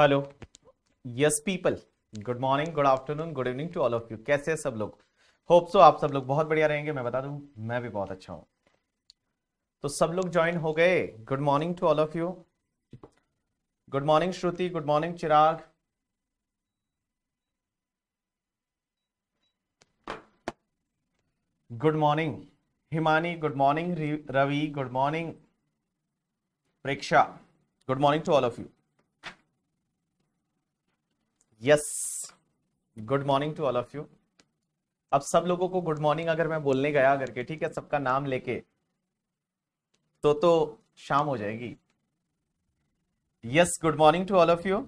Hello yes people good morning good afternoon good evening to all of you कैसे सब लोग hope so आप सब लोग बहुत बढ़िया रहेंगे मैं बता दूं मैं भी बहुत अच्छा हूं तो सब लोग ज्वाइन हो गए good morning to all of you good morning Shruti good morning Chirag good morning Himani good morning Ravi good morning Preksha good morning to all of you yes good morning to all of you अब सब लोगों को गुड मॉर्निंग अगर मैं बोलने गया के ठीक है सबका नाम लेके तो तो शाम हो जाएगी yes good morning to all of you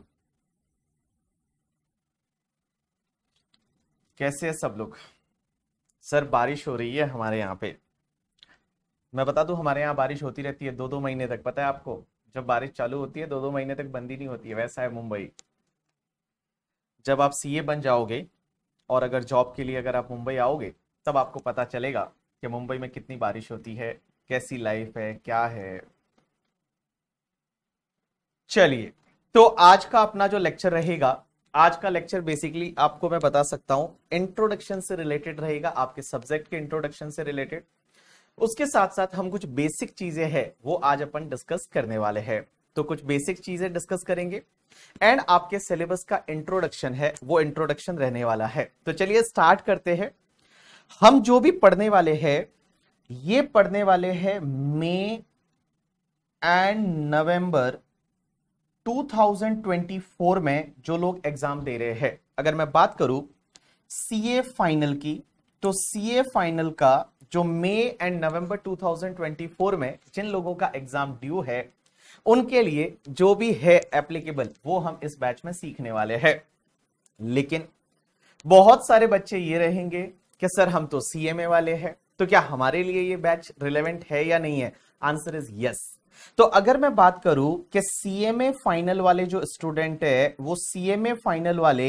कैसे है सब लोग सर बारिश हो रही है हमारे यहाँ पे मैं बता दू हमारे यहाँ बारिश होती रहती है दो दो महीने तक पता है आपको जब बारिश चालू होती है दो दो महीने तक बंदी नहीं होती है वैसा है मुंबई जब आप सीए बन जाओगे और अगर जॉब के लिए अगर आप मुंबई आओगे तब आपको पता चलेगा कि मुंबई में कितनी बारिश होती है कैसी लाइफ है क्या है चलिए तो आज का अपना जो लेक्चर रहेगा आज का लेक्चर बेसिकली आपको मैं बता सकता हूं इंट्रोडक्शन से रिलेटेड रहेगा आपके सब्जेक्ट के इंट्रोडक्शन से रिलेटेड उसके साथ साथ हम कुछ बेसिक चीजें हैं वो आज अपन डिस्कस करने वाले हैं तो कुछ बेसिक चीजें डिस्कस करेंगे एंड आपके सिलेबस का इंट्रोडक्शन है वो इंट्रोडक्शन रहने वाला है तो चलिए स्टार्ट करते हैं हम जो भी पढ़ने वाले हैं ये पढ़ने वाले हैं मई एंड नवंबर 2024 में जो लोग एग्जाम दे रहे हैं अगर मैं बात करूं सीए फाइनल की तो सीए फाइनल का जो मई एंड नवंबर 2024 में जिन लोगों का एग्जाम ड्यू है उनके लिए जो भी है एप्लीकेबल वो हम इस बैच में सीखने वाले हैं लेकिन बहुत सारे बच्चे ये रहेंगे कि सर हम तो सीएमए वाले हैं तो क्या हमारे लिए ये बैच रिलेवेंट है या नहीं है आंसर इज यस तो अगर मैं बात करूं कि सीएमए फाइनल वाले जो स्टूडेंट है वो सीएमए फाइनल वाले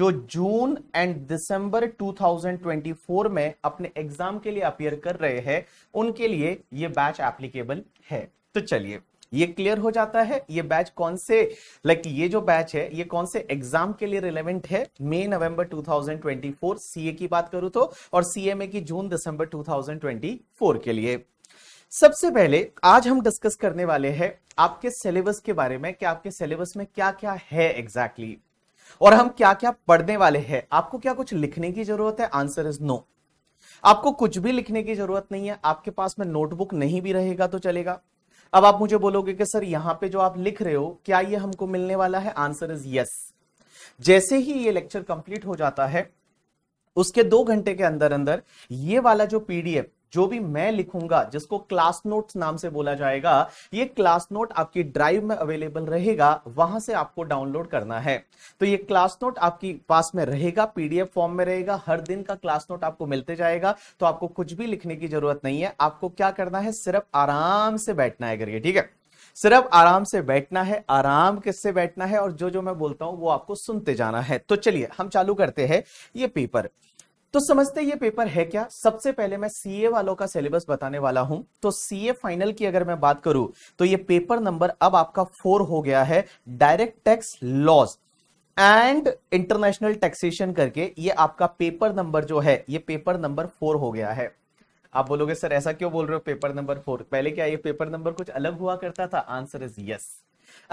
जो जून एंड दिसंबर 2024 में अपने एग्जाम के लिए अपियर कर रहे हैं उनके लिए ये बैच एप्लीकेबल है तो चलिए ये क्लियर हो जाता है ये बैच कौन से लाइक ये जो बैच है ये कौन से एग्जाम के लिए रिलेवेंट है मई नवंबर 2024 सीए की बात करूं तो और सीएमए की जून दिसंबर 2024 के लिए सबसे पहले आज हम डिस्कस करने वाले हैं आपके सिलेबस के बारे में कि आपके सिलेबस में क्या क्या है एग्जैक्टली exactly? और हम क्या क्या पढ़ने वाले हैं आपको क्या कुछ लिखने की जरूरत है आंसर इज नो आपको कुछ भी लिखने की जरूरत नहीं है आपके पास में नोटबुक नहीं भी रहेगा तो चलेगा अब आप मुझे बोलोगे कि सर यहां पे जो आप लिख रहे हो क्या ये हमको मिलने वाला है आंसर इज यस जैसे ही ये लेक्चर कंप्लीट हो जाता है उसके दो घंटे के अंदर अंदर ये वाला जो पीडीएफ जो भी मैं लिखूंगा जिसको क्लास नोट्स नाम से बोला जाएगा ये क्लास नोट आपकी ड्राइव में अवेलेबल रहेगा वहां से आपको डाउनलोड करना है तो ये क्लास नोट आपकी पास में रहेगा पीडीएफ फॉर्म में रहेगा हर दिन का क्लास नोट आपको मिलते जाएगा तो आपको कुछ भी लिखने की जरूरत नहीं है आपको क्या करना है सिर्फ आराम से बैठना है करिए ठीक है सिर्फ आराम से बैठना है आराम किससे बैठना है और जो जो मैं बोलता हूं वो आपको सुनते जाना है तो चलिए हम चालू करते हैं ये पेपर तो समझते ये पेपर है क्या सबसे पहले मैं सीए वालों का सिलेबस बताने वाला हूं तो सीए फाइनल की अगर मैं बात करूं तो ये पेपर नंबर अब आपका फोर हो गया है direct tax laws and international taxation करके ये आपका पेपर नंबर जो है ये पेपर नंबर फोर हो गया है आप बोलोगे सर ऐसा क्यों बोल रहे हो पेपर नंबर फोर पहले क्या ये पेपर नंबर कुछ अलग हुआ करता था आंसर इज यस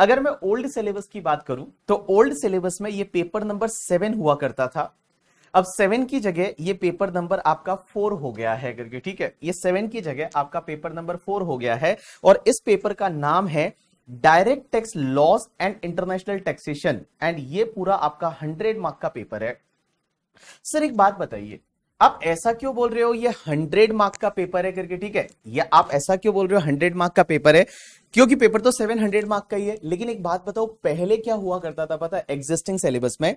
अगर मैं ओल्ड सिलेबस की बात करूं तो ओल्ड सिलेबस में ये पेपर नंबर सेवन हुआ करता था अब सेवन की जगह ये पेपर नंबर आपका फोर हो गया है करके ठीक है ये सेवन की जगह आपका पेपर नंबर फोर हो गया है और इस पेपर का नाम है direct tax laws and international taxation and ये पूरा आपका हंड्रेड मार्क का पेपर है सर एक बात बताइए आप ऐसा क्यों बोल रहे हो ये हंड्रेड मार्क का पेपर है करके ठीक है ये आप ऐसा क्यों बोल रहे हो हंड्रेड मार्क का पेपर है क्योंकि पेपर तो सेवन हंड्रेड मार्क का ही है लेकिन एक बात बताओ पहले क्या हुआ करता था पता एग्जिस्टिंग सिलेबस में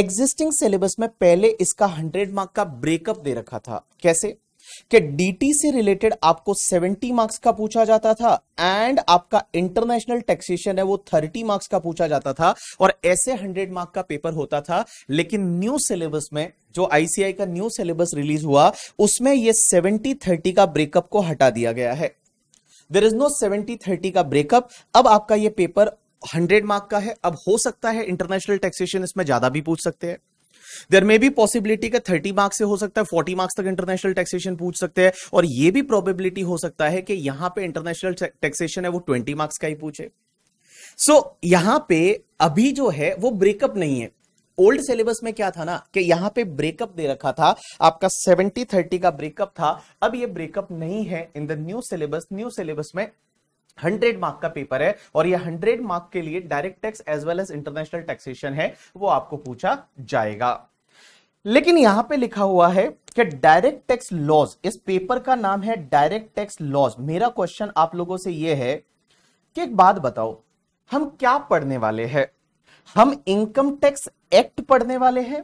एग्जिस्टिंग सिलेबस में पहले इसका हंड्रेड मार्क का ब्रेकअप दे रखा था कैसे कि डीटी से रिलेटेड आपको 70 मार्क्स का पूछा जाता था एंड आपका इंटरनेशनल टैक्सेशन है वो 30 मार्क्स का पूछा जाता था और ऐसे 100 मार्क का पेपर होता था लेकिन न्यू सिलेबस में जो आईसीआई का न्यू सिलेबस रिलीज हुआ उसमें ये 70 30 का ब्रेकअप को हटा दिया गया है there is no seventy thirty का ब्रेकअप अब आपका यह पेपर हंड्रेड मार्क का है अब हो सकता है इंटरनेशनल टैक्सेशन इसमें ज्यादा भी पूछ सकते हैं देर मे बी पॉसिबिलिटी का थर्टी मार्क्स से हो सकता है फोर्टी मार्क्स तक इंटरनेशनल टैक्सेशन पूछ सकते हैं और ये भी प्रोबेबिलिटी हो सकता है कि यहां पे इंटरनेशनल टैक्सेशन है वो ट्वेंटी मार्क्स का ही पूछे सो so, यहां पे अभी जो है वो ब्रेकअप नहीं है ओल्ड सिलेबस में क्या था ना कि यहां पे ब्रेकअप दे रखा था आपका 70 30 का ब्रेकअप था अब ये ब्रेकअप नहीं है in the new syllabus new syllabus में हंड्रेड मार्क का पेपर है और यह हंड्रेड मार्क के लिए direct tax as well as international taxation है वो आपको पूछा जाएगा लेकिन यहां पे लिखा हुआ है कि डायरेक्ट टैक्स लॉज इस पेपर का नाम है डायरेक्ट टैक्स लॉज मेरा क्वेश्चन आप लोगों से यह है कि एक बात बताओ हम क्या पढ़ने वाले हैं हम इनकम टैक्स एक्ट पढ़ने वाले हैं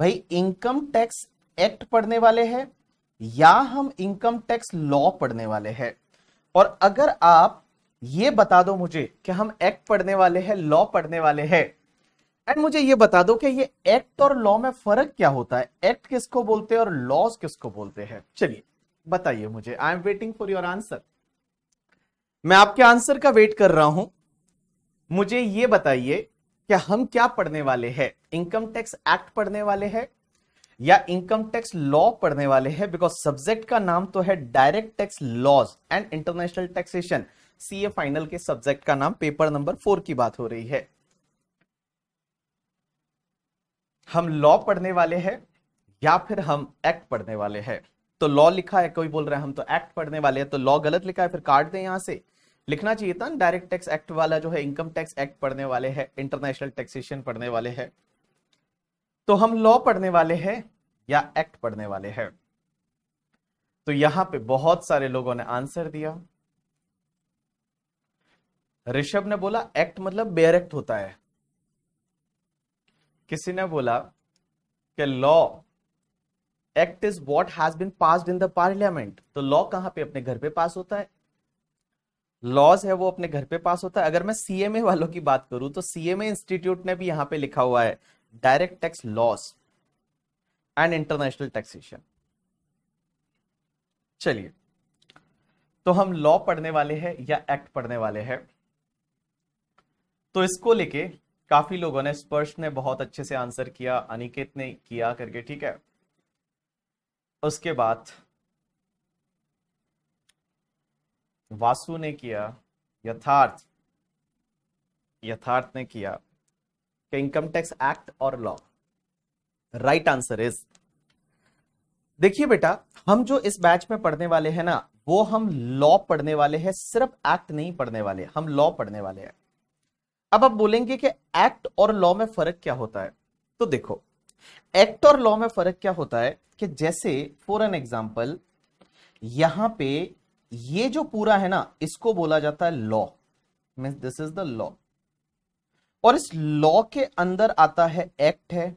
भाई इनकम टैक्स एक्ट पढ़ने वाले हैं या हम इनकम टैक्स लॉ पढ़ने वाले हैं और अगर आप ये बता दो मुझे कि हम एक्ट पढ़ने वाले हैं लॉ पढ़ने वाले हैं एंड मुझे ये बता दो कि ये एक्ट और लॉ में फर्क क्या होता है एक्ट किसको बोलते हैं और लॉज किसको बोलते हैं चलिए बताइए मुझे I am waiting for your answer मैं आपके आंसर का वेट कर रहा हूं मुझे ये बताइए कि हम क्या पढ़ने वाले हैं इनकम टैक्स एक्ट पढ़ने वाले हैं या इनकम टैक्स लॉ पढ़ने वाले हैं बिकॉज सब्जेक्ट का नाम तो है direct tax laws and international taxation C final के सब्जेक्ट का नाम पेपर नंबर फोर की बात हो रही है हम लॉ पढ़ने वाले हैं या फिर हम एक्ट पढ़ने वाले हैं तो लॉ लिखा है कोई बोल रहा है हम तो एक्ट पढ़ने वाले हैं तो लॉ गलत लिखा है फिर काट दें यहां से लिखना चाहिए था डायरेक्ट टैक्स एक्ट वाला जो है इनकम टैक्स एक्ट पढ़ने वाले हैं इंटरनेशनल टैक्सेशन पढ़ने वाले हैं तो हम लॉ पढ़ने वाले हैं या एक्ट पढ़ने वाले हैं तो यहां पे बहुत सारे लोगों ने आंसर दिया ऋषभ ने बोला एक्ट मतलब बेयर एक्ट होता है किसी ने बोला कि law act is what has been passed in the parliament तो लॉ कहां पे अपने घर पे पास होता है लॉज है वो अपने घर पे पास होता है अगर मैं सीएमए वालों की बात करूं तो सीएमए इंस्टीट्यूट ने भी यहां पे लिखा हुआ है direct tax laws and international taxation. चलिए तो हम लॉ पढ़ने वाले हैं या एक्ट पढ़ने वाले हैं तो इसको लेके काफी लोगों ने स्पर्श ने बहुत अच्छे से आंसर किया अनिकेत ने किया करके ठीक है उसके बाद वासु ने किया यथार्थ यथार्थ ने किया के इनकम टैक्स एक्ट और लॉ राइट आंसर इज देखिए बेटा हम जो इस बैच में पढ़ने वाले हैं ना वो हम लॉ पढ़ने वाले हैं सिर्फ एक्ट नहीं पढ़ने वाले हम लॉ पढ़ने वाले हैं अब आप बोलेंगे कि एक्ट और लॉ में फर्क क्या होता है तो देखो एक्ट और लॉ में फर्क क्या होता है कि जैसे फॉर एन एग्जाम्पल यहां पे ये जो पूरा है ना इसको बोला जाता है law means this is the law और इस लॉ के अंदर आता है एक्ट है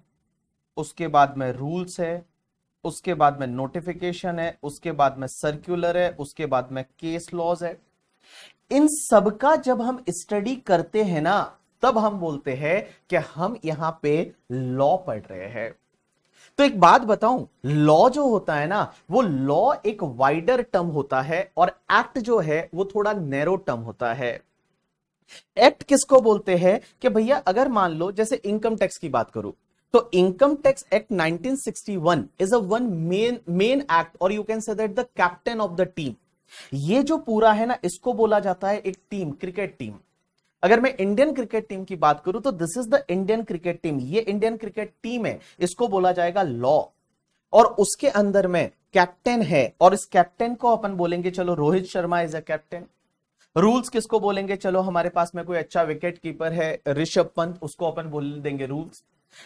उसके बाद में रूल्स है उसके बाद में नोटिफिकेशन है उसके बाद में सर्कुलर है उसके बाद में केस लॉज है इन सब का जब हम स्टडी करते हैं ना तब हम बोलते हैं कि हम यहां पे लॉ पढ़ रहे हैं तो एक बात बताऊं लॉ जो होता है ना वो लॉ एक वाइडर टर्म होता है और एक्ट जो है वो थोड़ा नैरो टर्म होता है एक्ट किसको बोलते हैं कि भैया अगर मान लो जैसे इनकम टैक्स की बात करूं तो income tax act 1961 is a one main main act और you can say that the captain of the team ये जो पूरा है ना इसको बोला जाता है एक टीम क्रिकेट टीम अगर मैं इंडियन क्रिकेट टीम की बात करूं तो this is the Indian cricket team ये इंडियन क्रिकेट टीम है इसको बोला जाएगा लॉ और उसके अंदर में कैप्टन है और इस कैप्टन को अपन बोलेंगे चलो Rohit Sharma is a captain rules किसको बोलेंगे चलो हमारे पास में कोई अच्छा विकेट कीपर है ऋषभ पंत उसको अपन बोल देंगे रूल्स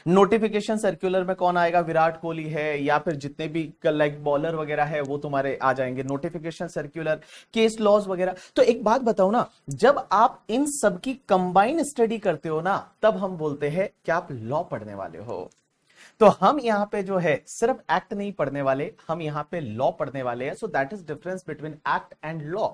नोटिफिकेशन सर्कुलर में कौन आएगा विराट कोहली है या फिर जितने भी लाइक बॉलर वगैरह है वो तुम्हारे आ जाएंगे नोटिफिकेशन सर्कुलर केस लॉज वगैरह तो एक बात बताओ ना जब आप इन सब की कंबाइन स्टडी करते हो ना तब हम बोलते हैं कि आप लॉ पढ़ने वाले हो तो हम यहाँ पे जो है सिर्फ एक्ट नहीं पढ़ने वाले हम यहाँ पे लॉ पढ़ने वाले हैं so that is difference between act and law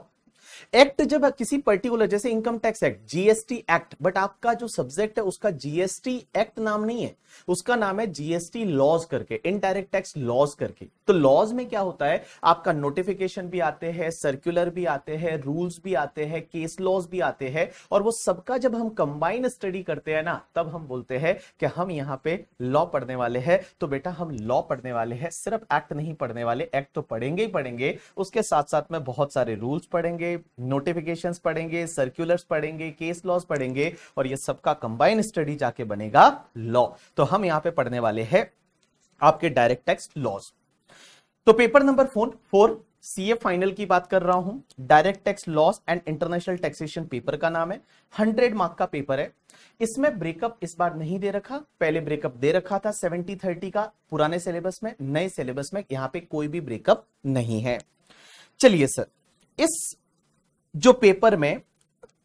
act जब किसी पर्टिकुलर जैसे income tax act GST act but आपका जो सब्जेक्ट है उसका जीएसटी एक्ट नाम नहीं है उसका नाम है जीएसटी लॉज करके इनडायरेक्ट टैक्स लॉज करके तो लॉज में क्या होता है आपका नोटिफिकेशन भी आते हैं सर्कुलर भी आते हैं रूल्स भी आते हैं केस लॉज भी आते हैं और वो सबका जब हम कंबाइन स्टडी करते हैं ना तब हम बोलते हैं कि हम यहाँ पे लॉ पढ़ने वाले हैं तो बेटा हम लॉ पढ़ने वाले हैं सिर्फ एक्ट नहीं पढ़ने वाले एक्ट तो पढ़ेंगे ही पढ़ेंगे उसके साथ साथ में बहुत सारे रूल्स पढ़ेंगे नोटिफिकेशंस पढ़ेंगे सर्कुलर्स पढ़ेंगे केस लॉज पढ़ेंगे और ये सबका कंबाइन स्टडी जाके बनेगा लॉ तो हम यहां पे पढ़ने वाले हैं आपके डायरेक्ट टैक्स लॉज तो paper number four four CA final की बात कर रहा हूं direct tax laws and international taxation paper का नाम है हंड्रेड मार्क का पेपर है इसमें ब्रेकअप इस बार नहीं दे रखा पहले ब्रेकअप दे रखा था सेवेंटी थर्टी का पुराने सिलेबस में नए सिलेबस में यहां पे कोई भी ब्रेकअप नहीं है चलिए सर इस जो पेपर में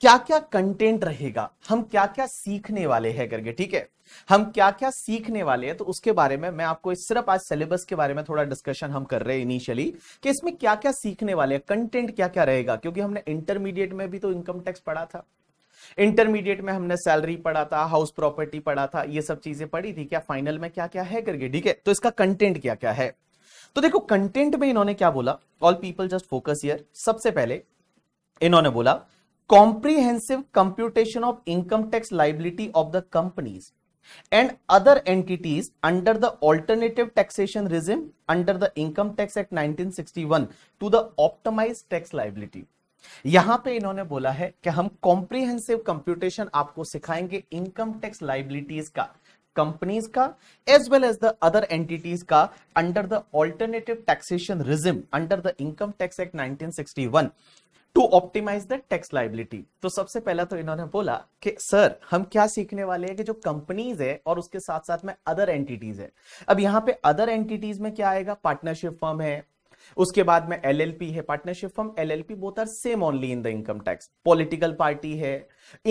क्या क्या कंटेंट रहेगा हम क्या क्या सीखने वाले हैं करके ठीक है हम क्या क्या सीखने वाले हैं तो उसके बारे में मैं आपको सिर्फ आज सिलेबस के बारे में थोड़ा डिस्कशन हम कर रहे हैं इनिशियली कि इसमें क्या क्या सीखने वाले हैं कंटेंट क्या क्या रहेगा क्योंकि हमने इंटरमीडिएट में भी तो इनकम टैक्स पढ़ा था इंटरमीडिएट में हमने सैलरी पढ़ा था हाउस प्रॉपर्टी पढ़ा था ये सब चीजें पढ़ी थी क्या फाइनल में क्या क्या है करके ठीक है तो इसका कंटेंट क्या क्या है तो देखो कंटेंट में इन्होंने क्या बोला all people just focus year सबसे पहले इन्होंने बोला comprehensive computation of income tax liability of the companies and other entities under the alternative taxation regime under the income tax act 1961 to the optimize tax liability यहां पे इन्होंने बोला है कि हम कॉम्प्रीहेंसिव कंप्यूटेशन आपको सिखाएंगे इनकम टैक्स लाइबिलिटीज का कंपनीज का as well as the other entities का under the alternative taxation regime under the income tax act 1961 to optimize the tax liability तो सबसे पहला तो इन्होंने बोला कि सर हम क्या सीखने वाले हैं कि जो कंपनीज है और उसके साथ साथ में अदर एंटिटीज है अब यहाँ पे अदर एंटिटीज में क्या आएगा पार्टनरशिप फर्म है उसके बाद में एलएलपी है partnership firm LLP both are same only in the income tax political party है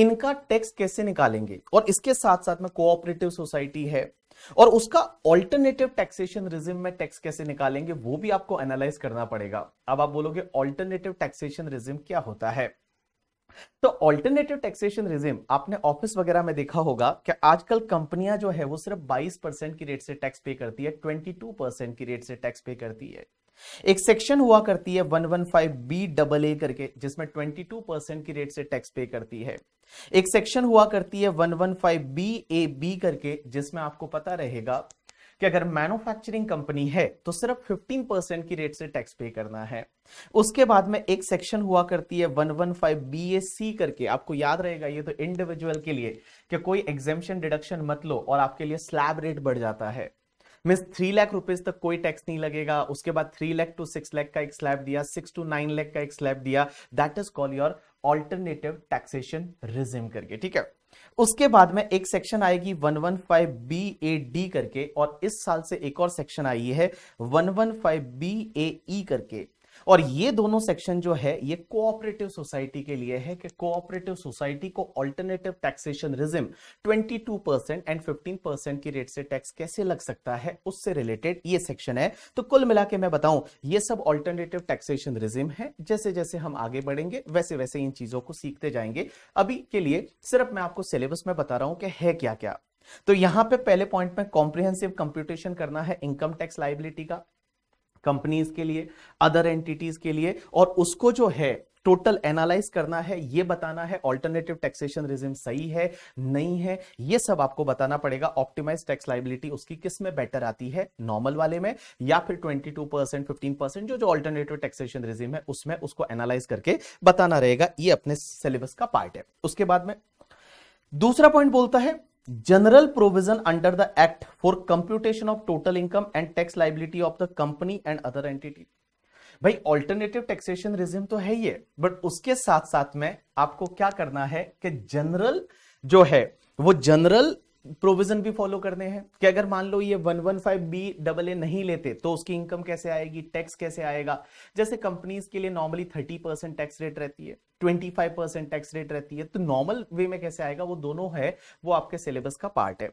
इनका टैक्स कैसे निकालेंगे और इसके साथ साथ में कोऑपरेटिव सोसाइटी है और उसका ऑल्टरनेटिव टैक्सेशन रिजिम में टैक्स कैसे निकालेंगे वो भी आपको एनालाइज करना पड़ेगा अब आप बोलोगे ऑल्टरनेटिव टैक्सेशन रिजिम क्या होता है तो ऑल्टरनेटिव टैक्सेशन रिजिम आपने ऑफिस वगैरह में देखा होगा कि आजकल कंपनियां जो है वो सिर्फ 22 परसेंट की रेट से टैक्स पे करती है 22 परसेंट की रेट से टैक्स पे करती है एक सेक्शन हुआ करती है 115 बी डबल ए करके जिसमें 22 परसेंट की रेट से टैक्स पे करती है एक सेक्शन हुआ करती है 115 बी ए बी करके जिसमें आपको पता रहेगा कि अगर मैन्युफैक्चरिंग कंपनी है तो सिर्फ 15 परसेंट की रेट से टैक्स पे करना है उसके बाद में एक सेक्शन हुआ करती है 115 वन करके आपको याद रहेगा ये तो इंडिविजुअल के लिए कि कोई एग्जेम्पन डिडक्शन मत लो और आपके लिए स्लैब रेट बढ़ जाता है मीन्स थ्री लाख रुपीज तक कोई टैक्स नहीं लगेगा उसके बाद three lakh to six lakh का एक स्लैब दिया सिक्स टू नाइन लाख का एक स्लैब दिया that is call your alternative taxation resume करके ठीक है उसके बाद में एक सेक्शन आएगी 115 बी ए डी करके और इस साल से एक और सेक्शन आई है 115 बी ए करके और ये दोनों सेक्शन जो है ये कोऑपरेटिव सोसाइटी के लिए है कि कोऑपरेटिव सोसाइटी को alternative taxation regime 22 percent and 15 percent की रेट से टैक्स कैसे लग सकता है उससे रिलेटेड ये सेक्शन है तो कुल मिला के मैं बताऊं ये सब ऑल्टरनेटिव टैक्सेशन रिजिम है जैसे जैसे हम आगे बढ़ेंगे वैसे वैसे इन चीजों को सीखते जाएंगे अभी के लिए सिर्फ मैं आपको सिलेबस में बता रहा हूं कि है क्या क्या तो यहां पे पहले पॉइंट में कॉम्प्रिहेंसिव कंप्यूटेशन करना है इनकम टैक्स लाइबिलिटी का कंपनीज के लिए अदर एंटिटीज के लिए और उसको जो है टोटल एनालाइज करना है ये बताना है ऑल्टरनेटिव टैक्सेशन रिजिम सही है नहीं है ये सब आपको बताना पड़ेगा ऑप्टिमाइज टैक्स लाइबिलिटी उसकी किस में बेटर आती है नॉर्मल वाले में या फिर 22 परसेंट फिफ्टीन परसेंट जो जो ऑल्टरनेटिव टैक्सेशन रिजिम है उसमें उसको एनालाइज करके बताना रहेगा ये अपने सिलेबस का पार्ट है उसके बाद में दूसरा पॉइंट बोलता है general provision under the act for computation of total income and tax liability of the company and other entity भाई ऑल्टरनेटिव टैक्सेशन रिजिम तो है ही है बट उसके साथ साथ में आपको क्या करना है कि जनरल जो है वो जनरल प्रोविजन भी फॉलो करने हैं कि अगर मान लो ये one one five B double A नहीं लेते तो उसकी इनकम कैसे आएगी टैक्स कैसे आएगा जैसे कंपनीज के लिए normally thirty percent tax rate रहती है twenty five percent tax rate रहती है तो नॉर्मल वे में कैसे आएगा वो दोनों है वो आपके सिलेबस का पार्ट है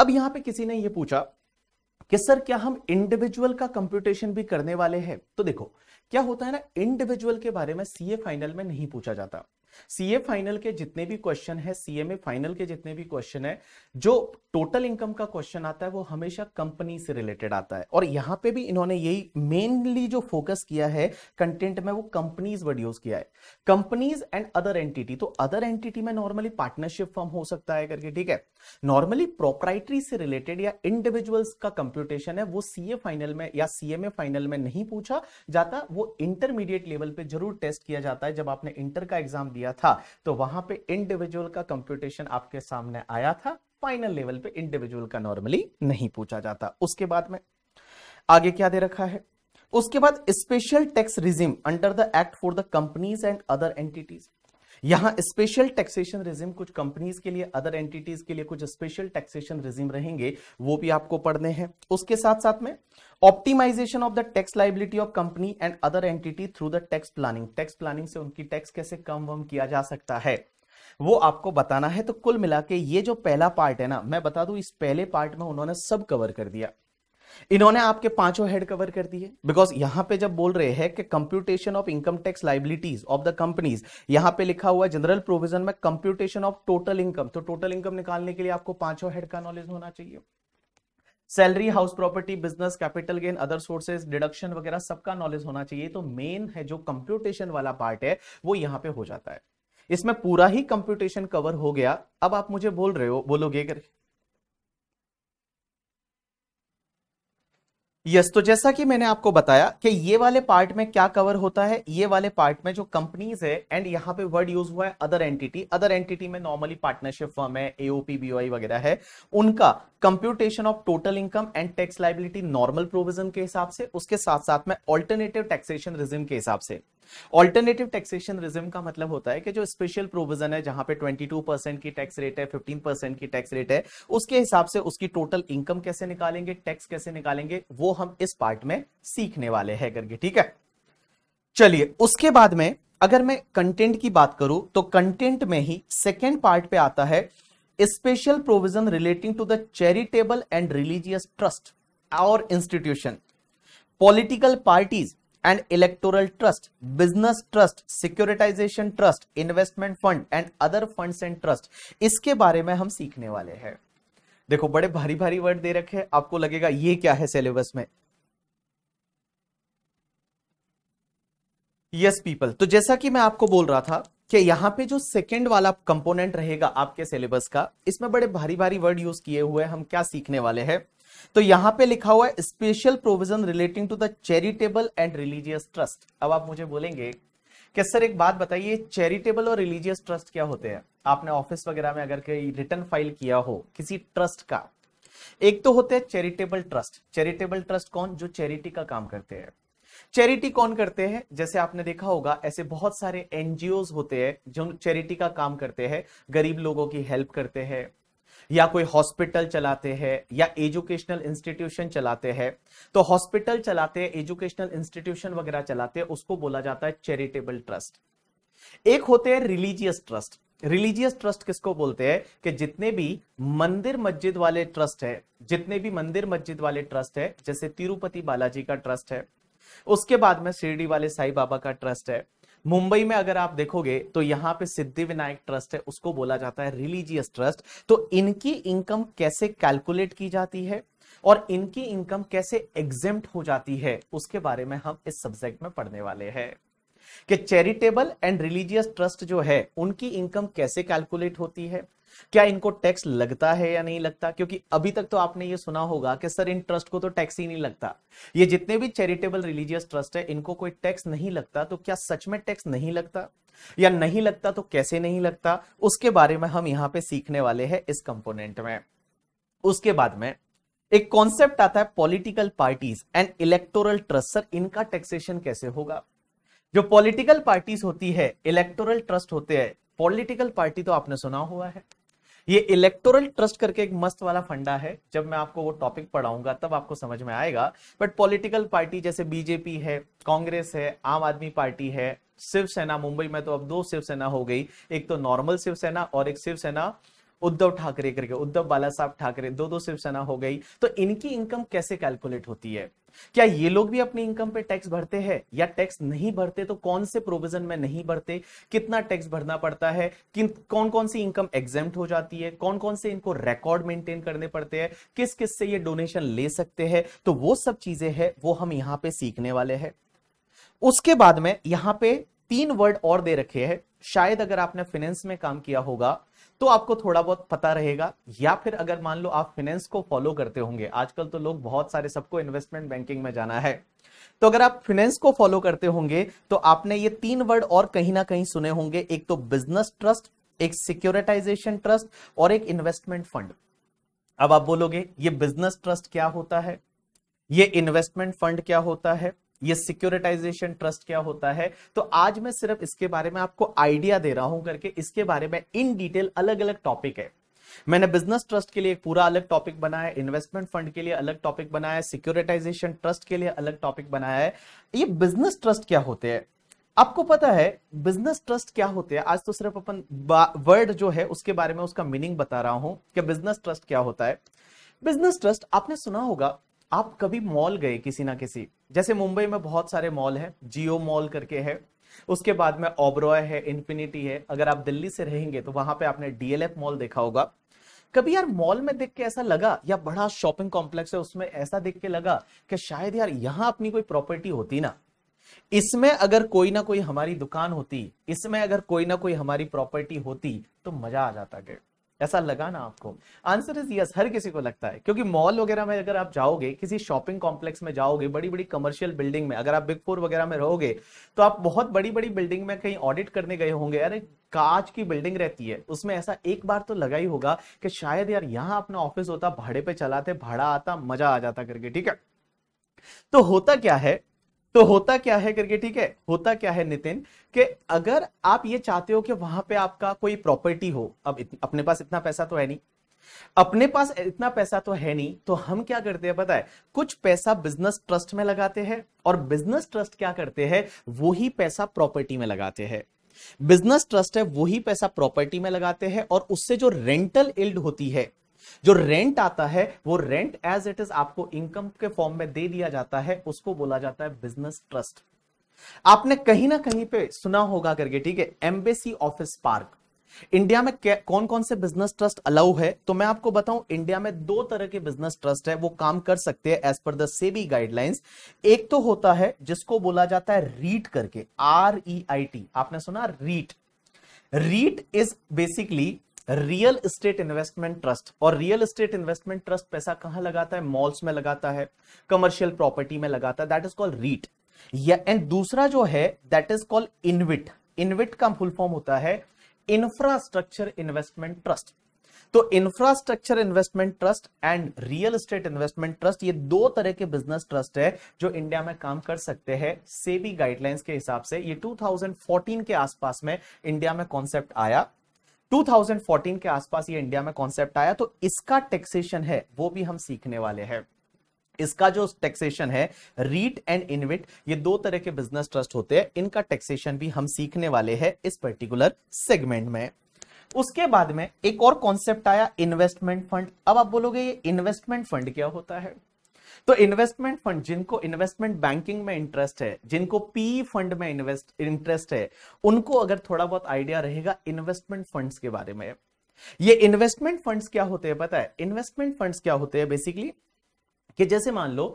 अब यहाँ पे किसी ने ये पूछा कि सर क्या हम इंडिविजुअल का कंप्यूटेशन भी करने वाले हैं तो देखो क्या होता है ना इंडिविजुअल के बारे में सीए फाइनल में नहीं पूछा जाता सीए फाइनल के जितने भी क्वेश्चन है सीएमए फाइनल के जितने भी क्वेश्चन है जो टोटल इनकम का क्वेश्चन आता है वो हमेशा कंपनी से रिलेटेड आता है और यहाँ पे भी इन्होंने यही मेनली जो फोकस किया है कंटेंट में वो कंपनीज वर्ड यूज किया है कंपनीज एंड अदर एंटिटी तो अदर एंटिटी में नॉर्मली पार्टनरशिप फॉर्म हो सकता है करके ठीक है नॉर्मली प्रोपराइटरी से रिलेटेड या इंडिविजुअल्स का कंप्यूटेशन है वो सीए फाइनल में या सीएमए फाइनल में नहीं पूछा जाता वो इंटरमीडिएट लेवल पे जरूर टेस्ट किया जाता है जब आपने इंटर का एग्जाम दिया दिया था तो वहां पे इंडिविजुअल का कंप्यूटेशन आपके सामने आया था फाइनल लेवल पे इंडिविजुअल का नॉर्मली नहीं पूछा जाता उसके बाद में आगे क्या दे रखा है उसके बाद special tax regime under the act for the companies and other entities यहां स्पेशल टैक्सेशन रिजिम कुछ कंपनीज के लिए अदर एंटिटीज के लिए कुछ स्पेशल टैक्सेशन रिजिम रहेंगे वो भी आपको पढ़ने हैं उसके साथ साथ में optimization of the tax liability of company and other entity through the tax planning tax planning से उनकी टैक्स कैसे कम वम किया जा सकता है वो आपको बताना है तो कुल मिला के ये जो पहला पार्ट है ना मैं बता दू इस पहले पार्ट में उन्होंने सब कवर कर दिया इन्होंने आपके पांचों हेड कवर कर दिए बिकॉज यहां पे जब बोल रहे हैं कि computation of income tax liabilities of the companies यहां पे लिखा हुआ जनरल प्रोविजन में कंप्यूटेशन ऑफ टोटल इनकम तो टोटल इनकम निकालने के लिए आपको पांचों हेड का नॉलेज होना चाहिए salary house property business capital gain other sources deduction वगैरह सबका नॉलेज होना चाहिए तो मेन है जो कंप्यूटेशन वाला पार्ट है वो यहां पे हो जाता है इसमें पूरा ही कंप्यूटेशन कवर हो गया अब आप मुझे बोल रहे हो बोलोगे यस yes, तो जैसा कि मैंने आपको बताया कि ये वाले पार्ट में क्या कवर होता है ये वाले पार्ट में जो कंपनीज है एंड यहाँ पे वर्ड यूज हुआ है अदर एंटिटी अदर एंटिटी में नॉर्मली पार्टनरशिप फर्म है एओपी बीओआई वगैरह है उनका computation of total income and tax liability normal provision के हिसाब से उसके साथ साथ में ऑल्टरनेटिव टैक्सेशन रिजिम के हिसाब से ऑल्टरनेटिव टैक्सेशन रिजिम का मतलब होता है कि जो स्पेशल प्रोविजन है जहां पे 22 की टैक्स रेट है 15 की टैक्स रेट है उसके हिसाब से उसकी टोटल इनकम कैसे निकालेंगे टैक्स कैसे निकालेंगे वो हम इस पार्ट में सीखने वाले हैं करके ठीक है चलिए उसके बाद में अगर मैं कंटेंट की बात करूं तो कंटेंट में ही सेकेंड पार्ट पे आता है special provision relating to the charitable and religious trust और institution political parties and electoral trust business trust securitization trust investment fund and other fund and trust इसके बारे में हम सीखने वाले हैं देखो बड़े भारी भारी वर्ड दे रखे हैं आपको लगेगा ये क्या है सिलेबस में यस पीपल तो जैसा कि मैं आपको बोल रहा था कि यहाँ पे जो सेकेंड वाला कंपोनेंट रहेगा आपके सिलेबस का इसमें बड़े भारी भारी वर्ड यूज किए हुए हम क्या सीखने वाले हैं तो यहां पे लिखा हुआ है special provision relating to the charitable and religious trust अब आप मुझे बोलेंगे कि सर एक बात बताइए चैरिटेबल और रिलीजियस ट्रस्ट क्या होते हैं आपने ऑफिस वगैरह में अगर कोई रिटर्न फाइल किया हो किसी ट्रस्ट का एक तो होते हैं चैरिटेबल ट्रस्ट चैरिटेबल ट्रस्ट कौन जो चैरिटी का काम करते हैं चैरिटी कौन करते हैं जैसे आपने देखा होगा ऐसे बहुत सारे एनजीओ होते हैं जो चैरिटी का काम करते हैं गरीब लोगों की हेल्प करते हैं या कोई हॉस्पिटल चलाते हैं या एजुकेशनल इंस्टीट्यूशन चलाते हैं तो हॉस्पिटल चलाते हैं एजुकेशनल इंस्टीट्यूशन वगैरह चलाते हैं उसको बोला जाता है चैरिटेबल ट्रस्ट एक होते हैं रिलीजियस ट्रस्ट रिलीजियस ट्रस्ट किसको बोलते हैं कि जितने भी मंदिर मस्जिद वाले ट्रस्ट है जितने भी मंदिर मस्जिद वाले ट्रस्ट है जैसे तिरुपति बालाजी का ट्रस्ट है उसके बाद में शिरडी वाले साई बाबा का ट्रस्ट है मुंबई में अगर आप देखोगे तो यहाँ पे सिद्धि विनायक ट्रस्ट है उसको बोला जाता है रिलीजियस ट्रस्ट तो इनकी इनकम कैसे कैलकुलेट की जाती है और इनकी इनकम कैसे एग्जेम हो जाती है उसके बारे में हम इस सब्जेक्ट में पढ़ने वाले हैं कि चैरिटेबल एंड रिलीजियस ट्रस्ट जो है उनकी इनकम कैसे कैलकुलेट होती है क्या इनको टैक्स लगता है या नहीं लगता क्योंकि अभी तक तो आपने ये सुना होगा कि सर इन ट्रस्ट को तो टैक्स ही नहीं लगता ये जितने भी चैरिटेबल रिलीजियस ट्रस्ट है इनको कोई टैक्स नहीं लगता तो क्या सच में टैक्स नहीं लगता या नहीं लगता तो कैसे नहीं लगता उसके बारे में हम यहां पर सीखने वाले हैं इस कंपोनेंट में उसके बाद में एक कॉन्सेप्ट आता है political parties and electoral trust sir इनका टैक्सेशन कैसे होगा जो पॉलिटिकल पार्टीज होती है इलेक्टोरल ट्रस्ट होते हैं पॉलिटिकल पार्टी तो आपने सुना हुआ है ये इलेक्टोरल ट्रस्ट करके एक मस्त वाला फंडा है जब मैं आपको वो टॉपिक पढ़ाऊंगा तब आपको समझ में आएगा बट पॉलिटिकल पार्टी जैसे बीजेपी है कांग्रेस है आम आदमी पार्टी है शिवसेना मुंबई में तो अब दो शिवसेना हो गई एक तो नॉर्मल शिवसेना और एक शिवसेना उद्धव ठाकरे करके उद्धव बाला साहब ठाकरे दो दो शिवसेना हो गई तो इनकी इनकम कैसे कैलकुलेट होती है क्या ये लोग भी अपनी इनकम पे टैक्स भरते हैं या टैक्स नहीं भरते तो कौन से प्रोविजन में नहीं भरते कितना टैक्स भरना पड़ता है किन कौन कौन सी इनकम एग्जेम्प्ट हो जाती है कौन कौन से इनको रिकॉर्ड मेंटेन करने पड़ते हैं किस किस से ये डोनेशन ले सकते हैं तो वो सब चीजें हैं वो हम यहां पर सीखने वाले हैं उसके बाद में यहां पर तीन वर्ड और दे रखे हैं शायद अगर आपने फिनेंस में काम किया होगा तो आपको थोड़ा बहुत पता रहेगा या फिर अगर मान लो आप फिनेंस को फॉलो करते होंगे आजकल तो लोग बहुत सारे सबको इन्वेस्टमेंट बैंकिंग में जाना है तो अगर आप फिनेंस को फॉलो करते होंगे तो आपने ये तीन वर्ड और कहीं ना कहीं सुने होंगे एक तो बिजनेस ट्रस्ट एक सिक्योरिटाइजेशन ट्रस्ट और एक इन्वेस्टमेंट फंड अब आप बोलोगे ये बिजनेस ट्रस्ट क्या होता है ये इन्वेस्टमेंट फंड क्या होता है ये सिक्योरिटाइजेशन ट्रस्ट क्या होता है तो आज मैं सिर्फ इसके बारे में आपको आइडिया दे रहा हूं करके इसके बारे में इन डिटेल अलग अलग टॉपिक है मैंने बिजनेस ट्रस्ट के लिए एक पूरा अलग टॉपिक बनाया है इन्वेस्टमेंट फंड के लिए अलग टॉपिक बनाया है सिक्योरिटाइजेशन ट्रस्ट के लिए अलग टॉपिक बनाया है ये बिजनेस ट्रस्ट क्या होते हैं आपको पता है बिजनेस ट्रस्ट क्या होते हैं आज तो सिर्फ अपन वर्ड जो है उसके बारे में उसका मीनिंग बता रहा हूं कि बिजनेस ट्रस्ट क्या होता है बिजनेस ट्रस्ट आपने सुना होगा आप कभी मॉल गए किसी ना किसी जैसे मुंबई में बहुत सारे मॉल है जियो मॉल करके है उसके बाद में ओबरॉय है इन्फिनिटी है अगर आप दिल्ली से रहेंगे तो वहां पे आपने डीएलएफ मॉल देखा होगा कभी यार मॉल में देख के ऐसा लगा या बड़ा शॉपिंग कॉम्प्लेक्स है उसमें ऐसा देख के लगा कि शायद यार यहां अपनी कोई प्रॉपर्टी होती ना इसमें अगर कोई ना कोई हमारी दुकान होती इसमें अगर कोई ना कोई हमारी प्रॉपर्टी होती तो मजा आ जाता गया ऐसा लगा ना आपको आंसर इज यस हर किसी को लगता है क्योंकि मॉल वगैरह में अगर आप जाओगे किसी शॉपिंग कॉम्प्लेक्स में जाओगे बड़ी बड़ी कमर्शियल बिल्डिंग में अगर आप बिग फोर वगैरह में रहोगे तो आप बहुत बड़ी बड़ी बिल्डिंग में कहीं ऑडिट करने गए होंगे अरे कांच की बिल्डिंग रहती है उसमें ऐसा एक बार तो लगा ही होगा कि शायद यार यहां अपना ऑफिस होता भाड़े पे चलाते भाड़ा आता मजा आ जाता करके ठीक है तो होता क्या है तो होता क्या है करके ठीक है होता क्या है नितिन कि अगर आप ये चाहते हो कि वहां पे आपका कोई प्रॉपर्टी हो अब अपने पास इतना पैसा तो है नहीं अपने पास इतना पैसा तो है नहीं तो हम क्या करते हैं पता है कुछ पैसा बिजनेस ट्रस्ट में लगाते हैं और बिजनेस ट्रस्ट क्या करते हैं वो पैसा प्रॉपर्टी में लगाते हैं बिजनेस ट्रस्ट है वही पैसा प्रॉपर्टी में लगाते हैं और उससे जो रेंटल इल्ड होती है जो रेंट आता है वो रेंट एज इट इज आपको इनकम के फॉर्म में दे दिया जाता है उसको बोला जाता है बिजनेस ट्रस्ट आपने कहीं ना कहीं पे सुना होगा करके ठीक है एम्बेसी ऑफिस पार्क इंडिया में कौन कौन से बिजनेस ट्रस्ट अलाउ है तो मैं आपको बताऊं इंडिया में दो तरह के बिजनेस ट्रस्ट है वो काम कर सकते हैं as per the SEBI guidelines एक तो होता है जिसको बोला जाता है रीट करके आर ई आई टी आपने सुना REIT REIT is basically real estate investment trust और रियल इस्टेट इन्वेस्टमेंट ट्रस्ट पैसा कहां लगाता है मॉल्स में लगाता है कमर्शियल प्रॉपर्टी में लगाता है that is called REIT and दूसरा जो है that is called InvIT InvIT का फुल फॉर्म होता है इंफ्रास्ट्रक्चर इन्वेस्टमेंट ट्रस्ट तो infrastructure investment trust and real estate investment trust ये दो तरह के बिजनेस ट्रस्ट है जो इंडिया में काम कर सकते हैं सेबी गाइडलाइंस के हिसाब से ये 2014 के आसपास में इंडिया में कॉन्सेप्ट आया 2014 के आसपास ये इंडिया में कॉन्सेप्ट आया तो इसका टैक्सेशन है वो भी हम सीखने वाले हैं इसका जो टैक्सेशन है रीट एंड इनविट ये दो तरह के बिजनेस ट्रस्ट होते हैं इनका टैक्सेशन भी हम सीखने वाले हैं इस पर्टिकुलर सेगमेंट में उसके बाद में एक और कॉन्सेप्ट आया इन्वेस्टमेंट फंड अब आप बोलोगे ये इन्वेस्टमेंट फंड क्या होता है तो इन्वेस्टमेंट फंड जिनको इन्वेस्टमेंट बैंकिंग में इंटरेस्ट है जिनको पी फंड में इन्वेस्ट इंटरेस्ट है उनको अगर थोड़ा बहुत आइडिया रहेगा इन्वेस्टमेंट फंड्स के बारे में ये इन्वेस्टमेंट फंड्स क्या होते हैं पता है इन्वेस्टमेंट फंड्स क्या होते हैं बेसिकली कि जैसे मान लो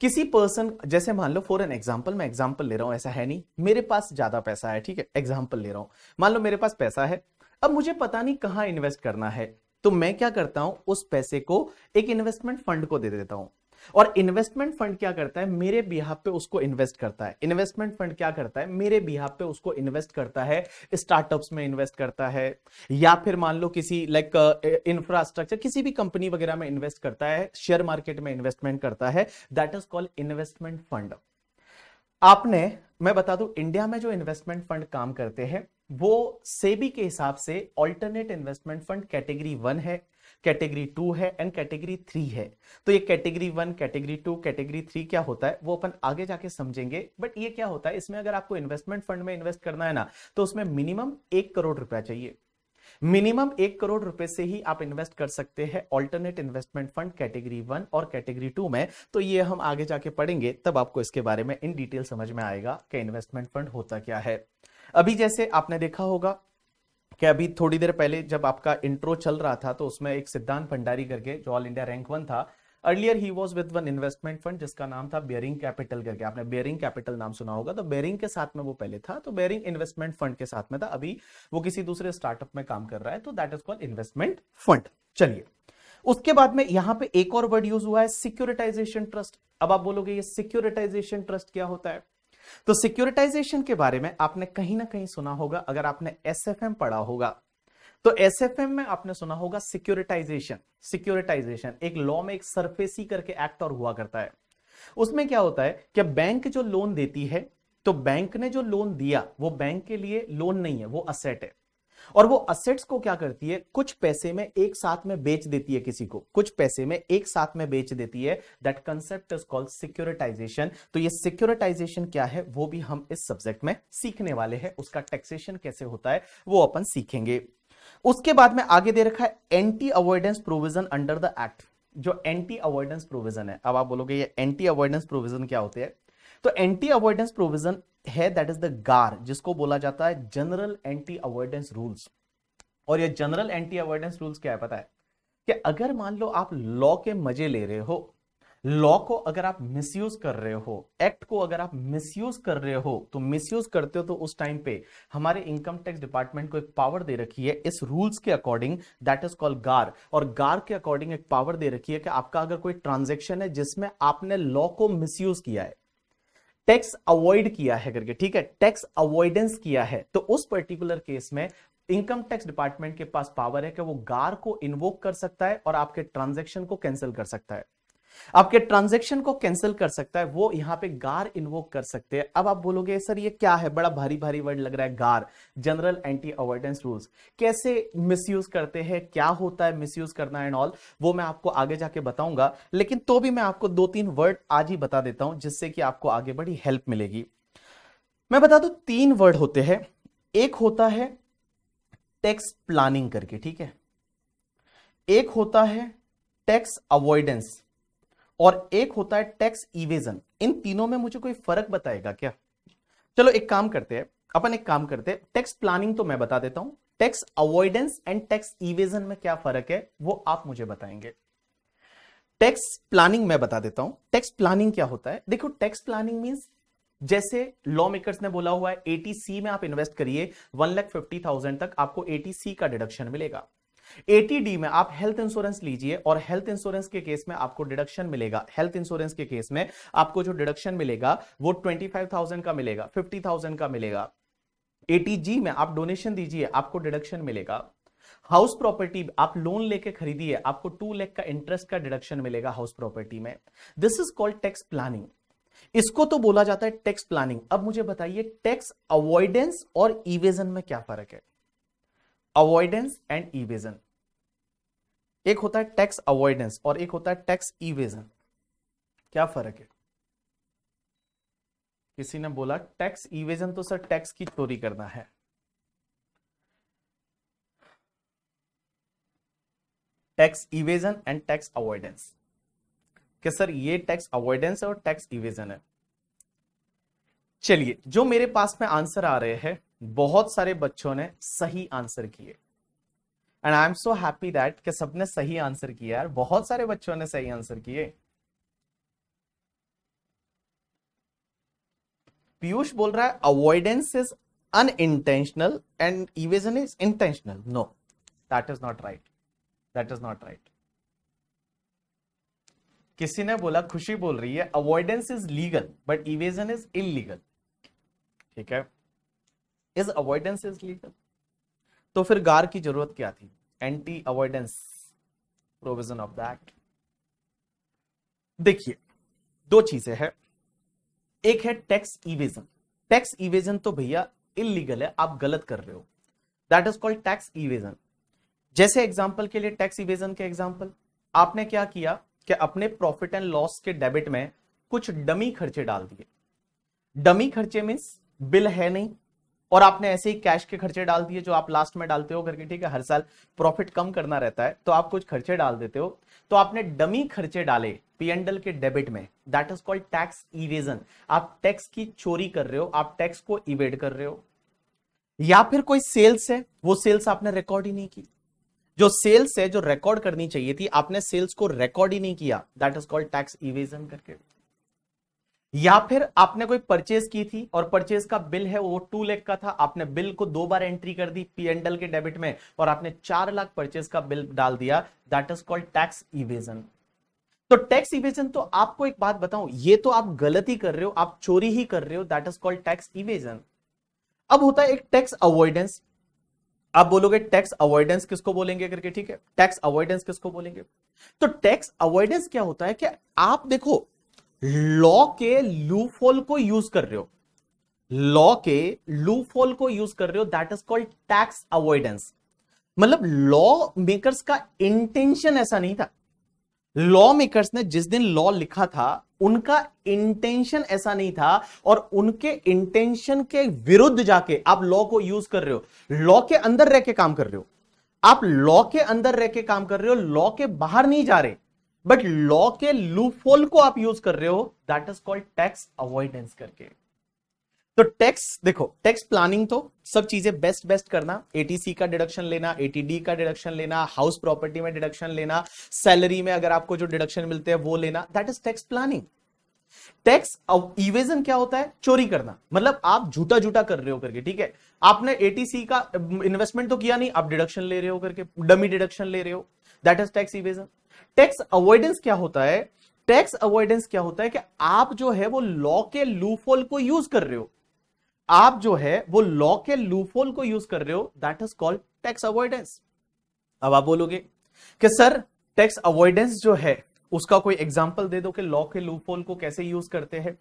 किसी पर्सन जैसे मान लो फॉर एन एग्जाम्पल मैं एग्जाम्पल ले रहा हूं ऐसा है नहीं मेरे पास ज्यादा पैसा है ठीक है एग्जाम्पल ले रहा हूं मान लो मेरे पास पैसा है अब मुझे पता नहीं कहां इन्वेस्ट करना है तो मैं क्या करता हूं उस पैसे को एक इन्वेस्टमेंट फंड को दे देता हूं और इन्वेस्टमेंट फंड क्या करता है मेरे बिहाफ पे उसको इन्वेस्ट करता है इन्वेस्टमेंट फंड क्या करता है मेरे बिहाफ पे उसको इन्वेस्ट करता है स्टार्टअप्स में इन्वेस्ट करता है या फिर मान लो किसी लाइक इंफ्रास्ट्रक्चर किसी भी कंपनी वगैरह में इन्वेस्ट करता है शेयर मार्केट में इन्वेस्टमेंट करता है that is called investment fund आपने मैं बता दू इंडिया में जो इन्वेस्टमेंट फंड काम करते हैं वो सेबी के हिसाब से alternate investment fund category one है कैटेगरी टू है एंड कैटेगरी थ्री है तो ये category one category two category three क्या होता है वो अपन आगे जाके समझेंगे बट ये क्या होता है इसमें अगर आपको इन्वेस्टमेंट फंड में इन्वेस्ट करना है ना तो उसमें मिनिमम एक करोड़ रुपया चाहिए मिनिमम एक करोड़ रुपए से ही आप इन्वेस्ट कर सकते हैं alternate investment fund category one और कैटेगरी टू में तो ये हम आगे जाके पढ़ेंगे तब आपको इसके बारे में इन डिटेल समझ में आएगा कि इन्वेस्टमेंट फंड होता क्या है अभी जैसे आपने देखा होगा कि अभी थोड़ी देर पहले जब आपका इंट्रो चल रहा था तो उसमें एक सिद्धांत भंडारी करके जो ऑल इंडिया रैंक वन था अर्लियर ही was with one investment fund जिसका नाम था बेरिंग कैपिटल करके आपने बेरिंग कैपिटल नाम सुना होगा तो बेरिंग के साथ में वो पहले था तो बेरिंग इन्वेस्टमेंट फंड के साथ में था अभी वो किसी दूसरे स्टार्टअप में काम कर रहा है तो that is called investment fund चलिए उसके बाद में यहां पे एक और वर्ड यूज हुआ है सिक्योरिटाइजेशन ट्रस्ट अब आप बोलोगे ये सिक्योरिटाइजेशन ट्रस्ट क्या होता है तो सिक्योरिटाइजेशन के बारे में आपने कहीं ना कहीं सुना होगा अगर आपने एस पढ़ा होगा तो एस में आपने सुना होगा सिक्योरिटाइजेशन सिक्योरिटाइजेशन एक लॉ में एक सरफेसी करके एक्ट और हुआ करता है उसमें क्या होता है कि बैंक जो लोन देती है तो बैंक ने जो लोन दिया वो बैंक के लिए लोन नहीं है वो असेट है और वो असेट्स को क्या करती है कुछ पैसे में एक साथ में बेच देती है किसी को कुछ पैसे में एक साथ में बेच देती है that concept is called securitization तो ये सिक्योरिटाइजेशन क्या है वो भी हम इस सब्जेक्ट में सीखने वाले हैं उसका टैक्सेशन कैसे होता है वो अपन सीखेंगे उसके बाद में आगे दे रखा है anti avoidance provision under the act जो एंटी अवॉइडेंस प्रोविजन है अब आप बोलोगे ये एंटी अवॉइडेंस प्रोविजन क्या होते हैं तो एंटी अवॉइडेंस प्रोविजन है दैट इज द गार जिसको बोला जाता है जनरल एंटी अवॉइडेंस रूल्स और ये जनरल एंटी अवॉइडेंस रूल्स क्या है पता है कि अगर मान लो आप लॉ के मजे ले रहे हो लॉ को अगर आप मिसयूज कर रहे हो एक्ट को अगर आप मिसयूज कर रहे हो तो मिसयूज करते हो तो उस टाइम पे हमारे इनकम टैक्स डिपार्टमेंट को एक पावर दे रखी है इस रूल्स के अकॉर्डिंग दैट इज कॉल्ड गार और गार के अकॉर्डिंग एक पावर दे रखी है कि आपका अगर कोई ट्रांजेक्शन है जिसमें आपने लॉ को मिसयूज किया है टैक्स अवॉइड किया है करके ठीक है टैक्स अवॉइडेंस किया है तो उस पर्टिकुलर केस में इनकम टैक्स डिपार्टमेंट के पास पावर है कि वो गार को इन्वोक कर सकता है और आपके ट्रांजैक्शन को कैंसिल कर सकता है आपके ट्रांजेक्शन को कैंसिल कर सकता है वो यहां पे गार इन्वोक कर सकते हैं अब आप बोलोगे सर ये क्या है बड़ा भारी भारी वर्ड लग रहा है GAAR general anti avoidance rules कैसे मिसयूज करते हैं क्या होता है मिसयूज करना एंड ऑल वो मैं आपको आगे जाके बताऊंगा लेकिन तो भी मैं आपको दो तीन वर्ड आज ही बता देता हूं जिससे कि आपको आगे बड़ी हेल्प मिलेगी मैं बता दू तीन वर्ड होते हैं एक होता है टैक्स प्लानिंग करके ठीक है एक होता है टैक्स अवॉइडेंस और एक होता है टैक्स इवेजन इन तीनों में मुझे कोई फर्क बताएगा क्या चलो एक काम करते हैं अपन एक काम करते हैं टैक्स प्लानिंग तो मैं बता देता हूं tax avoidance and tax evasion में क्या फर्क है वो आप मुझे बताएंगे टैक्स प्लानिंग मैं बता देता हूं टैक्स प्लानिंग क्या होता है देखो टैक्स प्लानिंग मीन जैसे लॉ मेकर्स ने बोला हुआ है एटीसी में आप इन्वेस्ट करिए वन लाख फिफ्टी थाउजेंड तक आपको एटीसी का डिडक्शन मिलेगा एटीडी में आप हेल्थ इंश्योरेंस लीजिए और हेल्थ इंश्योरेंस के केस में आपको डिडक्शन मिलेगा हेल्थ इंश्योरेंस के केस में आपको जो डिडक्शन मिलेगा वो ट्वेंटी फाइव थाउजेंड का मिलेगा फिफ्टी थाउजेंड का मिलेगा एटीजी में आप डोनेशन दीजिए आपको डिडक्शन मिलेगा हाउस प्रॉपर्टी आप लोन लेके खरीदिए आपको टू लेख का इंटरेस्ट का डिडक्शन मिलेगा हाउस प्रॉपर्टी में this is called tax planning इसको तो बोला जाता है टैक्स प्लानिंग अब मुझे बताइए टैक्स अवॉइडेंस और इवेजन में क्या फर्क है अवॉइडेंस एंड इवेजन एक होता है टैक्स अवॉइडेंस और एक होता है टैक्स इवेजन क्या फर्क है किसी ने बोला टैक्स इवेजन तो सर टैक्स की चोरी करना है tax evasion and tax avoidance कि सर ये टैक्स अवॉइडेंस है और टैक्स इवेजन है चलिए जो मेरे पास में आंसर आ रहे हैं बहुत सारे बच्चों ने सही आंसर किए and I am so happy that कि सबने सही आंसर किया यार बहुत सारे बच्चों ने सही आंसर किए पीयूष बोल रहा है avoidance is intentional and evasion is intentional no that is not right that is not right किसी ने बोला खुशी बोल रही है avoidance is legal but evasion is illegal ठीक है इज अवॉइडेंस इज लीगल तो फिर गार की जरूरत क्या थी anti avoidance provision of the act देखिए दो चीजें हैं एक है टैक्स इवेजन टैक्स इवेजन तो भैया इलीगल है आप गलत कर रहे हो that is called tax evasion जैसे एग्जाम्पल के लिए टैक्स इवेजन के एग्जाम्पल आपने क्या किया कि अपने प्रॉफिट एंड लॉस के डेबिट में कुछ डमी खर्चे डाल दिए डमी खर्चे मीन्स बिल है नहीं और आपने ऐसे ही कैश के खर्चे डाल दिए जो आप लास्ट में डालते हो करके ठीक है हर साल प्रॉफिट कम करना रहता है तो आप कुछ खर्चे डाल देते हो तो आपने डमी खर्चे डाले पीएनडल के डेबिट में that is called tax evasion आप टैक्स की चोरी कर रहे हो आप टैक्स को इवेड कर रहे हो या फिर कोई सेल्स है वो सेल्स आपने रिकॉर्ड ही नहीं की जो सेल्स है जो रिकॉर्ड करनी चाहिए थी आपने सेल्स को रिकॉर्ड ही नहीं किया that is called tax evasion करके या फिर आपने कोई परचेज की थी और परचेज का बिल है वो टू लेख का था आपने बिल को दो बार एंट्री कर दी पी एंडल के डेबिट में और आपने चार लाख परचेज का बिल डाल दिया that is called tax evasion तो टैक्स इवेजन तो आपको एक बात बताऊं ये तो आप ही कर रहे हो आप चोरी ही कर रहे हो that is called tax evasion अब होता है एक टैक्स अवॉइडेंस आप बोलोगे टैक्स अवॉइडेंस किसको बोलेंगे करके ठीक है टैक्स अवॉइडेंस किसको बोलेंगे तो टैक्स अवॉइडेंस क्या होता है कि आप देखो लॉ के लूफोल को यूज कर रहे हो लॉ के लूफोल को यूज कर रहे हो that is called tax avoidance मतलब लॉ मेकर्स का इंटेंशन ऐसा नहीं था लॉ मेकर्स ने जिस दिन लॉ लिखा था उनका इंटेंशन ऐसा नहीं था और उनके इंटेंशन के विरुद्ध जाके आप लॉ को यूज कर रहे हो लॉ के अंदर रह के काम कर रहे हो आप लॉ के अंदर रह के काम कर रहे हो लॉ के बाहर नहीं जा रहे बट लॉ के लूफोल को आप यूज कर रहे हो that is called tax avoidance करके तो टैक्स देखो टैक्स प्लानिंग तो सब चीजें बेस्ट बेस्ट करना एटीसी का डिडक्शन लेना एटीडी का डिडक्शन लेना हाउस प्रॉपर्टी में डिडक्शन लेना सैलरी में अगर आपको जो डिडक्शन मिलते हैं वो लेना that is tax planning tax evasion क्या होता है चोरी करना मतलब आप झूठा झूठा कर रहे हो करके ठीक है आपने एटीसी का इन्वेस्टमेंट तो किया नहीं आप डिडक्शन ले रहे हो करके डमी डिडक्शन ले रहे हो that is tax evasion tax avoidance क्या होता है टैक्स अवॉइडेंस क्या होता है कि आप जो है वो लॉ के लूफोल को यूज कर रहे हो आप जो है वो लॉ के लूफोल को यूज कर रहे हो that is called tax avoidance अब आप बोलोगे कि सर टैक्स अवॉइडेंस जो है उसका कोई एग्जाम्पल दे दो कि लॉ के लूपोल को कैसे यूज करते हैं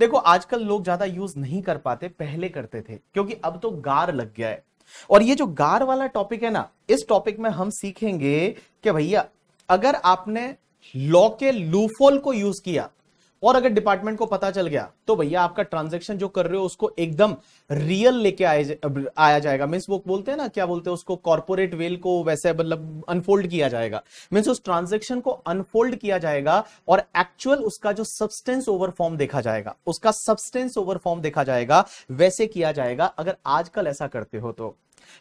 देखो आजकल लोग ज्यादा यूज नहीं कर पाते पहले करते थे क्योंकि अब तो गार लग गया है और ये जो गार वाला टॉपिक है ना इस टॉपिक में हम सीखेंगे कि भैया अगर आपने लॉ के लूफोल को यूज किया और अगर डिपार्टमेंट को पता चल गया तो भैया आपका ट्रांजेक्शन जो कर रहे हो उसको एकदम रियल लेके आया जाएगा मीन्स वो बोलते हैं ना क्या बोलते हैं उसको कॉर्पोरेट वेल को वैसे मतलब अनफोल्ड किया जाएगा मीन्स उस ट्रांजेक्शन को अनफोल्ड किया जाएगा और एक्चुअल उसका जो सब्सटेंस ओवर फॉर्म देखा जाएगा उसका सब्सटेंस ओवर फॉर्म देखा जाएगा वैसे किया जाएगा अगर आजकल ऐसा करते हो तो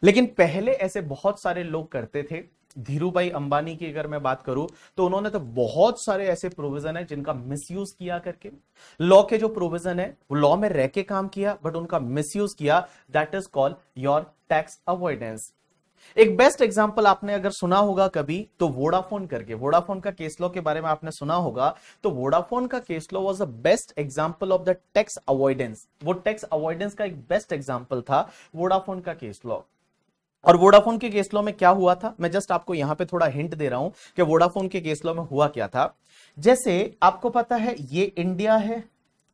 लेकिन पहले ऐसे बहुत सारे लोग करते थे धीरू भाई अंबानी की अगर मैं बात करूं तो उन्होंने तो बहुत सारे ऐसे प्रोविजन है जिनका मिस किया करके लॉ के जो प्रोविजन है वो लॉ में रह के काम किया बट उनका मिस किया that is called your tax avoidance एक बेस्ट एग्जाम्पल आपने अगर सुना होगा कभी तो वोडाफोन करके वोडाफोन का केस लॉ के बारे में आपने सुना होगा तो वोडाफोन का case law was a best example of the tax avoidance वो टैक्स अवॉइडेंस का एक बेस्ट एग्जाम्पल था वोडाफोन का केस लॉ और वोडाफोन के केस लॉ में क्या हुआ था मैं जस्ट आपको यहां पे थोड़ा हिंट दे रहा हूं कि वोडाफोन के केस लॉ में हुआ क्या था जैसे आपको पता है ये इंडिया है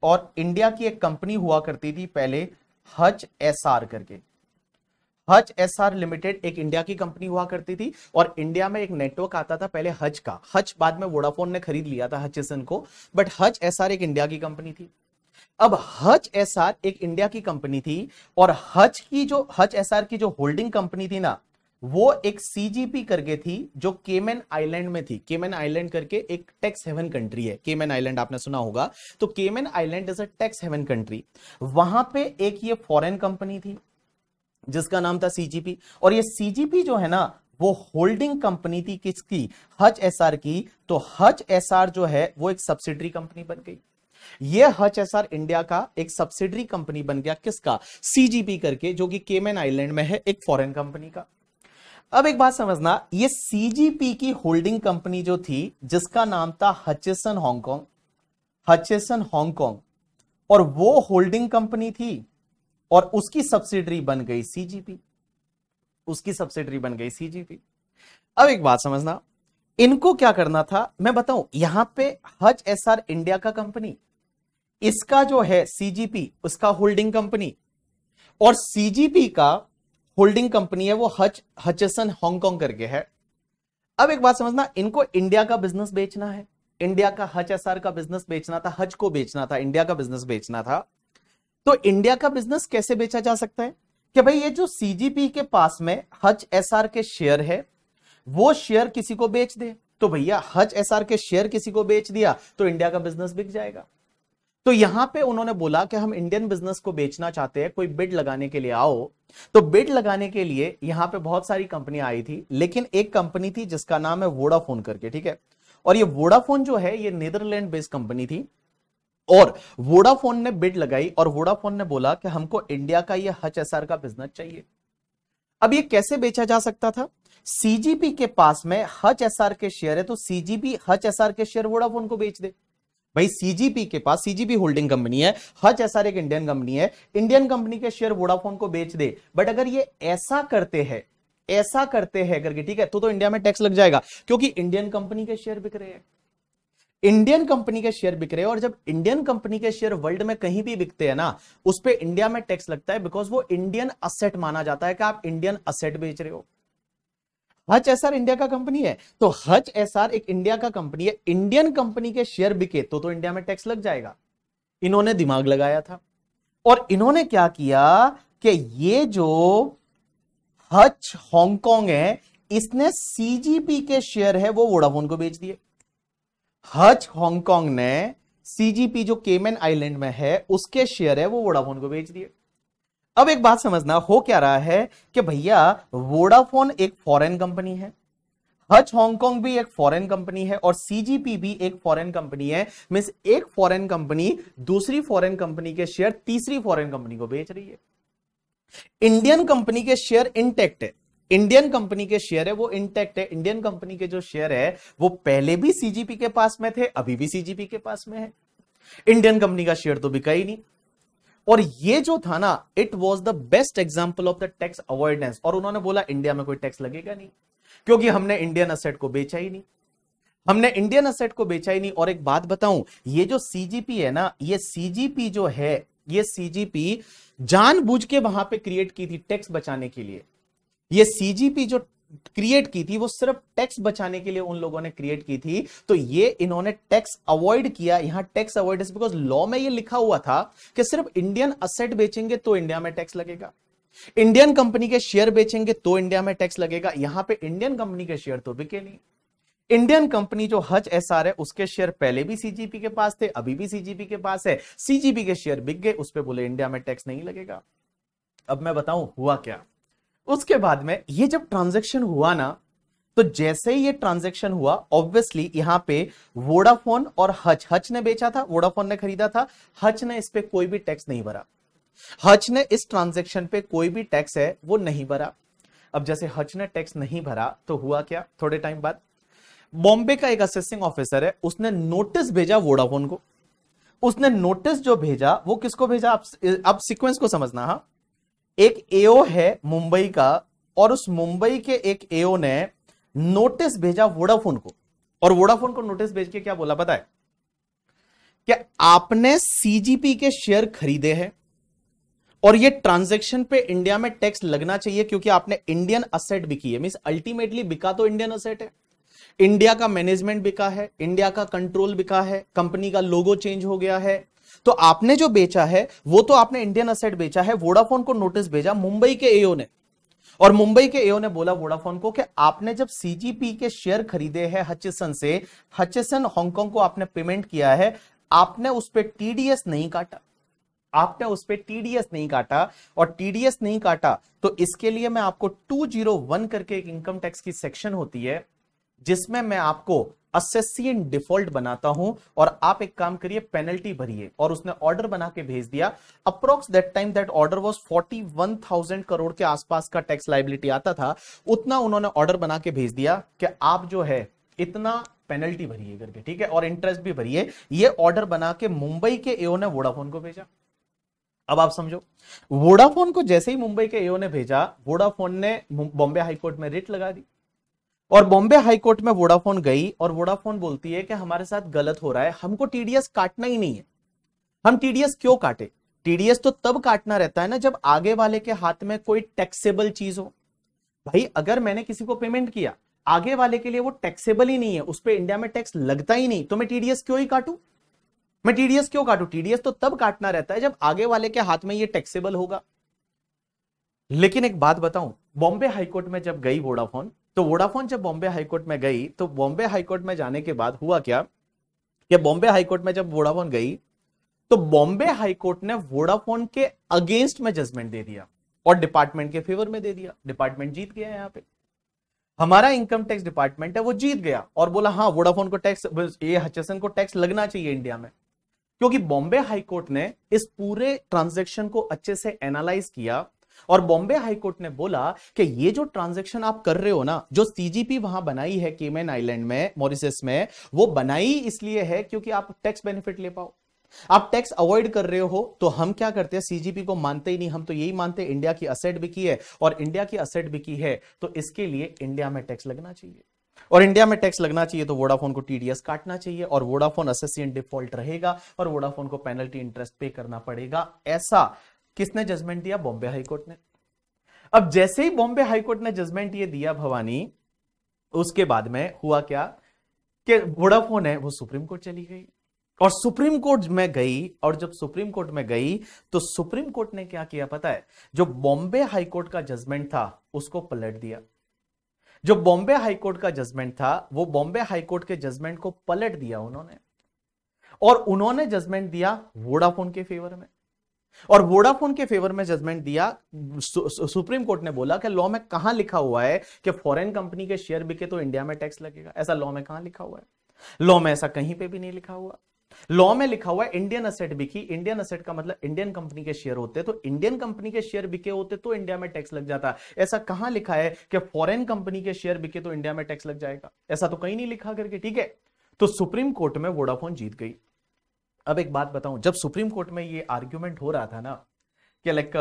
और इंडिया की एक कंपनी हुआ करती थी पहले हच एस आर करके हज एस आर लिमिटेड एक इंडिया की कंपनी हुआ करती थी और इंडिया में एक नेटवर्क आता था पहले हज का हज बाद में वोडाफोन ने खरीद लिया था हचिसन को बट हज एस आर एक इंडिया की कंपनी थी अब हच एस आर एक इंडिया की कंपनी थी और हच की जो हच एस आर की जो होल्डिंग कंपनी थी ना वो एक सीजीपी करके थी जो केमेन आइलैंड में थी केमेन आइलैंड करके एक टैक्स हेवन कंट्री है केमेन आइलैंड आपने सुना होगा तो Cayman island is a tax haven country वहां पे एक ये फॉरेन कंपनी थी जिसका नाम था सीजीपी और ये सीजीपी जो है ना वो होल्डिंग कंपनी थी किसकी हच एसआर की तो हच एसआर जो है वो एक सब्सिडरी कंपनी बन गई ये हच एस इंडिया का एक सब्सिडरी कंपनी बन गया किसका सीजीपी करके जो कि केमेन आइलैंड में है एक फॉरेन कंपनी का अब एक बात समझना ये सीजीपी की होल्डिंग कंपनी जो थी जिसका नाम था हचेसन हांगकॉन्ग हचेसन हांगकॉन्ग और वो होल्डिंग कंपनी थी और उसकी सब्सिडरी बन गई सीजीपी उसकी सब्सिडरी बन गई सीजीपी अब एक बात समझना इनको क्या करना था मैं बताऊं यहां पे हच एसआर इंडिया का कंपनी इसका जो है सीजीपी उसका होल्डिंग कंपनी और सीजीपी का होल्डिंग कंपनी है वो हच हचसन हांगकांग करके है अब एक बात समझना इनको इंडिया का बिजनेस बेचना है इंडिया का हच एस का बिजनेस बेचना था हज को बेचना था इंडिया का बिजनेस बेचना था तो इंडिया का बिजनेस कैसे बेचा जा सकता है कि भाई ये जो सीजीपी के पास में हच एस के शेयर है वो शेयर किसी को बेच दे तो भैया हच एस के शेयर किसी को बेच दिया तो इंडिया का बिजनेस बिक जाएगा तो यहां पे उन्होंने बोला कि हम इंडियन बिजनेस को बेचना चाहते हैं कोई बिड लगाने के लिए आओ तो बिड लगाने के लिए यहां पे बहुत सारी कंपनियां आई थी लेकिन एक कंपनी थी जिसका नाम है वोडाफोन करके ठीक है और ये वोडाफोन जो है ये नीदरलैंड बेस्ड कंपनी थी और वोडाफोन ने बिड लगाई और वोडाफोन ने बोला कि हमको इंडिया का ये हच एस का बिजनेस चाहिए अब ये कैसे बेचा जा सकता था सीजीपी के पास में हच एस के शेयर है तो सीजीपी हच एस के शेयर वोडाफोन को बेच दे भाई सीजीपी के पास सीजीपी होल्डिंग कंपनी है हज एस एक इंडियन कंपनी है इंडियन कंपनी के शेयर वोडाफोन को बेच दे बट अगर ये ऐसा करते हैं ऐसा करते हैं करके ठीक है तो तो इंडिया में टैक्स लग जाएगा क्योंकि इंडियन कंपनी के शेयर बिक रहे हैं इंडियन कंपनी के शेयर बिक रहे हैं और जब इंडियन कंपनी के शेयर वर्ल्ड में कहीं भी बिकते हैं ना उस पर इंडिया में टैक्स लगता है बिकॉज वो इंडियन असेट माना जाता है कि आप इंडियन असेट बेच रहे हो हच एस इंडिया का कंपनी है तो हच एस आर एक इंडिया का कंपनी है इंडियन कंपनी के शेयर बिके तो तो इंडिया में टैक्स लग जाएगा इन्होंने दिमाग लगाया था और इन्होंने क्या किया कि ये जो हच हांगकांग है इसने सीजीपी के शेयर है वो वोडाफोन को बेच दिए हच हांगकांग ने सीजीपी जो केमेन आइलैंड में है उसके शेयर है वो वोडाफोन को बेच दिए अब एक बात समझना हो क्या रहा है कि भैया वोडाफोन एक फॉरेन कंपनी है हच हांगकांग भी एक फॉरेन कंपनी है और सीजीपी भी एक फॉरेन कंपनी है मीन एक फॉरेन कंपनी दूसरी फॉरेन कंपनी के शेयर तीसरी फॉरेन कंपनी को बेच रही है इंडियन कंपनी के शेयर इंटेक्ट है इंडियन कंपनी के शेयर है वो इंटेक्ट है इंडियन कंपनी के जो शेयर है वो पहले भी सीजीपी के पास में थे अभी भी सीजीपी के पास में है इंडियन कंपनी का शेयर तो बिका ही नहीं और ये जो था ना it was the best example of the tax avoidance और उन्होंने बोला इंडिया में कोई टैक्स लगेगा नहीं क्योंकि हमने इंडियन असेट को बेचा ही नहीं हमने इंडियन असेट को बेचा ही नहीं और एक बात बताऊं ये जो सीजीपी है ना ये सीजीपी जो है ये सीजीपी जानबूझ के वहां पे क्रिएट की थी टैक्स बचाने के लिए ये सीजीपी जो क्रिएट की थी वो सिर्फ टैक्स बचाने के लिए उन लोगों ने क्रिएट की थी तो ये इन्होंने टैक्स अवॉइड किया यहां टैक्स अवॉइड बिकॉज लॉ में ये लिखा हुआ था कि सिर्फ इंडियन असेट बेचेंगे तो इंडिया में टैक्स लगेगा इंडियन कंपनी के शेयर बेचेंगे तो इंडिया में टैक्स लगेगा यहां पे इंडियन कंपनी के शेयर तो बिके नहीं इंडियन कंपनी जो हज एस है उसके शेयर पहले भी सीजीपी के पास थे अभी भी सीजीपी के पास है सीजीपी के शेयर बिक गए उस पर बोले इंडिया में टैक्स नहीं लगेगा अब मैं बताऊं हुआ क्या उसके बाद में ये जब ट्रांजेक्शन हुआ ना तो जैसे ही ये ट्रांजेक्शन हुआ ऑब्वियसली यहां पे वोडाफोन और हच हच ने बेचा था वोडाफोन ने खरीदा था हच ने इस पर कोई भी टैक्स नहीं भरा हच ने इस ट्रांजेक्शन पे कोई भी टैक्स है वो नहीं भरा अब जैसे हच ने टैक्स नहीं भरा तो हुआ क्या थोड़े टाइम बाद बॉम्बे का एक असेसिंग ऑफिसर है उसने नोटिस भेजा वोडाफोन को उसने नोटिस जो भेजा वो किसको भेजा आप आप को समझना हा एक एओ है मुंबई का और उस मुंबई के एक एओ ने नोटिस भेजा वोडाफोन को और वोडाफोन को नोटिस भेज के क्या बोला पता है कि आपने सीजीपी के शेयर खरीदे हैं और ये ट्रांजैक्शन पे इंडिया में टैक्स लगना चाहिए क्योंकि आपने इंडियन असेट बिकी है मीन अल्टीमेटली बिका तो इंडियन असेट है इंडिया का मैनेजमेंट बिका है इंडिया का कंट्रोल बिका है कंपनी का लोगो चेंज हो गया है तो आपने जो बेचा है वो तो आपने इंडियन असेट बेचा है वोडाफोन को नोटिस भेजा मुंबई के एओ ने और मुंबई के एओ ने बोला वोडाफोन को कि आपने जब सीजीपी के शेयर खरीदे हैं हचिसन से हचिसन हांगकांग को आपने पेमेंट किया है आपने उस पर टीडीएस नहीं काटा आपने उस पर टीडीएस नहीं काटा और टीडीएस नहीं काटा तो इसके लिए मैं आपको 201 करके एक इनकम टैक्स की सेक्शन होती है जिसमें मैं आपको असेसियन डिफॉल्ट बनाता हूं और आप एक काम करिए पेनल्टी भरिए और उसने ऑर्डर बना के भेज दिया approx that time that order was 41,000 crore के आसपास का टैक्स लाइबिलिटी आता था उतना उन्होंने ऑर्डर बना के भेज दिया कि आप जो है इतना पेनल्टी भरिए करके ठीक है और इंटरेस्ट भी भरिए ये ऑर्डर बना के मुंबई के एओ ने वोडाफोन को भेजा अब आप समझो वोडाफोन को जैसे ही मुंबई के एओ ने भेजा वोडाफोन ने बॉम्बे हाईकोर्ट में रिट लगा दी और बॉम्बे हाईकोर्ट में वोडाफोन गई और वोडाफोन बोलती है कि हमारे साथ गलत हो रहा है हमको टीडीएस काटना ही नहीं है हम टीडीएस क्यों काटे टीडीएस तो तब काटना रहता है ना जब आगे वाले के हाथ में कोई टैक्सेबल चीज हो भाई अगर मैंने किसी को पेमेंट किया आगे वाले के लिए वो टैक्सेबल ही नहीं है उस पर इंडिया में टैक्स लगता ही नहीं तो मैं टीडीएस क्यों ही काटू मैं टीडीएस क्यों काटू टीडीएस तो तब काटना रहता है जब आगे वाले के हाथ में ये टैक्सेबल होगा लेकिन एक बात बताऊं बॉम्बे हाईकोर्ट में जब गई वोडाफोन तो वोडाफोन जब बॉम्बे हाईकोर्ट में गई तो बॉम्बे हाईकोर्ट में जाने के बाद हुआ क्या कि बॉम्बे हाईकोर्ट में जब वोडाफोन गई तो बॉम्बे हाईकोर्ट ने वोडाफोन के अगेंस्ट में जजमेंट दे दिया और डिपार्टमेंट के फेवर में दे दिया डिपार्टमेंट जीत गया यहाँ पे हमारा इनकम टैक्स डिपार्टमेंट है वो जीत गया और बोला हाँ वोडाफोन को टैक्स ये हचसन को टैक्स लगना चाहिए इंडिया में क्योंकि बॉम्बे हाईकोर्ट ने इस पूरे ट्रांजेक्शन को अच्छे से एनालाइज किया और बॉम्बे हाईकोर्ट ने बोला कि ये जो ट्रांजेक्शन आप कर रहे हो ना जो सीजीपी वहां बनाई है केमेन आइलैंड में मॉरिसस में वो बनाई इसलिए है क्योंकि आप टैक्स बेनिफिट ले पाओ आप टैक्स अवॉइड कर रहे हो तो हम क्या करते हैं सीजीपी को मानते ही नहीं हम तो यही मानते हैं इंडिया की असेट बिकी है और इंडिया की असेट बिकी है तो इसके लिए इंडिया में टैक्स लगना चाहिए और इंडिया में टैक्स लगना चाहिए तो वोडाफोन को टीडीएस काटना चाहिए और वोडाफोन असेसियन डिफॉल्ट रहेगा और वोडाफोन को पेनल्टी इंटरेस्ट पे करना पड़ेगा ऐसा किसने जजमेंट दिया बॉम्बे हाईकोर्ट ने अब जैसे ही बॉम्बे हाईकोर्ट ने जजमेंट ये दिया भवानी उसके बाद में हुआ क्या कि वोडाफोन है वो सुप्रीम कोर्ट चली गई और सुप्रीम कोर्ट में गई और जब सुप्रीम कोर्ट में गई तो सुप्रीम कोर्ट ने क्या किया पता है जो बॉम्बे हाईकोर्ट का जजमेंट था उसको पलट दिया जो बॉम्बे हाईकोर्ट का जजमेंट था वो बॉम्बे हाईकोर्ट के जजमेंट को पलट दिया उन्होंने और उन्होंने जजमेंट दिया वोडाफोन के फेवर में और वोडाफोन के फेवर में जजमेंट दिया सु, सु, सुप्रीम कोर्ट ने बोला कि लॉ में कहां लिखा हुआ है कि फॉरेन कंपनी के शेयर बिके तो इंडिया में टैक्स लगेगा ऐसा लॉ में कहां लिखा हुआ है लॉ में ऐसा कहीं पे भी नहीं लिखा हुआ लॉ में लिखा हुआ है इंडियन असेट बिकी इंडियन असेट का मतलब इंडियन कंपनी के शेयर होते तो इंडियन कंपनी के शेयर बिके होते तो इंडिया में टैक्स लग जाता ऐसा कहां लिखा है कि फॉरेन कंपनी के शेयर बिके तो इंडिया में टैक्स लग जाएगा ऐसा तो कहीं नहीं लिखा करके ठीक है तो सुप्रीम कोर्ट में वोडाफोन जीत गई अब एक बात बताऊं जब सुप्रीम कोर्ट में ये आर्ग्यूमेंट हो रहा था ना कि लाइक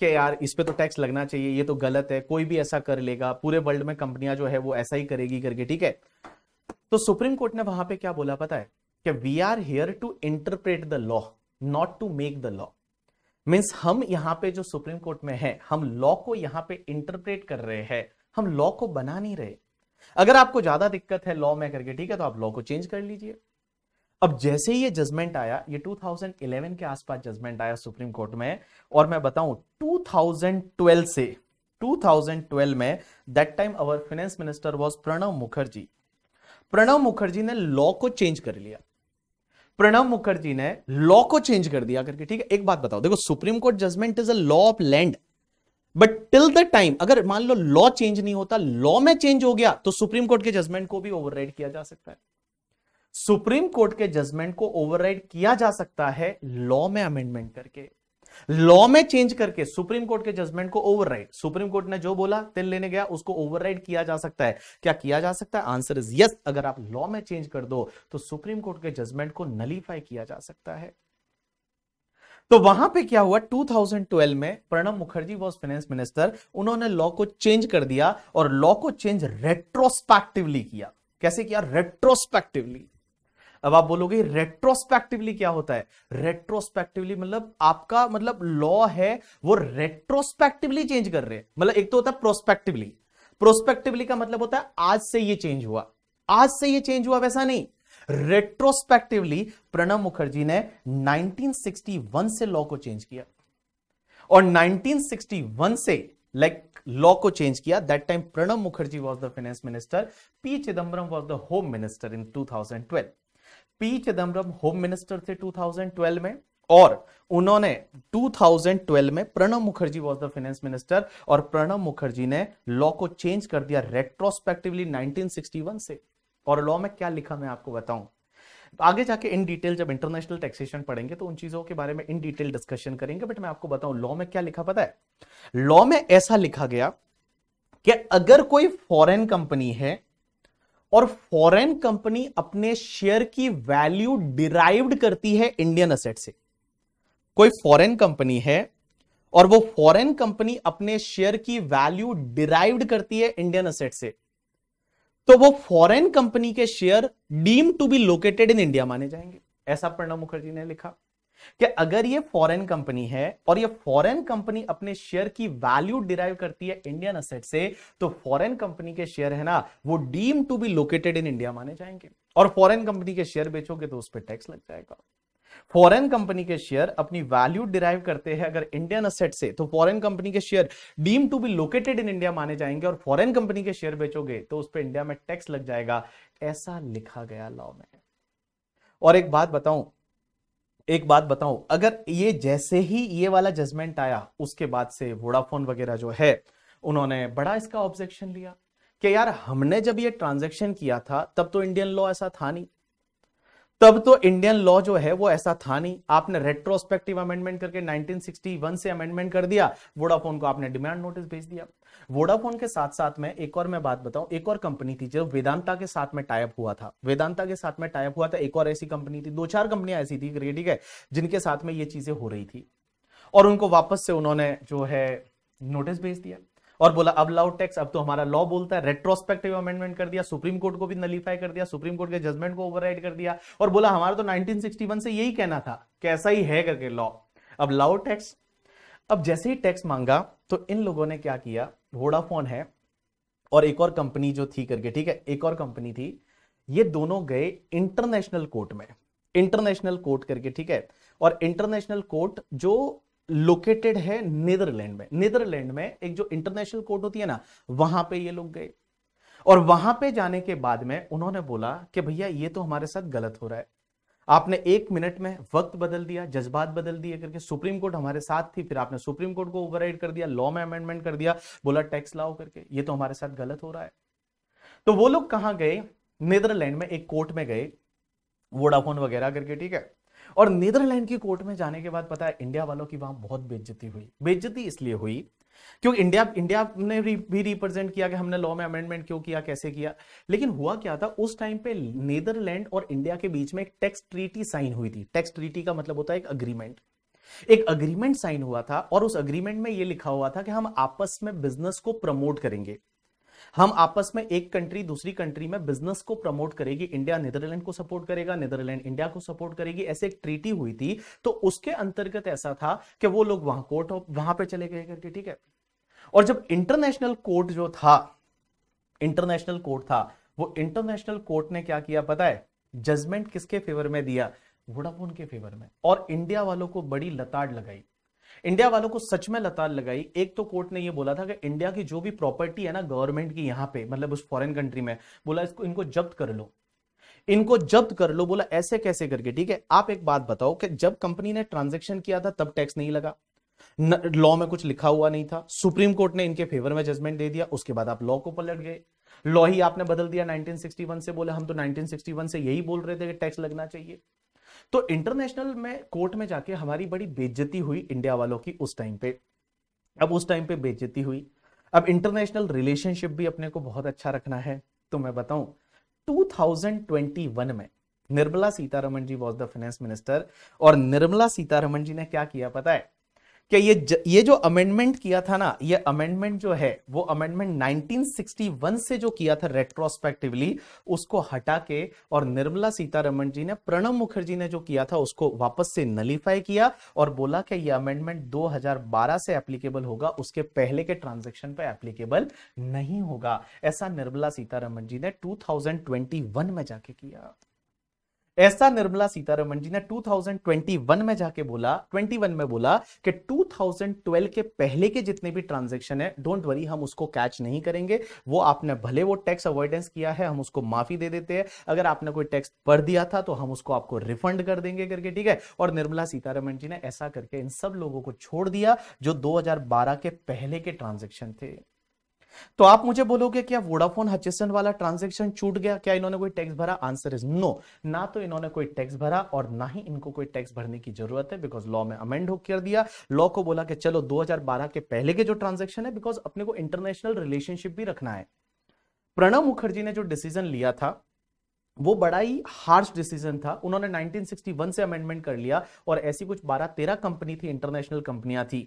के यार इस पे तो टैक्स लगना चाहिए ये तो गलत है कोई भी ऐसा कर लेगा पूरे वर्ल्ड में कंपनियां जो है वो ऐसा ही करेगी करके ठीक है तो सुप्रीम कोर्ट ने वहां पे क्या बोला पता है कि we are here to interpret the law not to make the law means हम यहाँ पे जो सुप्रीम कोर्ट में है हम लॉ को यहाँ पे इंटरप्रेट कर रहे हैं हम लॉ को बना नहीं रहे अगर आपको ज्यादा दिक्कत है लॉ में करके ठीक है तो आप लॉ को चेंज कर लीजिए अब जैसे ही ये जजमेंट आया ये 2011 के आसपास जजमेंट आया सुप्रीम कोर्ट में और मैं बताऊं 2012 से 2012 में that time our finance minister was Pranab Mukherjee Pranab Mukherjee ने लॉ को चेंज कर लिया प्रणव मुखर्जी ने लॉ को चेंज कर दिया करके ठीक है एक बात बताओ देखो supreme court judgement is a law of land but till the time अगर मान लो लॉ चेंज नहीं होता लॉ में चेंज हो गया तो सुप्रीम कोर्ट के जजमेंट को भी ओवर किया जा सकता है सुप्रीम कोर्ट के जजमेंट को ओवरराइड किया जा सकता है लॉ में अमेंडमेंट करके लॉ में चेंज करके सुप्रीम कोर्ट के जजमेंट को ओवरराइड सुप्रीम कोर्ट ने जो बोला तिल लेने गया उसको ओवरराइड किया जा सकता है क्या किया जा सकता है आंसर इज यस अगर आप लॉ में चेंज कर दो तो सुप्रीम कोर्ट के जजमेंट को नलीफाई किया जा सकता है तो वहां पे क्या हुआ 2012 में Pranab Mukherjee was finance minister उन्होंने लॉ को चेंज कर दिया और लॉ को चेंज रेट्रोस्पेक्टिवली किया कैसे किया रेट्रोस्पेक्टिवली अब आप बोलोगे रेट्रोस्पेक्टिवली क्या होता है रेट्रोस्पेक्टिवली मतलब आपका मतलब लॉ है वो रेट्रोस्पेक्टिवली चेंज कर रहे हैं मतलब एक तो होता है प्रोस्पेक्टिवली प्रोस्पेक्टिवली का मतलब होता है आज से ये चेंज हुआ आज से ये चेंज हुआ वैसा नहीं रेट्रोस्पेक्टिवली प्रणब मुखर्जी ने 1961 से लॉ को चेंज किया और 1961 से लाइक लॉ को चेंज किया that time Pranab Mukherjee was the finance minister P Chidambaram was the home minister in 2012 P Chidambaram home minister थे 2012 में और उन्होंने 2012 में Pranab Mukherjee was the finance minister और प्रणब मुखर्जी ने लॉ को चेंज कर दिया रेट्रोस्पेक्टिवली 1961 से और लॉ में क्या लिखा मैं आपको बताऊं आगे जाके इन डिटेल जब इंटरनेशनल टैक्सेशन पढ़ेंगे तो उन चीजों के बारे में इन डिटेल डिस्कशन करेंगे बट मैं आपको बताऊं लॉ में क्या लिखा पता है लॉ में ऐसा लिखा गया कि अगर कोई फॉरेन कंपनी है और फॉरेन कंपनी अपने शेयर की वैल्यू डिराइव्ड करती है इंडियन असेट से कोई फॉरेन कंपनी है और वो फॉरेन कंपनी अपने शेयर की वैल्यू डिराइव्ड करती है इंडियन असेट से तो वो फॉरेन कंपनी के share deem to be located in India माने जाएंगे ऐसा प्रणब मुखर्जी ने लिखा कि अगर ये फॉरेन कंपनी है और ये फॉरेन कंपनी अपने शेयर की वैल्यू डिराइव करती है इंडियन असेट से तो फॉरेन कंपनी के शेयर है ना वो deem to be located in India माने जाएंगे और फॉरेन कंपनी के शेयर बेचोगे तो उस पर टैक्स लग जाएगा फॉरेन कंपनी के शेयर अपनी वैल्यू डिराइव करते हैं अगर इंडियन असेट से तो फॉरेन कंपनी के share deem to be located in India माने जाएंगे और फॉरेन कंपनी के शेयर बेचोगे तो उस पर इंडिया में टैक्स लग जाएगा ऐसा लिखा गया लॉ में और एक बात बताऊं एक बात बताऊं अगर ये जैसे ही ये वाला जजमेंट आया उसके बाद से वोडाफोन वगैरह जो है उन्होंने बड़ा इसका ऑब्जेक्शन लिया कि यार हमने जब ये ट्रांजैक्शन किया था तब तो इंडियन लॉ ऐसा था नहीं तब तो इंडियन लॉ जो है वो ऐसा था नहीं आपने रेट्रोस्पेक्टिव अमेंडमेंट करके 1961 से अमेंडमेंट कर दिया वोडाफोन को आपने डिमांड नोटिस भेज दिया वोडाफोन के साथ साथ में एक और मैं बात बताऊं एक और कंपनी थी जो वेदांता के साथ में टाइप हुआ था वेदांता के साथ में टाइप हुआ था एक और ऐसी कंपनी थी दो चार कंपनियां ऐसी थी ठीक है जिनके साथ में ये चीजें हो रही थी और उनको वापस से उन्होंने जो है नोटिस भेज दिया और बोला अब लाउड टैक्स अब तो हमारा लॉ बोलता है रेट्रोस्पेक्टिव अमेंडमेंट कर दिया सुप्रीम कोर्ट को भी नलीफाई कर दिया सुप्रीम कोर्ट के जजमेंट को ओवरराइड कर दिया और बोला हमारा तो 1961 से यही कहना था कैसा ही है करके लॉ अब लाउड टैक्स अब जैसे ही टैक्स मांगा तो इन लोगों ने क्या किया वोडाफोन है और एक और कंपनी जो थी करके ठीक है एक और कंपनी थी ये दोनों गए इंटरनेशनल कोर्ट में इंटरनेशनल कोर्ट करके ठीक है और इंटरनेशनल कोर्ट जो लोकेटेड है नीदरलैंड में नीदरलैंड में एक जो इंटरनेशनल कोर्ट होती है ना वहां पे ये लोग गए और वहां पे जाने के बाद में उन्होंने बोला कि भैया ये तो हमारे साथ गलत हो रहा है आपने एक मिनट में वक्त बदल दिया जज्बात बदल दिए करके सुप्रीम कोर्ट हमारे साथ थी फिर आपने सुप्रीम कोर्ट को ओवर कर दिया लॉ में अमेंडमेंट कर दिया बोला टैक्स लाओ करके ये तो हमारे साथ गलत हो रहा है तो वो लोग कहां गए नीदरलैंड में एक कोर्ट में गए वोडाफोन वगैरह करके ठीक है और नीदरलैंड की कोर्ट में जाने के बाद पता है इंडिया वालों की वहां बहुत बेज्जती हुई बेज्जती इसलिए हुई क्योंकि इंडिया इंडिया ने भी रिप्रेजेंट किया कि हमने लॉ में अमेंडमेंट क्यों किया कैसे किया लेकिन हुआ क्या था उस टाइम पे नीदरलैंड और इंडिया के बीच में एक टैक्स ट्रीटी साइन हुई थी टैक्स ट्रीटी का मतलब होता है एक अग्रीमेंट एक अग्रीमेंट साइन हुआ था और उस अग्रीमेंट में यह लिखा हुआ था कि हम आपस में बिजनेस को प्रमोट करेंगे हम आपस में एक कंट्री दूसरी कंट्री में बिजनेस को प्रमोट करेगी इंडिया नीदरलैंड को सपोर्ट करेगा नीदरलैंड इंडिया को सपोर्ट करेगी ऐसे एक ट्रीटी हुई थी तो उसके अंतर्गत ऐसा था कि वो लोग वहां कोर्ट वहां पर चले गए करके ठीक है और जब इंटरनेशनल कोर्ट जो था इंटरनेशनल कोर्ट था वो इंटरनेशनल कोर्ट ने क्या किया पता है जजमेंट किसके फेवर में दिया वोडाफोन के फेवर में और इंडिया वालों को बड़ी लताड़ लगाई इंडिया वालों को सच में लताल लगाई एक तो कोर्ट ने ये बोला था कि इंडिया की जो भी प्रॉपर्टी है ना गवर्नमेंट की यहां पे मतलब उस फॉरेन कंट्री में बोला इसको इनको जब्त कर लो इनको जब्त कर लो बोला ऐसे कैसे करके ठीक है आप एक बात बताओ कि जब कंपनी ने ट्रांजेक्शन किया था तब टैक्स नहीं लगा लॉ में कुछ लिखा हुआ नहीं था सुप्रीम कोर्ट ने इनके फेवर में जजमेंट दे दिया उसके बाद आप लॉ को पलट गए लॉ ही आपने बदल दिया 1961 से बोले हम तो 1961 से यही बोल रहे थे कि टैक्स लगना चाहिए तो इंटरनेशनल में कोर्ट में जाके हमारी बड़ी बेज्जती हुई इंडिया वालों की उस टाइम पे अब उस टाइम पे बेज्जती हुई अब इंटरनेशनल रिलेशनशिप भी अपने को बहुत अच्छा रखना है तो मैं बताऊं 2021 में Nirmala Sitharaman ji was the finance minister और निर्मला सीतारमन जी ने क्या किया पता है कि ये ज, ये जो अमेंडमेंट किया था ना ये अमेंडमेंट जो है वो अमेंडमेंट 1961 से जो किया था रेट्रोस्पेक्टिवली उसको हटा के और निर्मला सीतारमण जी ने प्रणब मुखर्जी ने जो किया था उसको वापस से नलीफाई किया और बोला कि ये अमेंडमेंट 2012 से एप्लीकेबल होगा उसके पहले के ट्रांजेक्शन पर एप्लीकेबल नहीं होगा ऐसा निर्मला सीतारमण जी ने टू में जाके किया ऐसा निर्मला सीतारमण जी ने 2021 में जाके बोला 21 में बोला कि 2012 के पहले के जितने भी ट्रांजेक्शन है डोंट वरी हम उसको कैच नहीं करेंगे वो आपने भले वो टैक्स अवॉइडेंस किया है हम उसको माफी दे देते हैं अगर आपने कोई टैक्स भर दिया था तो हम उसको आपको रिफंड कर देंगे करके ठीक है और निर्मला सीतारमण जी ने ऐसा करके इन सब लोगों को छोड़ दिया जो दो के पहले के ट्रांजेक्शन थे तो आप मुझे बोलोगे क्या वोडाफोन हचिसन वाला ट्रांजेक्शन छूट गया क्या इन्होंने कोई टैक्स भरा आंसर इज नो ना तो इन्होंने कोई टैक्स भरा और ना ही इनको कोई टैक्स भरने की जरूरत है बिकॉज लॉ में अमेंड हो कर दिया लॉ को बोला कि चलो 2012 के पहले के जो ट्रांजेक्शन है बिकॉज अपने को इंटरनेशनल रिलेशनशिप भी रखना है प्रणब मुखर्जी ने जो डिसीजन लिया था वो बड़ा ही हार्श डिसीजन था उन्होंने 1961 से अमेंडमेंट कर लिया और ऐसी कुछ 12-13 कंपनी थी इंटरनेशनल कंपनियां थी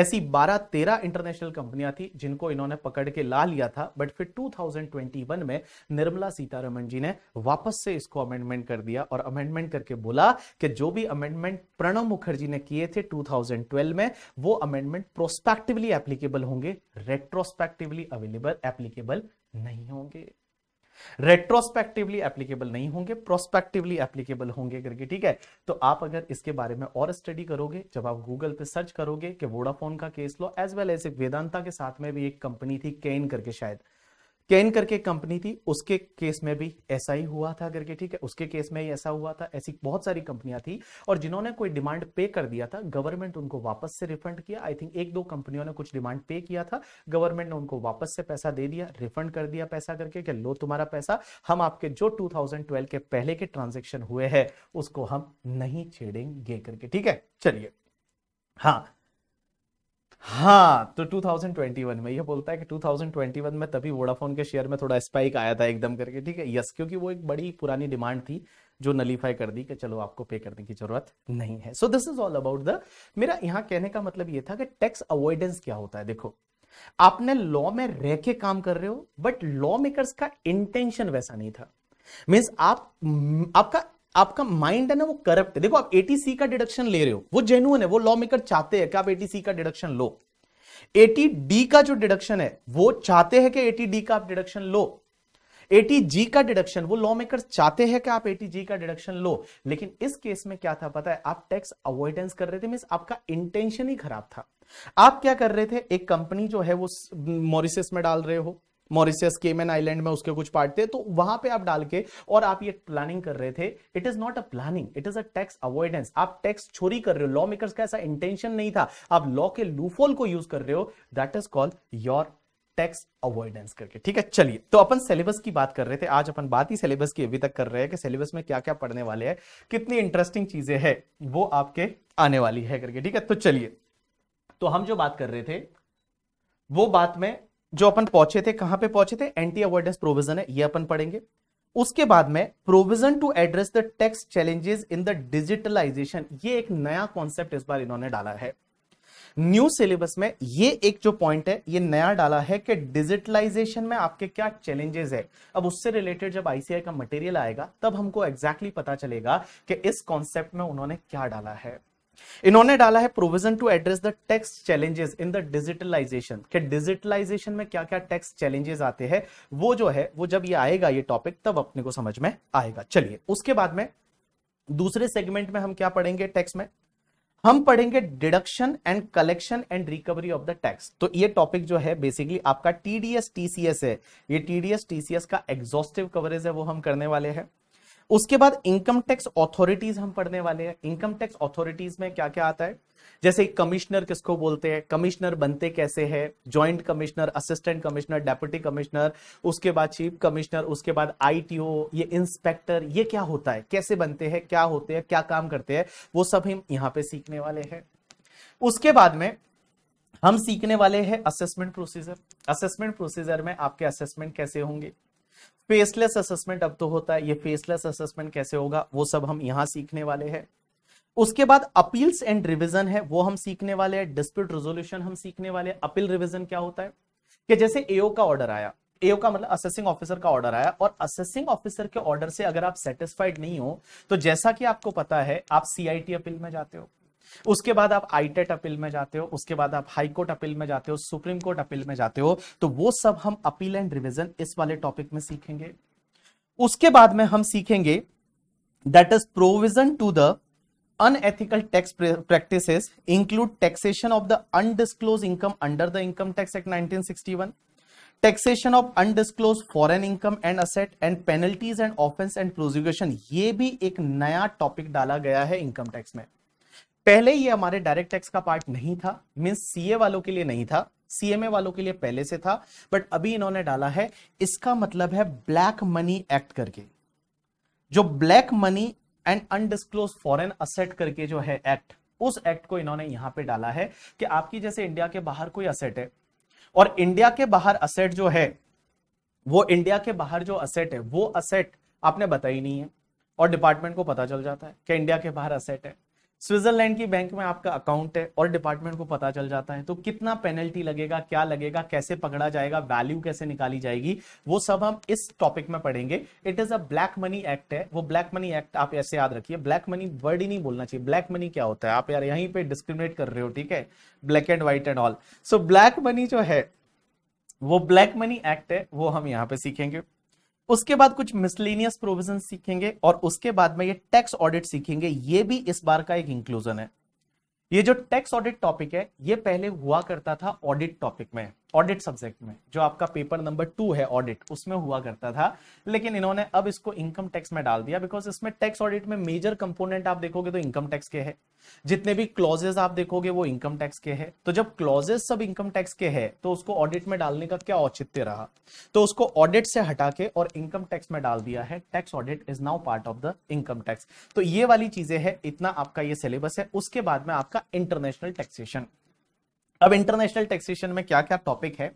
ऐसी 12-13 इंटरनेशनल कंपनियां थी जिनको इन्होंने पकड़ के ला लिया था बट फिर 2021 में निर्मला सीतारमण जी ने वापस से इसको अमेंडमेंट कर दिया और अमेंडमेंट करके बोला कि जो भी अमेंडमेंट प्रणब मुखर्जी ने किए थे 2012 में वो अमेंडमेंट प्रोस्पेक्टिवली एप्लीकेबल होंगे रेट्रोस्पेक्टिवली अवेलेबल एप्लीकेबल नहीं होंगे रेट्रोस्पेक्टिवली एप्लीकेबल नहीं होंगे प्रोस्पेक्टिवली एप्लीकेबल होंगे करके ठीक है तो आप अगर इसके बारे में और स्टडी करोगे जब आप गूगल पे सर्च करोगे कि वोडाफोन का case law as well as एक वेदांता के साथ में भी एक कंपनी थी केन करके शायद कैन करके कंपनी थी उसके केस में भी ऐसा ही हुआ था करके ठीक है उसके केस में ही ऐसा हुआ था ऐसी बहुत सारी कंपनियां थी और जिन्होंने कोई डिमांड पे कर दिया था गवर्नमेंट उनको वापस से रिफंड किया आई थिंक एक दो कंपनियों ने कुछ डिमांड पे किया था गवर्नमेंट ने उनको वापस से पैसा दे दिया रिफंड कर दिया पैसा करके कि लो तुम्हारा पैसा हम आपके जो टू के पहले के ट्रांजेक्शन हुए हैं उसको हम नहीं छेड़ेंगे करके ठीक है चलिए हाँ हाँ तो 2021 में ये बोलता है कि 2021 में तभी वोडाफोन के शेयर में थोड़ा स्पाइक आया था एकदम करके ठीक है यस क्योंकि वो एक बड़ी पुरानी डिमांड थी जो नलीफाई कर दी कि चलो आपको पे करने की जरूरत नहीं है so this is all about the मेरा यहाँ कहने का मतलब ये था कि टैक्स अवॉइडेंस क्या होता है देखो आपने लॉ में रह के काम कर रहे हो बट लॉ मेकर्स का इंटेंशन वैसा नहीं था मीन्स आप आपका आपका माइंड है ना वो करप्ट है देखो आप एटीसी का डिडक्शन ले रहे हो वो जेन्युन है वो लॉ मेकर चाहते हैं कि आप एटीसी का डिडक्शन लो एटी डी का जो डिडक्शन है वो चाहते हैं कि एटी डी का आप डिडक्शन लो एटी जी का डिडक्शन वो लॉ मेकर चाहते हैं कि आप एटी जी का डिडक्शन लो लेकिन इस केस में क्या था पता है आप टैक्स अवॉइडेंस कर रहे थे मीन आपका इंटेंशन ही खराब था आप क्या कर रहे थे एक कंपनी जो है वो मॉरिसस में डाल रहे हो मॉरिसियस केमेन आइलैंड में उसके कुछ पार्ट थे तो वहां पे आप डाल के और आप ये प्लानिंग कर रहे थे it is not a planning it is a tax avoidance आप टैक्स चोरी कर रहे हो लॉ मेकर्स का ऐसा इंटेंशन नहीं था आप लॉ के लूफोल को यूज कर रहे हो that is called your tax avoidance करके ठीक है चलिए तो अपन सिलेबस की बात कर रहे थे आज अपन बात ही सिलेबस की अभी तक कर रहे हैं कि सिलेबस में क्या क्या पढ़ने वाले हैं कितनी इंटरेस्टिंग चीजें हैं वो आपके आने वाली है करके ठीक है तो चलिए तो हम जो बात कर रहे थे वो बात में जो अपन पहुंचे थे कहां पे पहुंचे थे एंटी अवॉइडेंस प्रोविजन है ये अपन पढ़ेंगे उसके बाद में provision to address the tax challenges in the digitalization ये एक नया कॉन्सेप्ट इस बार इन्होंने डाला है न्यू सिलेबस में ये एक जो पॉइंट है ये नया डाला है कि डिजिटलाइजेशन में आपके क्या चैलेंजेस है अब उससे रिलेटेड जब आईसीआई का मटेरियल आएगा तब हमको एग्जैक्टली exactly पता चलेगा कि इस कॉन्सेप्ट में उन्होंने क्या डाला है इन्होंने डाला है provision to address the tax challenges in the digitalization के डिजिटलाइजेशन में क्या क्या टैक्स चैलेंजेस आते हैं वो जो है वो जब ये आएगा ये टॉपिक तब अपने को समझ में आएगा चलिए उसके बाद में दूसरे सेगमेंट में हम क्या पढ़ेंगे टैक्स में हम पढ़ेंगे deduction and collection and recovery of the tax तो ये टॉपिक जो है बेसिकली आपका टीडीएस टीसीएस है ये टीडीएस टीसीएस का एग्जॉस्टिव कवरेज है वो हम करने वाले हैं उसके बाद इनकम टैक्स ऑथोरिटीज हम पढ़ने वाले हैं इनकम टैक्स ऑथोरिटीज में क्या क्या आता है जैसे कमिश्नर किसको बोलते हैं कमिश्नर बनते कैसे है joint commissioner assistant commissioner deputy commissioner उसके बाद चीफ कमिश्नर उसके बाद आई ये इंस्पेक्टर ये क्या होता है कैसे बनते हैं क्या होते हैं क्या काम करते हैं वो सब हम यहाँ पे सीखने वाले हैं उसके बाद में हम सीखने वाले हैं असेसमेंट प्रोसीजर असेसमेंट प्रोसीजर में आपके असेसमेंट कैसे होंगे फेसलेस असेसमेंट अब तो होता है ये फेसलेस असेसमेंट कैसे होगा वो सब हम यहां सीखने वाले हैं उसके बाद अपील्स एंड रिविजन है वो हम सीखने वाले हैं डिस्प्यूट रेजोल्यूशन हम सीखने वाले हैं अपील रिविजन क्या होता है कि जैसे एओ का ऑर्डर आया एओ का मतलब असेसिंग ऑफिसर का ऑर्डर आया और असेसिंग ऑफिसर के ऑर्डर से अगर आप सेटिस्फाइड नहीं हो तो जैसा कि आपको पता है आप सीआईटी अपील में जाते हो उसके बाद आप आईटेट अपील में जाते हो उसके बाद आप हाईकोर्ट अपील में जाते हो सुप्रीम कोर्ट अपील में जाते हो तो वो सब हम अपील एंड रिविजन इस वाले टॉपिक में सीखेंगे उसके बाद में हम सीखेंगे that is provision to the unethical tax practice include taxation of the undisclosed income under the income tax act nineteen taxation of undisclosed foreign income and asset and penalties and offence and prosecution ये भी एक नया topic डाला गया है income tax में पहले ये हमारे डायरेक्ट टैक्स का पार्ट नहीं था मीन्स सीए वालों के लिए नहीं था सीएमए वालों के लिए पहले से था बट अभी इन्होंने डाला है इसका मतलब है ब्लैक मनी एक्ट करके जो black money and undisclosed foreign asset करके जो है एक्ट उस एक्ट को इन्होंने यहां पे डाला है कि आपकी जैसे इंडिया के बाहर कोई असेट है और इंडिया के बाहर असेट जो है वो इंडिया के बाहर जो असेट है वो असेट आपने बताई नहीं है और डिपार्टमेंट को पता चल जाता है कि इंडिया के बाहर असेट है स्विट्जरलैंड की बैंक में आपका अकाउंट है और डिपार्टमेंट को पता चल जाता है तो कितना पेनल्टी लगेगा क्या लगेगा कैसे पकड़ा जाएगा वैल्यू कैसे निकाली जाएगी वो सब हम इस टॉपिक में पढ़ेंगे it is a black money act है वो ब्लैक मनी एक्ट आप ऐसे याद रखिए ब्लैक मनी वर्ड ही नहीं बोलना चाहिए ब्लैक मनी क्या होता है आप यार यहीं पर डिस्क्रिमिनेट कर रहे हो ठीक है black and white and also black money जो है वो ब्लैक मनी एक्ट है वो हम यहाँ पे सीखेंगे उसके बाद कुछ मिसलेनियस प्रोविजन सीखेंगे और उसके बाद में ये टैक्स ऑडिट सीखेंगे ये भी इस बार का एक इंक्लूजन है ये जो टैक्स ऑडिट टॉपिक है ये पहले हुआ करता था ऑडिट टॉपिक में ऑडिट सब्जेक्ट में जो आपका पेपर नंबर टू है ऑडिट उसमें हुआ करता था लेकिन इन्होंने अब इसको इनकम टैक्स में डाल दिया बिकॉज इसमें टैक्स ऑडिट में मेजर कंपोनेंट आप देखोगे तो इनकम टैक्स के है जितने भी क्लॉजेज आप देखोगे वो इनकम टैक्स के है तो जब क्लॉजेज सब इनकम टैक्स के है तो उसको ऑडिट में डालने का क्या औचित्य रहा तो उसको ऑडिट से हटा के और इनकम टैक्स में डाल दिया है tax audit is now part of the income tax तो ये वाली चीजें है इतना आपका ये सिलेबस है उसके बाद में आपका इंटरनेशनल टैक्सेशन अब इंटरनेशनल टैक्सेशन में क्या क्या टॉपिक है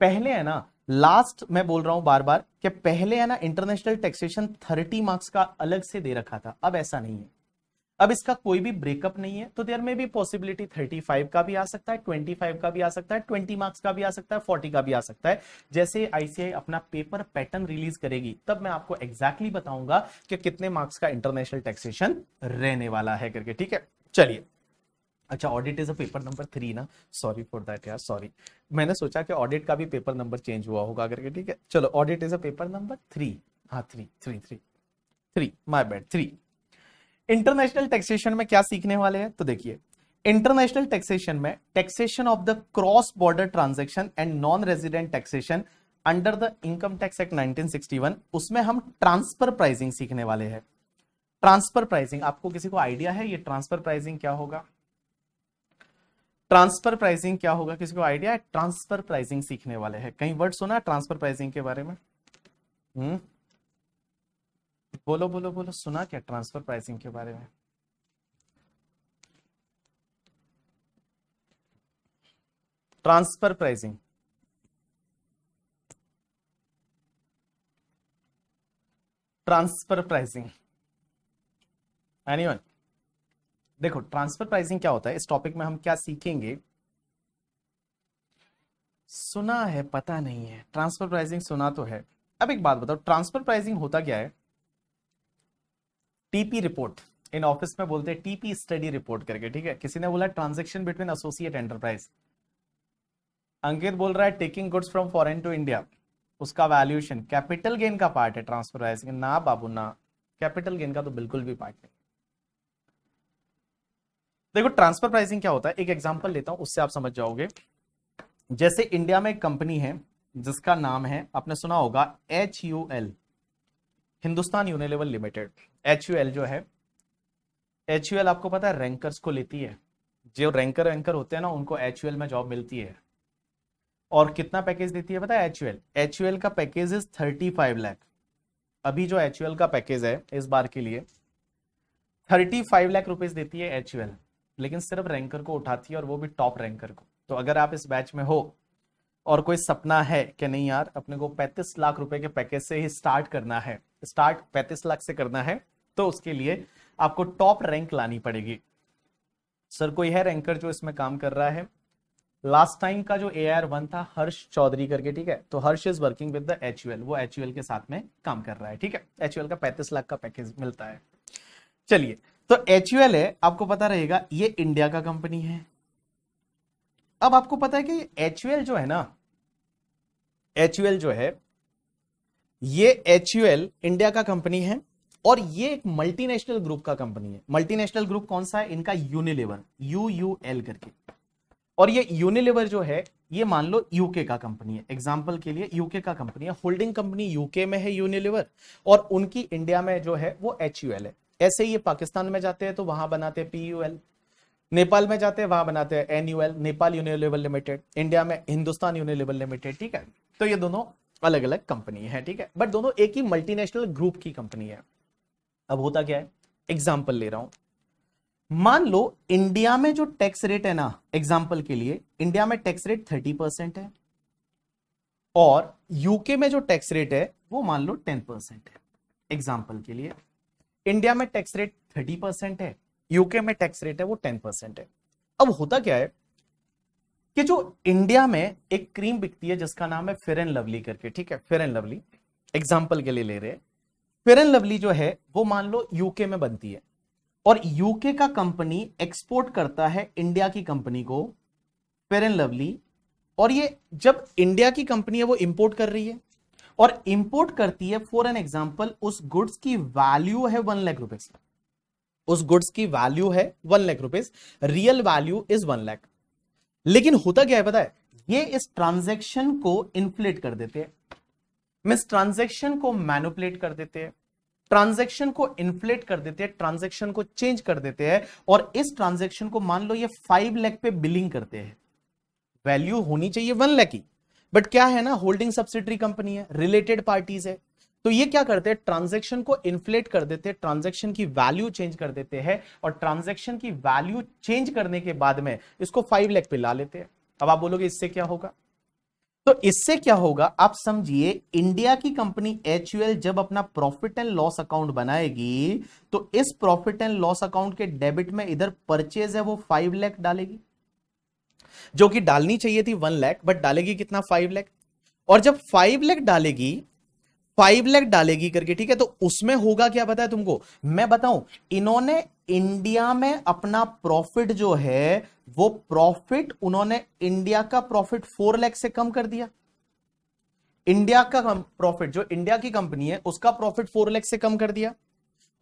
पहले है ना लास्ट मैं बोल रहा हूं बार बार कि पहले है ना इंटरनेशनल टैक्सेशन थर्टी मार्क्स का अलग से दे रखा था अब ऐसा नहीं है अब इसका कोई भी ब्रेकअप नहीं है तो देर में भी पॉसिबिलिटी थर्टी फाइव का भी आ सकता है ट्वेंटी फाइव का भी आ सकता है ट्वेंटी मार्क्स का भी आ सकता है फोर्टी का भी आ सकता है जैसे आईसीआई अपना पेपर पैटर्न रिलीज करेगी तब मैं आपको एग्जैक्टली exactly बताऊंगा कि कितने मार्क्स का इंटरनेशनल टैक्सेशन रहने वाला है करके ठीक है चलिए अच्छा audit is a paper number three ना सॉरी फॉर दैट यार सॉरी मैंने सोचा कि ऑडिट का भी पेपर नंबर चेंज हुआ होगा करके ठीक है चलो audit is a paper number three हाँ three three three three my bad three international taxation में क्या सीखने वाले हैं तो देखिए इंटरनेशनल टैक्सेशन में taxation of the cross border transaction and non resident taxation under the income tax act 1961 उसमें हम ट्रांसफर प्राइसिंग सीखने वाले हैं ट्रांसफर प्राइसिंग आपको किसी को आइडिया है ये ट्रांसफर प्राइसिंग क्या होगा ट्रांसफर प्राइसिंग क्या होगा किसी को आइडिया है ट्रांसफर प्राइसिंग सीखने वाले हैं कहीं वर्ड सुना ट्रांसफर प्राइसिंग के बारे में हम्म बोलो बोलो बोलो सुना क्या ट्रांसफर प्राइसिंग के बारे में transfer pricing transfer pricing anyone देखो ट्रांसफर प्राइसिंग क्या होता है इस टॉपिक में हम क्या सीखेंगे सुना है पता नहीं है ट्रांसफर प्राइसिंग सुना तो है अब एक बात बताओ ट्रांसफर प्राइसिंग होता क्या है टीपी रिपोर्ट इन ऑफिस में बोलते हैं टीपी स्टडी रिपोर्ट करके ठीक है किसी ने बोला transaction between associate enterprise Ankit बोल रहा है taking goods from foreign to India उसका वैल्यूएशन कैपिटल गेन का पार्ट है ट्रांसफर प्राइसिंग ना बाबू ना कैपिटल गेन का तो बिल्कुल भी पार्ट नहीं देखो ट्रांसफर प्राइसिंग क्या होता है एक एग्जाम्पल लेता हूँ उससे आप समझ जाओगे जैसे इंडिया में एक कंपनी है जिसका नाम है आपने सुना होगा H U L Hindustan Unilever limited H U L जो है एच यू एल आपको पता है रैंकर्स को लेती है जो रैंकर रैंकर होते हैं ना उनको एच यू एल में जॉब मिलती है और कितना पैकेज देती है पता है H U L H U L का package is thirty five lakh अभी जो एच यू एल का पैकेज है इस बार के लिए थर्टी फाइव लैख रुपीज देती है एच यू एल लेकिन सिर्फ रैंकर को उठाती है और वो भी टॉप रैंकर को तो अगर आप इस बैच में हो और कोई सपना है कि नहीं यार अपने को 35 लाख रुपए के पैकेज से ही स्टार्ट करना है स्टार्ट 35 लाख से करना है तो उसके लिए आपको टॉप रैंक लानी पड़ेगी सर कोई है रैंकर जो इसमें काम कर रहा है लास्ट टाइम का जो ए आर वन था हर्ष चौधरी करके ठीक है तो Harsh is working with the H वो एच यूएल के साथ में काम कर रहा है ठीक है एच यूएल का पैंतीस लाख का पैकेज मिलता है चलिए तो एच है आपको पता रहेगा ये इंडिया का कंपनी है अब आपको पता है कि एच जो है ना एच जो है ये एच इंडिया का कंपनी है और ये एक मल्टीनेशनल ग्रुप का कंपनी है मल्टीनेशनल ग्रुप कौन सा है इनका यूनिलेवर यू यू एल करके और ये यूनिलेवर जो है ये मान लो यूके का कंपनी है एग्जाम्पल के लिए यूके का कंपनी है होल्डिंग कंपनी यूके में है यूनिलेवर और उनकी इंडिया में जो है वो एच है ऐसे ही ये पाकिस्तान में जाते हैं तो वहां बनाते हैं पीयूएल नेपाल में जाते हैं वहां बनाते हैं NUL Nepal Unilever limited India में हिंदुस्तान लेवल लिमिटेड ठीक है तो ये दोनों अलग अलग कंपनी है ठीक है बट दोनों एक ही मल्टीनेशनल ग्रुप की कंपनी है अब होता क्या है एग्जाम्पल ले रहा हूं मान लो इंडिया में जो टैक्स रेट है ना एग्जाम्पल के लिए इंडिया में टैक्स रेट थर्टी परसेंट है और यूके में जो टैक्स रेट है वो मान लो टेन परसेंट है एग्जाम्पल के लिए इंडिया में टैक्स रेट थर्टी परसेंट है यूके में टैक्स रेट है वो टेन परसेंट है अब होता क्या है कि जो इंडिया में एक क्रीम बिकती है जिसका नाम है फिर एंड लवली करके ठीक है फेर एंड लवली एग्जाम्पल के लिए ले रहे फिर एंड लवली जो है वो मान लो यूके में बनती है और यूके का कंपनी एक्सपोर्ट करता है इंडिया की कंपनी को फेर एंड लवली और ये जब इंडिया की कंपनी है वो इंपोर्ट कर रही है और इंपोर्ट करती है फॉर एन एग्जाम्पल उस गुड्स की वैल्यू है वन लाख रुपीज उस गुड्स की वैल्यू है one lakh rupees real value is one lakh लेकिन होता क्या है पता है ये इस ट्रांजेक्शन को इन्फ्लेट कर देते हैं मिस ट्रांजेक्शन को मैनुपलेट कर देते हैं ट्रांजेक्शन को इन्फ्लेट कर देते हैं ट्रांजेक्शन को चेंज कर देते हैं और इस ट्रांजेक्शन को मान लो ये फाइव लैख पे बिलिंग करते हैं वैल्यू होनी चाहिए वन लैख की बट क्या है ना होल्डिंग सब्सिडरी कंपनी है रिलेटेड पार्टीज है तो ये क्या करते हैं ट्रांजेक्शन को इन्फ्लेट कर देते हैं ट्रांजेक्शन की वैल्यू चेंज कर देते हैं और ट्रांजेक्शन की वैल्यू चेंज करने के बाद में इसको फाइव लैख पे ला लेते हैं अब आप बोलोगे इससे क्या होगा तो इससे क्या होगा आप समझिए इंडिया की कंपनी एच जब अपना प्रॉफिट एंड लॉस अकाउंट बनाएगी तो इस प्रॉफिट एंड लॉस अकाउंट के डेबिट में इधर परचेज है वो फाइव लैख डालेगी जो कि डालनी चाहिए थी वन लैख बट डालेगी कितना फाइव लैख और जब फाइव लैख डालेगी फाइव लैख डालेगी करके ठीक है तो उसमें होगा क्या बताया तुमको मैं बताऊं इन्होंने इंडिया में अपना प्रॉफिट जो है वो प्रॉफिट उन्होंने इंडिया का प्रॉफिट फोर लैख से कम कर दिया इंडिया का प्रॉफिट जो इंडिया की कंपनी है उसका प्रॉफिट फोर लैख से कम कर दिया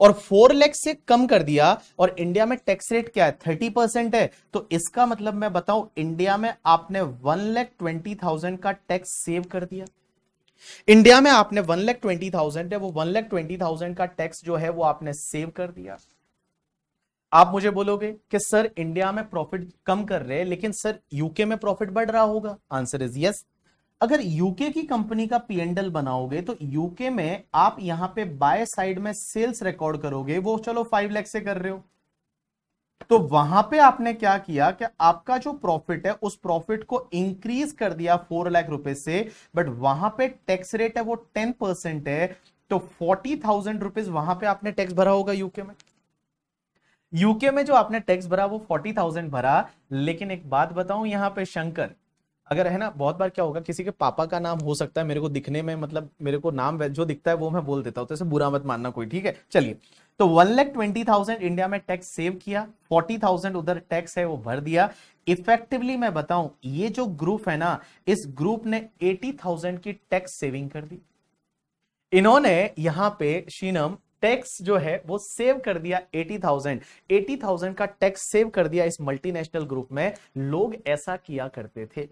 और फोर लैख से कम कर दिया और इंडिया में टैक्स रेट क्या है थर्टी परसेंट है तो इसका मतलब मैं बताऊं इंडिया में आपने वन लैख ट्वेंटी थाउजेंड का टैक्स सेव कर दिया इंडिया में आपने वन लैख ट्वेंटी थाउजेंड है वो वन लैख ट्वेंटी थाउजेंड का टैक्स जो है वो आपने सेव कर दिया आप मुझे बोलोगे कि सर इंडिया में प्रॉफिट कम कर रहे हैं लेकिन सर यूके में प्रॉफिट बढ़ रहा होगा आंसर इज यस अगर यूके की कंपनी का पीएनडल बनाओगे तो यूके में आप यहां पे बाय साइड में सेल्स रिकॉर्ड करोगे वो चलो फाइव लैख से कर रहे हो तो वहां पे आपने क्या किया कि आपका जो प्रॉफिट है उस प्रॉफिट को इंक्रीज कर दिया फोर लाख रुपए से बट वहां पे टैक्स रेट है वो टेन परसेंट है तो फोर्टी थाउजेंड रुपीज वहां पे आपने टैक्स भरा होगा यूके में यूके में जो आपने टैक्स भरा वो फोर्टी थाउजेंड भरा लेकिन एक बात बताऊं यहां पे शंकर अगर है ना बहुत बार क्या होगा किसी के पापा का नाम हो सकता है मेरे को दिखने में मतलब मेरे को नाम जो दिखता है वो मैं बोल देता हूँ तो बुरा मत मानना कोई ठीक है चलिए तो one lakh twenty thousand India में टैक्स सेव किया फोर्टी थाउजेंड उधर टैक्स है वो भर दिया इफेक्टिवली मैं बताऊं ये जो ग्रुप है ना इस ग्रुप ने एटी थाउजेंड की टैक्स सेविंग कर दी इन्होंने यहां पे शीनम टैक्स जो है वो सेव कर दिया एटी थाउजेंड एटी थाउजेंड का टैक्स सेव कर दिया इस मल्टीनेशनल ग्रुप में लोग ऐसा किया करते थे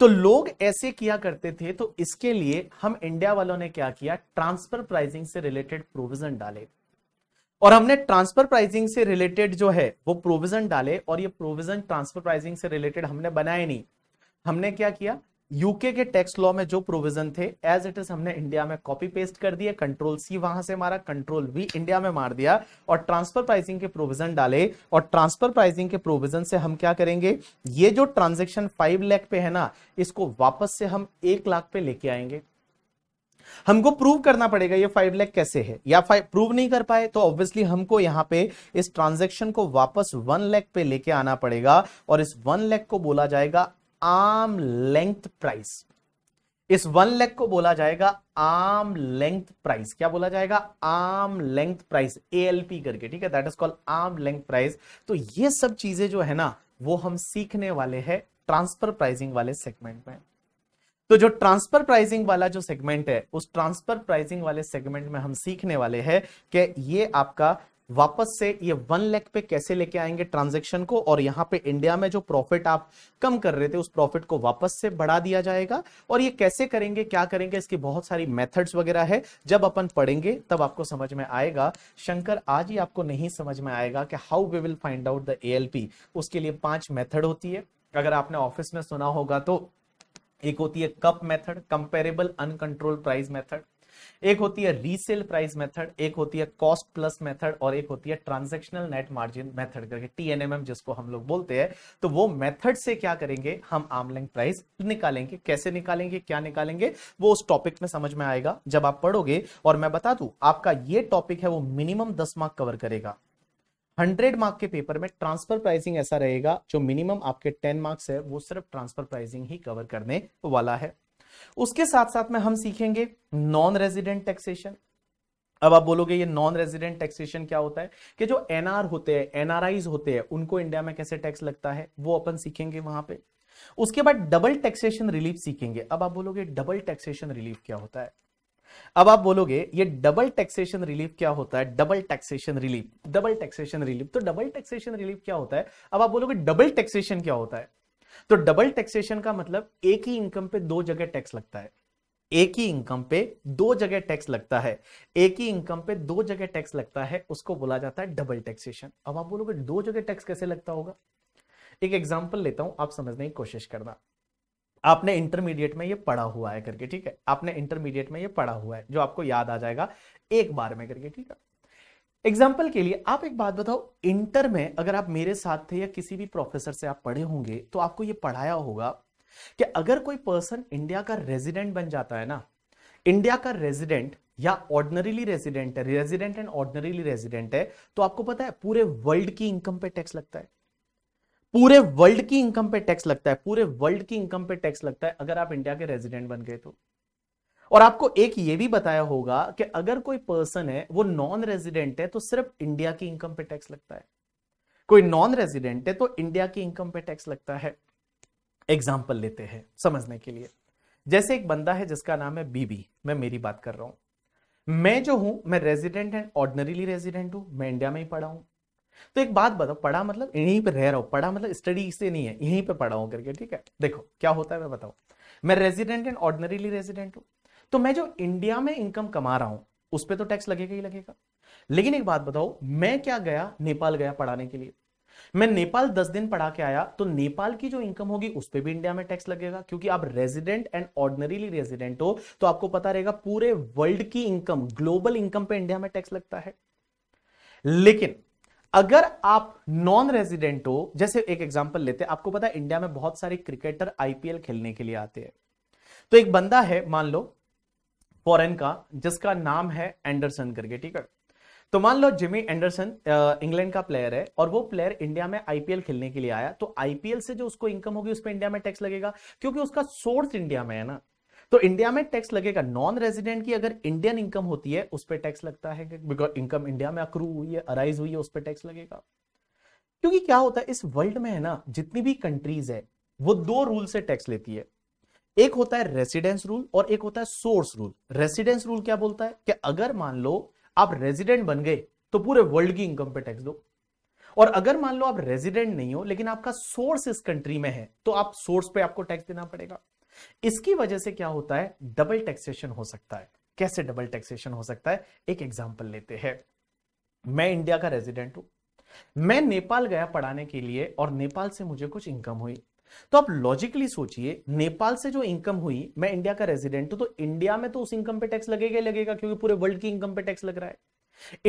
तो लोग ऐसे किया करते थे तो इसके लिए हम इंडिया वालों ने क्या किया ट्रांसफर प्राइसिंग से रिलेटेड प्रोविजन डाले और हमने ट्रांसफर प्राइसिंग से रिलेटेड जो है वो प्रोविजन डाले और ये प्रोविजन ट्रांसफर प्राइसिंग से रिलेटेड हमने बनाए नहीं हमने क्या किया यूके के टैक्स लॉ में जो प्रोविजन थे एज इट इज हमने इंडिया में कॉपी पेस्ट कर दिए कंट्रोल सी वहां से मारा कंट्रोल वी इंडिया में मार दिया और ट्रांसफर प्राइसिंग के प्रोविजन डाले और ट्रांसफर प्राइसिंग के प्रोविजन से हम क्या करेंगे ये जो ट्रांजेक्शन फाइव लैख पे है ना इसको वापस से हम एक लाख पे लेके आएंगे हमको प्रूव करना पड़ेगा ये फाइव लैख कैसे है या फाइव प्रूव नहीं कर पाए तो ऑब्वियसली हमको यहां पे इस ट्रांजैक्शन को वापस वन लैख पे लेके आना पड़ेगा और इस वन लैख को बोला जाएगा आम लेंथ प्राइस इस वन लैख को बोला जाएगा आम लेंथ प्राइस क्या बोला जाएगा आम लेंथ प्राइस एएलपी करके ठीक है that is called arm length price तो ये सब चीजें जो है ना वो हम सीखने वाले हैं ट्रांसफर प्राइसिंग वाले सेगमेंट में तो जो ट्रांसफर प्राइसिंग वाला जो सेगमेंट है उस ट्रांसफर प्राइसिंग वाले सेगमेंट में हम सीखने वाले हैं कि ये आपका वापस से ये वन लैख पे कैसे लेके आएंगे ट्रांजेक्शन को और यहाँ पे इंडिया में जो प्रॉफिट आप कम कर रहे थे उस प्रॉफिट को वापस से बढ़ा दिया जाएगा और ये कैसे करेंगे क्या करेंगे इसकी बहुत सारी मेथड्स वगैरह है जब अपन पढ़ेंगे तब आपको समझ में आएगा शंकर आज ही आपको नहीं समझ में आएगा कि how we will find out the a उसके लिए पांच मेथड होती है अगर आपने ऑफिस में सुना होगा तो एक होती है CUP method comparable uncontrolled price method एक होती है रीसेल प्राइस मेथड एक होती है कॉस्ट प्लस मेथड और एक होती है ट्रांजेक्शनल नेट मार्जिन मेथड करके टीएनएमएम जिसको हम लोग बोलते हैं तो वो मेथड से क्या करेंगे हम आमलैंग प्राइस निकालेंगे कैसे निकालेंगे क्या निकालेंगे वो उस टॉपिक में समझ में आएगा जब आप पढ़ोगे और मैं बता दू आपका ये टॉपिक है वो मिनिमम दस मार्क कवर करेगा हंड्रेड मार्क के पेपर में ट्रांसफर प्राइसिंग ऐसा रहेगा जो मिनिमम आपके टेन मार्क्स है वो सिर्फ ट्रांसफर प्राइसिंग ही कवर करने वाला है उसके साथ साथ में हम सीखेंगे नॉन रेजिडेंट टैक्सेशन अब आप बोलोगे ये नॉन रेजिडेंट टैक्सेशन क्या होता है कि जो एनआर होते हैं एनआरआईज होते हैं उनको इंडिया में कैसे टैक्स लगता है वो अपन सीखेंगे वहां पे उसके बाद डबल टैक्सेशन रिलीफ सीखेंगे अब आप बोलोगे डबल टैक्सेशन रिलीफ क्या होता है अब आप बोलोगे ये डबल टैक्सेशन रिलीफ क्या होता है double taxation relief double taxation relief तो डबल टैक्सेशन रिलीफ क्या होता है अब आप बोलोगे डबल टैक्सेशन क्या होता है तो डबल टैक्सेशन का मतलब एक ही इनकम पे दो जगह टैक्स लगता है एक ही इनकम पे दो जगह टैक्स लगता है एक ही इनकम पे दो जगह टैक्स लगता है उसको बोला जाता है डबल टैक्सेशन अब आप बोलोगे दो जगह टैक्स कैसे लगता होगा एक एग्जाम्पल लेता हूं आप समझने की कोशिश करना आपने इंटरमीडिएट में ये पढ़ा हुआ है करके ठीक है आपने इंटरमीडिएट में ये पढ़ा हुआ है जो आपको याद आ जाएगा एक बार में करके ठीक है एग्जाम्पल के लिए आप एक बात बताओ इंटर में अगर आप मेरे साथ थे या किसी भी प्रोफेसर से आप पढ़े होंगे तो आपको यह पढ़ाया होगा कि अगर कोई पर्सन इंडिया का रेजिडेंट बन जाता है ना इंडिया का रेजिडेंट या ऑर्डनरीली रेजिडेंट है रेजिडेंट एंड ऑर्डनरीली रेजिडेंट है तो आपको पता है पूरे वर्ल्ड की इनकम पे टैक्स लगता है पूरे वर्ल्ड की इनकम पे टैक्स लगता है पूरे वर्ल्ड की इनकम पे टैक्स लगता है अगर आप इंडिया के रेजिडेंट बन गए तो और आपको एक ये भी बताया होगा कि अगर कोई पर्सन है वो नॉन रेजिडेंट है तो सिर्फ इंडिया की इनकम पे टैक्स लगता है कोई नॉन रेजिडेंट है तो इंडिया की इनकम पे टैक्स लगता है एग्जाम्पल लेते हैं समझने के लिए जैसे एक बंदा है जिसका नाम है बीबी मैं मेरी बात कर रहा हूं मैं जो हूं मैं रेजिडेंट एंड ऑर्डनरीली रेजिडेंट हूं मैं इंडिया में ही पढ़ा हूं तो एक बात बताओ पढ़ा मतलब यहीं पर रह रहा हूं पढ़ा मतलब स्टडी से नहीं है यहीं पर पढ़ा हूं करके ठीक है देखो क्या होता है मैं बताऊ मैं रेजिडेंट एंड ऑर्डनरीली रेजिडेंट हूँ तो मैं जो इंडिया में इनकम कमा रहा हूं उस पर तो टैक्स लगेगा ही लगेगा लेकिन एक बात बताओ मैं क्या गया नेपाल गया पढ़ाने के लिए मैं नेपाल दस दिन पढ़ा के आया तो नेपाल की जो इनकम होगी उस पर भी इंडिया में टैक्स लगेगा क्योंकि आप रेजिडेंट एंड ऑर्डनरीली रेजिडेंट हो तो आपको पता रहेगा पूरे वर्ल्ड की इनकम ग्लोबल इनकम पे इंडिया में टैक्स लगता है लेकिन अगर आप नॉन रेजिडेंट हो जैसे एक एग्जाम्पल लेते हैं आपको पता है इंडिया में बहुत सारे क्रिकेटर आईपीएल खेलने के लिए आते हैं तो एक बंदा है मान लो फॉरेन का जिसका नाम है एंडरसन करके ठीक है तो मान लो जिमी एंडरसन इंग्लैंड का प्लेयर है और वो प्लेयर इंडिया में आईपीएल खेलने के लिए आया तो आईपीएल से जो उसको इनकम होगी उस पर इंडिया में टैक्स लगेगा क्योंकि उसका सोर्स इंडिया में है ना तो इंडिया में टैक्स लगेगा नॉन रेजिडेंट की अगर इंडियन इनकम होती है उस पर टैक्स लगता है बिकॉज इनकम इंडिया में अक्रू हुई है अराइज हुई है उस पर टैक्स लगेगा क्योंकि क्या होता है इस वर्ल्ड में है ना जितनी भी कंट्रीज है वो दो रूल से टैक्स लेती है एक होता है रेसिडेंस रूल और एक होता है सोर्स रूल रेसिडेंस रूल क्या बोलता है कि अगर मान लो आप रेजिडेंट बन गए तो पूरे वर्ल्ड की इनकम पे टैक्स दो और अगर मान लो आप रेजिडेंट नहीं हो लेकिन आपका सोर्स इस कंट्री में है तो आप सोर्स पे आपको टैक्स देना पड़ेगा इसकी वजह से क्या होता है डबल टैक्सेशन हो सकता है कैसे डबल टैक्सेशन हो सकता है एक एग्जाम्पल लेते हैं मैं इंडिया का रेजिडेंट हूं मैं नेपाल गया पढ़ाने के लिए और नेपाल से मुझे कुछ इनकम हुई तो आप लॉजिकली सोचिए नेपाल से जो इनकम हुई मैं इंडिया का रेजिडेंट हूं तो इंडिया में तो उस इनकम पे टैक्स लगेगा ही लगेगा क्योंकि पूरे वर्ल्ड की इनकम पे टैक्स लग रहा है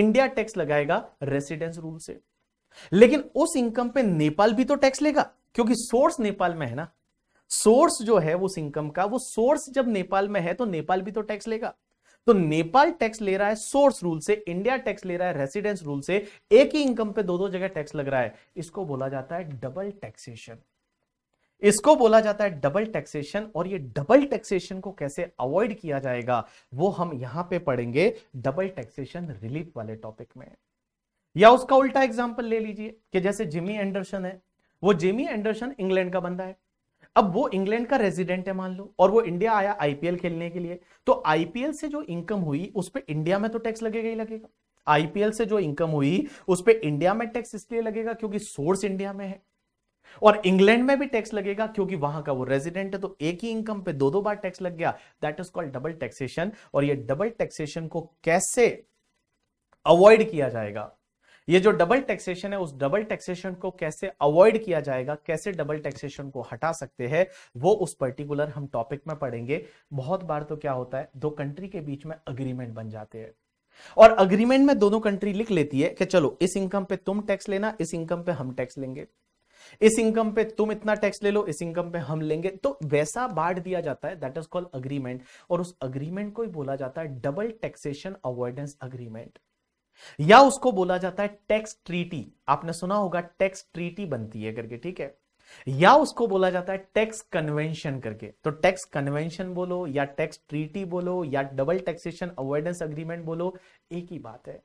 इंडिया टैक्स लगाएगा रेसिडेंस रूल से लेकिन उस इनकम पे नेपाल भी तो टैक्स लेगा क्योंकि सोर्स नेपाल में है ना सोर्स जो है उस इनकम का वो सोर्स जब नेपाल में है तो नेपाल भी तो टैक्स लेगा तो नेपाल टैक्स ले रहा है सोर्स रूल से इंडिया टैक्स ले रहा है रेसिडेंस रूल से एक ही इनकम पे दो दो जगह टैक्स लग रहा है इसको बोला जाता है डबल टैक्सेशन इसको बोला जाता है डबल टैक्सेशन और ये डबल टैक्सेशन को कैसे अवॉइड किया जाएगा वो हम यहां पे पढ़ेंगे डबल टैक्सेशन रिलीफ वाले टॉपिक में या उसका उल्टा एग्जाम्पल ले लीजिए कि जैसे जिमी एंडरसन है वो जिमी एंडरसन इंग्लैंड का बंदा है अब वो इंग्लैंड का रेजिडेंट है मान लो और वो इंडिया आया आईपीएल खेलने के लिए तो आईपीएल से जो इनकम हुई उस पर इंडिया में तो टैक्स लगेगा ही लगेगा आईपीएल से जो इनकम हुई उस पर इंडिया में टैक्स इसलिए लगेगा क्योंकि सोर्स इंडिया में है और इंग्लैंड में भी टैक्स लगेगा क्योंकि वहां का वो रेजिडेंट है तो एक ही इनकम पे दो दो बार टैक्स लग गया that is called double taxation और ये डबल टैक्सेशन को कैसे अवॉइड किया जाएगा ये जो डबल टैक्सेशन है उस डबल टैक्सेशन को कैसे अवॉइड किया जाएगा कैसे डबल टैक्सेशन को हटा सकते हैं वो उस पर्टिकुलर हम टॉपिक में पढ़ेंगे बहुत बार तो क्या होता है दो कंट्री के बीच में अग्रीमेंट बन जाते हैं और अग्रीमेंट में दोनों कंट्री लिख लेती है कि चलो इस इनकम पे तुम टैक्स लेना इस इनकम पे हम टैक्स लेंगे इस इनकम पे तुम इतना टैक्स ले लो इस इनकम पे हम लेंगे तो वैसा बांट दिया जाता है दैट इज कॉल्ड अग्रीमेंट और उस अग्रीमेंट को ही बोला जाता है डबल टैक्सेशन अवॉइडेंस अग्रीमेंट या उसको बोला जाता है टैक्स ट्रीटी आपने सुना होगा टैक्स ट्रीटी बनती है करके ठीक है या उसको बोला जाता है टैक्स कन्वेंशन करके तो टैक्स कन्वेंशन बोलो या टैक्स ट्रीटी बोलो या डबल टैक्सेशन अवॉइडेंस अग्रीमेंट बोलो एक ही बात है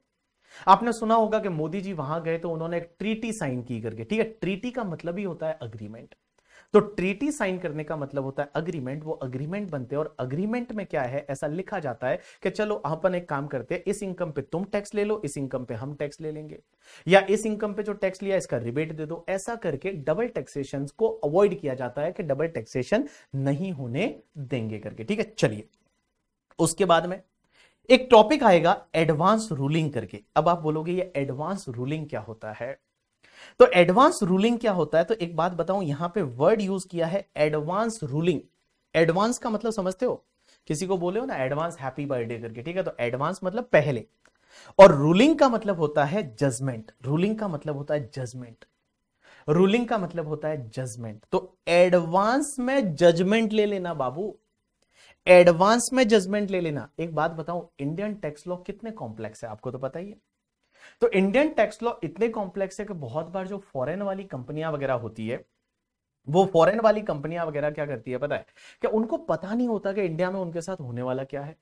आपने सुना होगा कि मोदी जी वहां गए तो उन्होंने एक ट्रीटी साइन की करके ठीक है ट्रीटी का मतलब ही होता है अग्रीमेंट तो ट्रीटी साइन करने का मतलब होता है अग्रीमेंट वो अग्रीमेंट बनते हैं और अग्रीमेंट में क्या है ऐसा लिखा जाता है कि चलो अपन एक काम करते हैं इस इनकम पे तुम टैक्स ले लो इस इनकम पे हम टैक्स ले लेंगे या इस इनकम पे जो टैक्स लिया इसका रिबेट दे दो ऐसा करके डबल टैक्सेशन को अवॉइड किया जाता है कि डबल टैक्सेशन नहीं होने देंगे करके ठीक है चलिए उसके बाद में एक टॉपिक आएगा एडवांस रूलिंग करके अब आप बोलोगे ये एडवांस रूलिंग क्या होता है तो एडवांस रूलिंग क्या होता है तो एक बात बताऊं यहां पे वर्ड यूज किया है एडवांस रूलिंग एडवांस का मतलब समझते हो किसी को बोले हो ना एडवांस हैप्पी बर्थडे करके ठीक है तो एडवांस मतलब पहले और रूलिंग का मतलब होता है जजमेंट रूलिंग का मतलब होता है जजमेंट रूलिंग का मतलब होता है जजमेंट तो एडवांस में जजमेंट ले लेना बाबू एडवांस में जजमेंट ले लेना एक बात बताऊं इंडियन टैक्स लॉ कितने कॉम्प्लेक्स है आपको तो पता ही है तो इंडियन टैक्स लॉ इतने कॉम्प्लेक्स है कि बहुत बार जो फॉरेन वाली कंपनियां वगैरह होती है वो फॉरेन वाली कंपनियां वगैरह क्या करती है पता है कि उनको पता नहीं होता कि इंडिया में उनके साथ होने वाला क्या है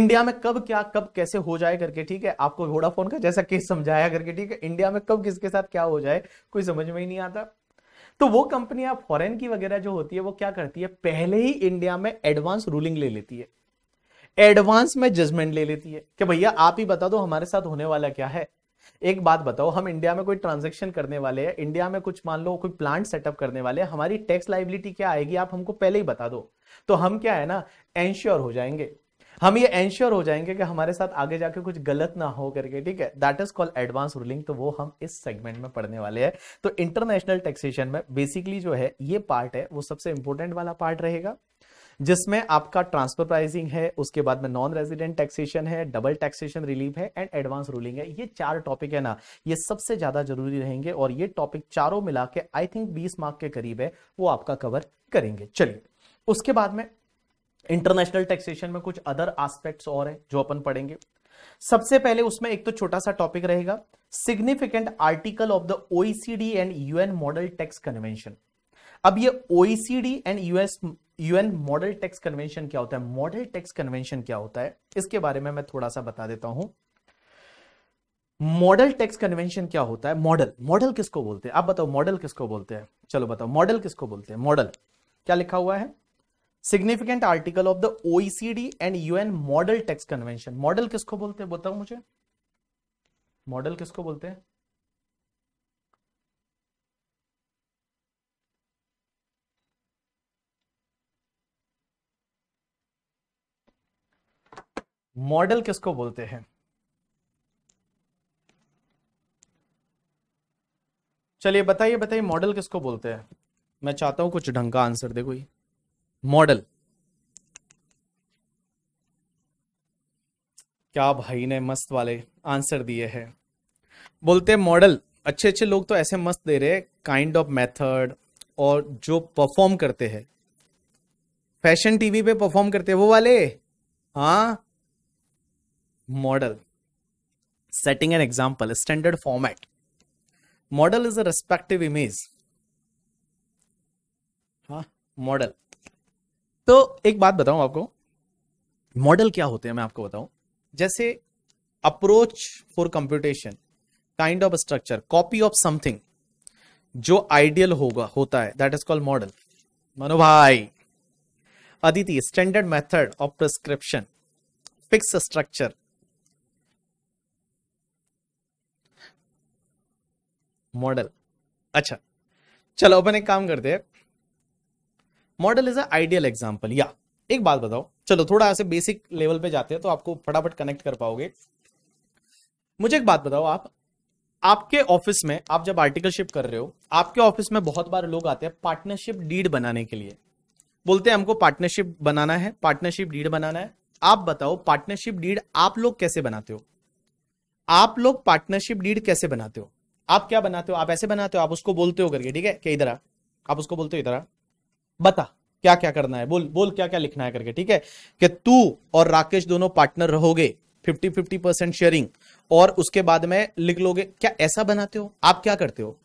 इंडिया में कब क्या कब कैसे हो जाए करके ठीक है आपको वोडाफोन का जैसा केस समझाया करके ठीक है इंडिया में कब किसके साथ क्या हो जाए कोई समझ में ही नहीं आता तो वो कंपनियां फॉरेन की वगैरह जो होती है वो क्या करती है पहले ही इंडिया में एडवांस रूलिंग ले लेती है एडवांस में जजमेंट ले लेती है कि भैया आप ही बता दो हमारे साथ होने वाला क्या है एक बात बताओ हम इंडिया में कोई ट्रांजेक्शन करने वाले हैं इंडिया में कुछ मान लो कोई प्लांट सेटअप करने वाले हैं हमारी टैक्स लाइबिलिटी क्या आएगी आप हमको पहले ही बता दो तो हम क्या है ना एंश्योर हो जाएंगे हम ये एंश्योर हो जाएंगे कि हमारे साथ आगे जाके कुछ गलत ना हो करके ठीक है that is called advance ruling तो वो हम इस सेगमेंट में पढ़ने वाले हैं तो इंटरनेशनल टैक्सेशन में बेसिकली जो है ये पार्ट है वो सबसे इंपॉर्टेंट वाला पार्ट रहेगा जिसमें आपका ट्रांसफर प्राइसिंग है उसके बाद में नॉन रेजिडेंट टैक्सेशन है डबल टैक्सेशन रिलीफ है एंड एडवांस रूलिंग है ये चार टॉपिक है ना ये सबसे ज्यादा जरूरी रहेंगे और ये टॉपिक चारों मिला के आई थिंक बीस मार्क के करीब है वो आपका कवर करेंगे चलिए उसके बाद में इंटरनेशनल टैक्सेशन में कुछ अदर एस्पेक्ट्स और हैं जो अपन पढ़ेंगे सबसे पहले उसमें एक तो छोटा सा टॉपिक रहेगा significant article of the OECD and UN model tax convention अब ये OECD and US UN model tax convention क्या होता है मॉडल टैक्स कन्वेंशन क्या होता है इसके बारे में मैं थोड़ा सा बता देता हूं मॉडल टैक्स कन्वेंशन क्या होता है मॉडल मॉडल किसको बोलते हैं आप बताओ मॉडल किसको बोलते हैं चलो बताओ मॉडल किसको बोलते हैं मॉडल क्या लिखा हुआ है significant article of the OECD and UN model tax convention model किसको बोलते हैं बताओ मुझे मॉडल किसको बोलते हैं मॉडल किसको बोलते हैं चलिए बताइए बताइए मॉडल किसको बोलते हैं मैं चाहता हूं कुछ ढंग का आंसर दे कोई मॉडल क्या भाई ने मस्त वाले आंसर दिए हैं बोलते मॉडल अच्छे अच्छे लोग तो ऐसे मस्त दे रहे काइंड ऑफ मेथड और जो परफॉर्म करते हैं फैशन टीवी पे परफॉर्म करते हैं वो वाले हाँ model setting an example standard format model is a respective image हा मॉडल तो एक बात बताऊं आपको मॉडल क्या होते हैं मैं आपको बताऊं जैसे approach for computation kind of structure copy of something जो आइडियल होगा होता है दैट इज कॉल्ड मॉडल मनो भाई Aditi standard method of prescription fix structure model अच्छा चलो अपन एक काम करते हैं मॉडल इज आइडियल एग्जाम्पल या एक बात बताओ चलो थोड़ा ऐसे बेसिक लेवल पे जाते हैं तो आपको फटाफट कनेक्ट कर पाओगे मुझे एक बात बताओ आप आपके ऑफिस में आप जब आर्टिकलशिप कर रहे हो आपके ऑफिस में बहुत बार लोग आते हैं पार्टनरशिप डीड बनाने के लिए बोलते हैं हमको पार्टनरशिप बनाना है पार्टनरशिप डीड बनाना है आप बताओ पार्टनरशिप डीड आप लोग कैसे बनाते हो आप लोग पार्टनरशिप डीड कैसे बनाते हो आप क्या बनाते हो आप ऐसे बनाते हो आप उसको बोलते हो करके ठीक है क्या इधर आप उसको बोलते हो इधर बता क्या क्या करना है बोल बोल क्या क्या लिखना है करके ठीक है कि तू और राकेश दोनों पार्टनर रहोगे फिफ्टी फिफ्टी परसेंट शेयरिंग और उसके बाद में लिख लोगे क्या ऐसा बनाते हो आप क्या करते हो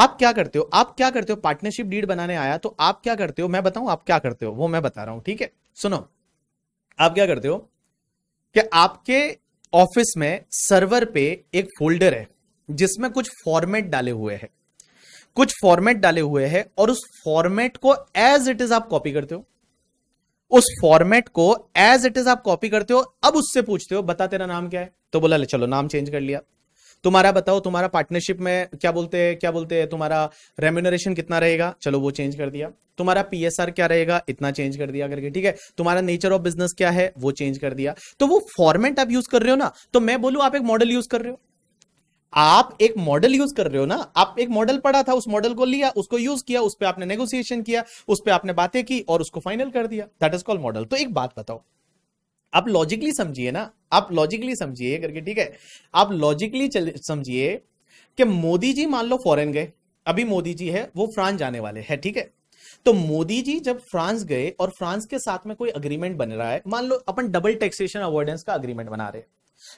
आप क्या करते हो आप क्या करते हो पार्टनरशिप डीड बनाने आया तो आप क्या करते हो मैं बताऊं आप क्या करते हो वो मैं बता रहा हूं ठीक है सुनो आप क्या करते हो कि आपके ऑफिस में सर्वर पे एक फोल्डर है जिसमें कुछ फॉर्मेट डाले हुए हैं कुछ फॉर्मेट डाले हुए हैं और उस फॉर्मेट को एज इट इज आप कॉपी करते हो उस फॉर्मेट को एज इट इज आप कॉपी करते हो अब उससे पूछते हो बता तेरा नाम क्या है तो बोला ले चलो नाम चेंज कर लिया तुम्हारा बताओ तुम्हारा पार्टनरशिप में क्या बोलते हैं क्या बोलते हैं तुम्हारा रेम्यूनरेशन कितना रहेगा चलो वो चेंज कर दिया तुम्हारा पीएसआर क्या रहेगा इतना चेंज कर दिया करके ठीक है तुम्हारा नेचर ऑफ बिजनेस क्या है वो चेंज कर दिया तो वो फॉर्मेट आप यूज कर रहे हो ना तो मैं बोलू आप एक मॉडल यूज कर रहे हो आप एक मॉडल यूज कर रहे हो ना आप एक मॉडल पढ़ा था उस मॉडल को लिया उसको यूज किया उस पर आपने नेगोशिएशन किया उस पर आपने बातें की और उसको फाइनल कर दिया दैट इज कॉल मॉडल तो एक बात बताओ आप लॉजिकली समझिए ना आप लॉजिकली समझिए करके ठीक है आप लॉजिकली समझिए कि मोदी जी मान लो फॉरेन गए अभी मोदी जी है वो फ्रांस जाने वाले है ठीक है तो मोदी जी जब फ्रांस गए और फ्रांस के साथ में कोई अग्रीमेंट बन रहा है मान लो अपन डबल टैक्सेशन अवॉर्डेंस का अग्रीमेंट बना रहे हैं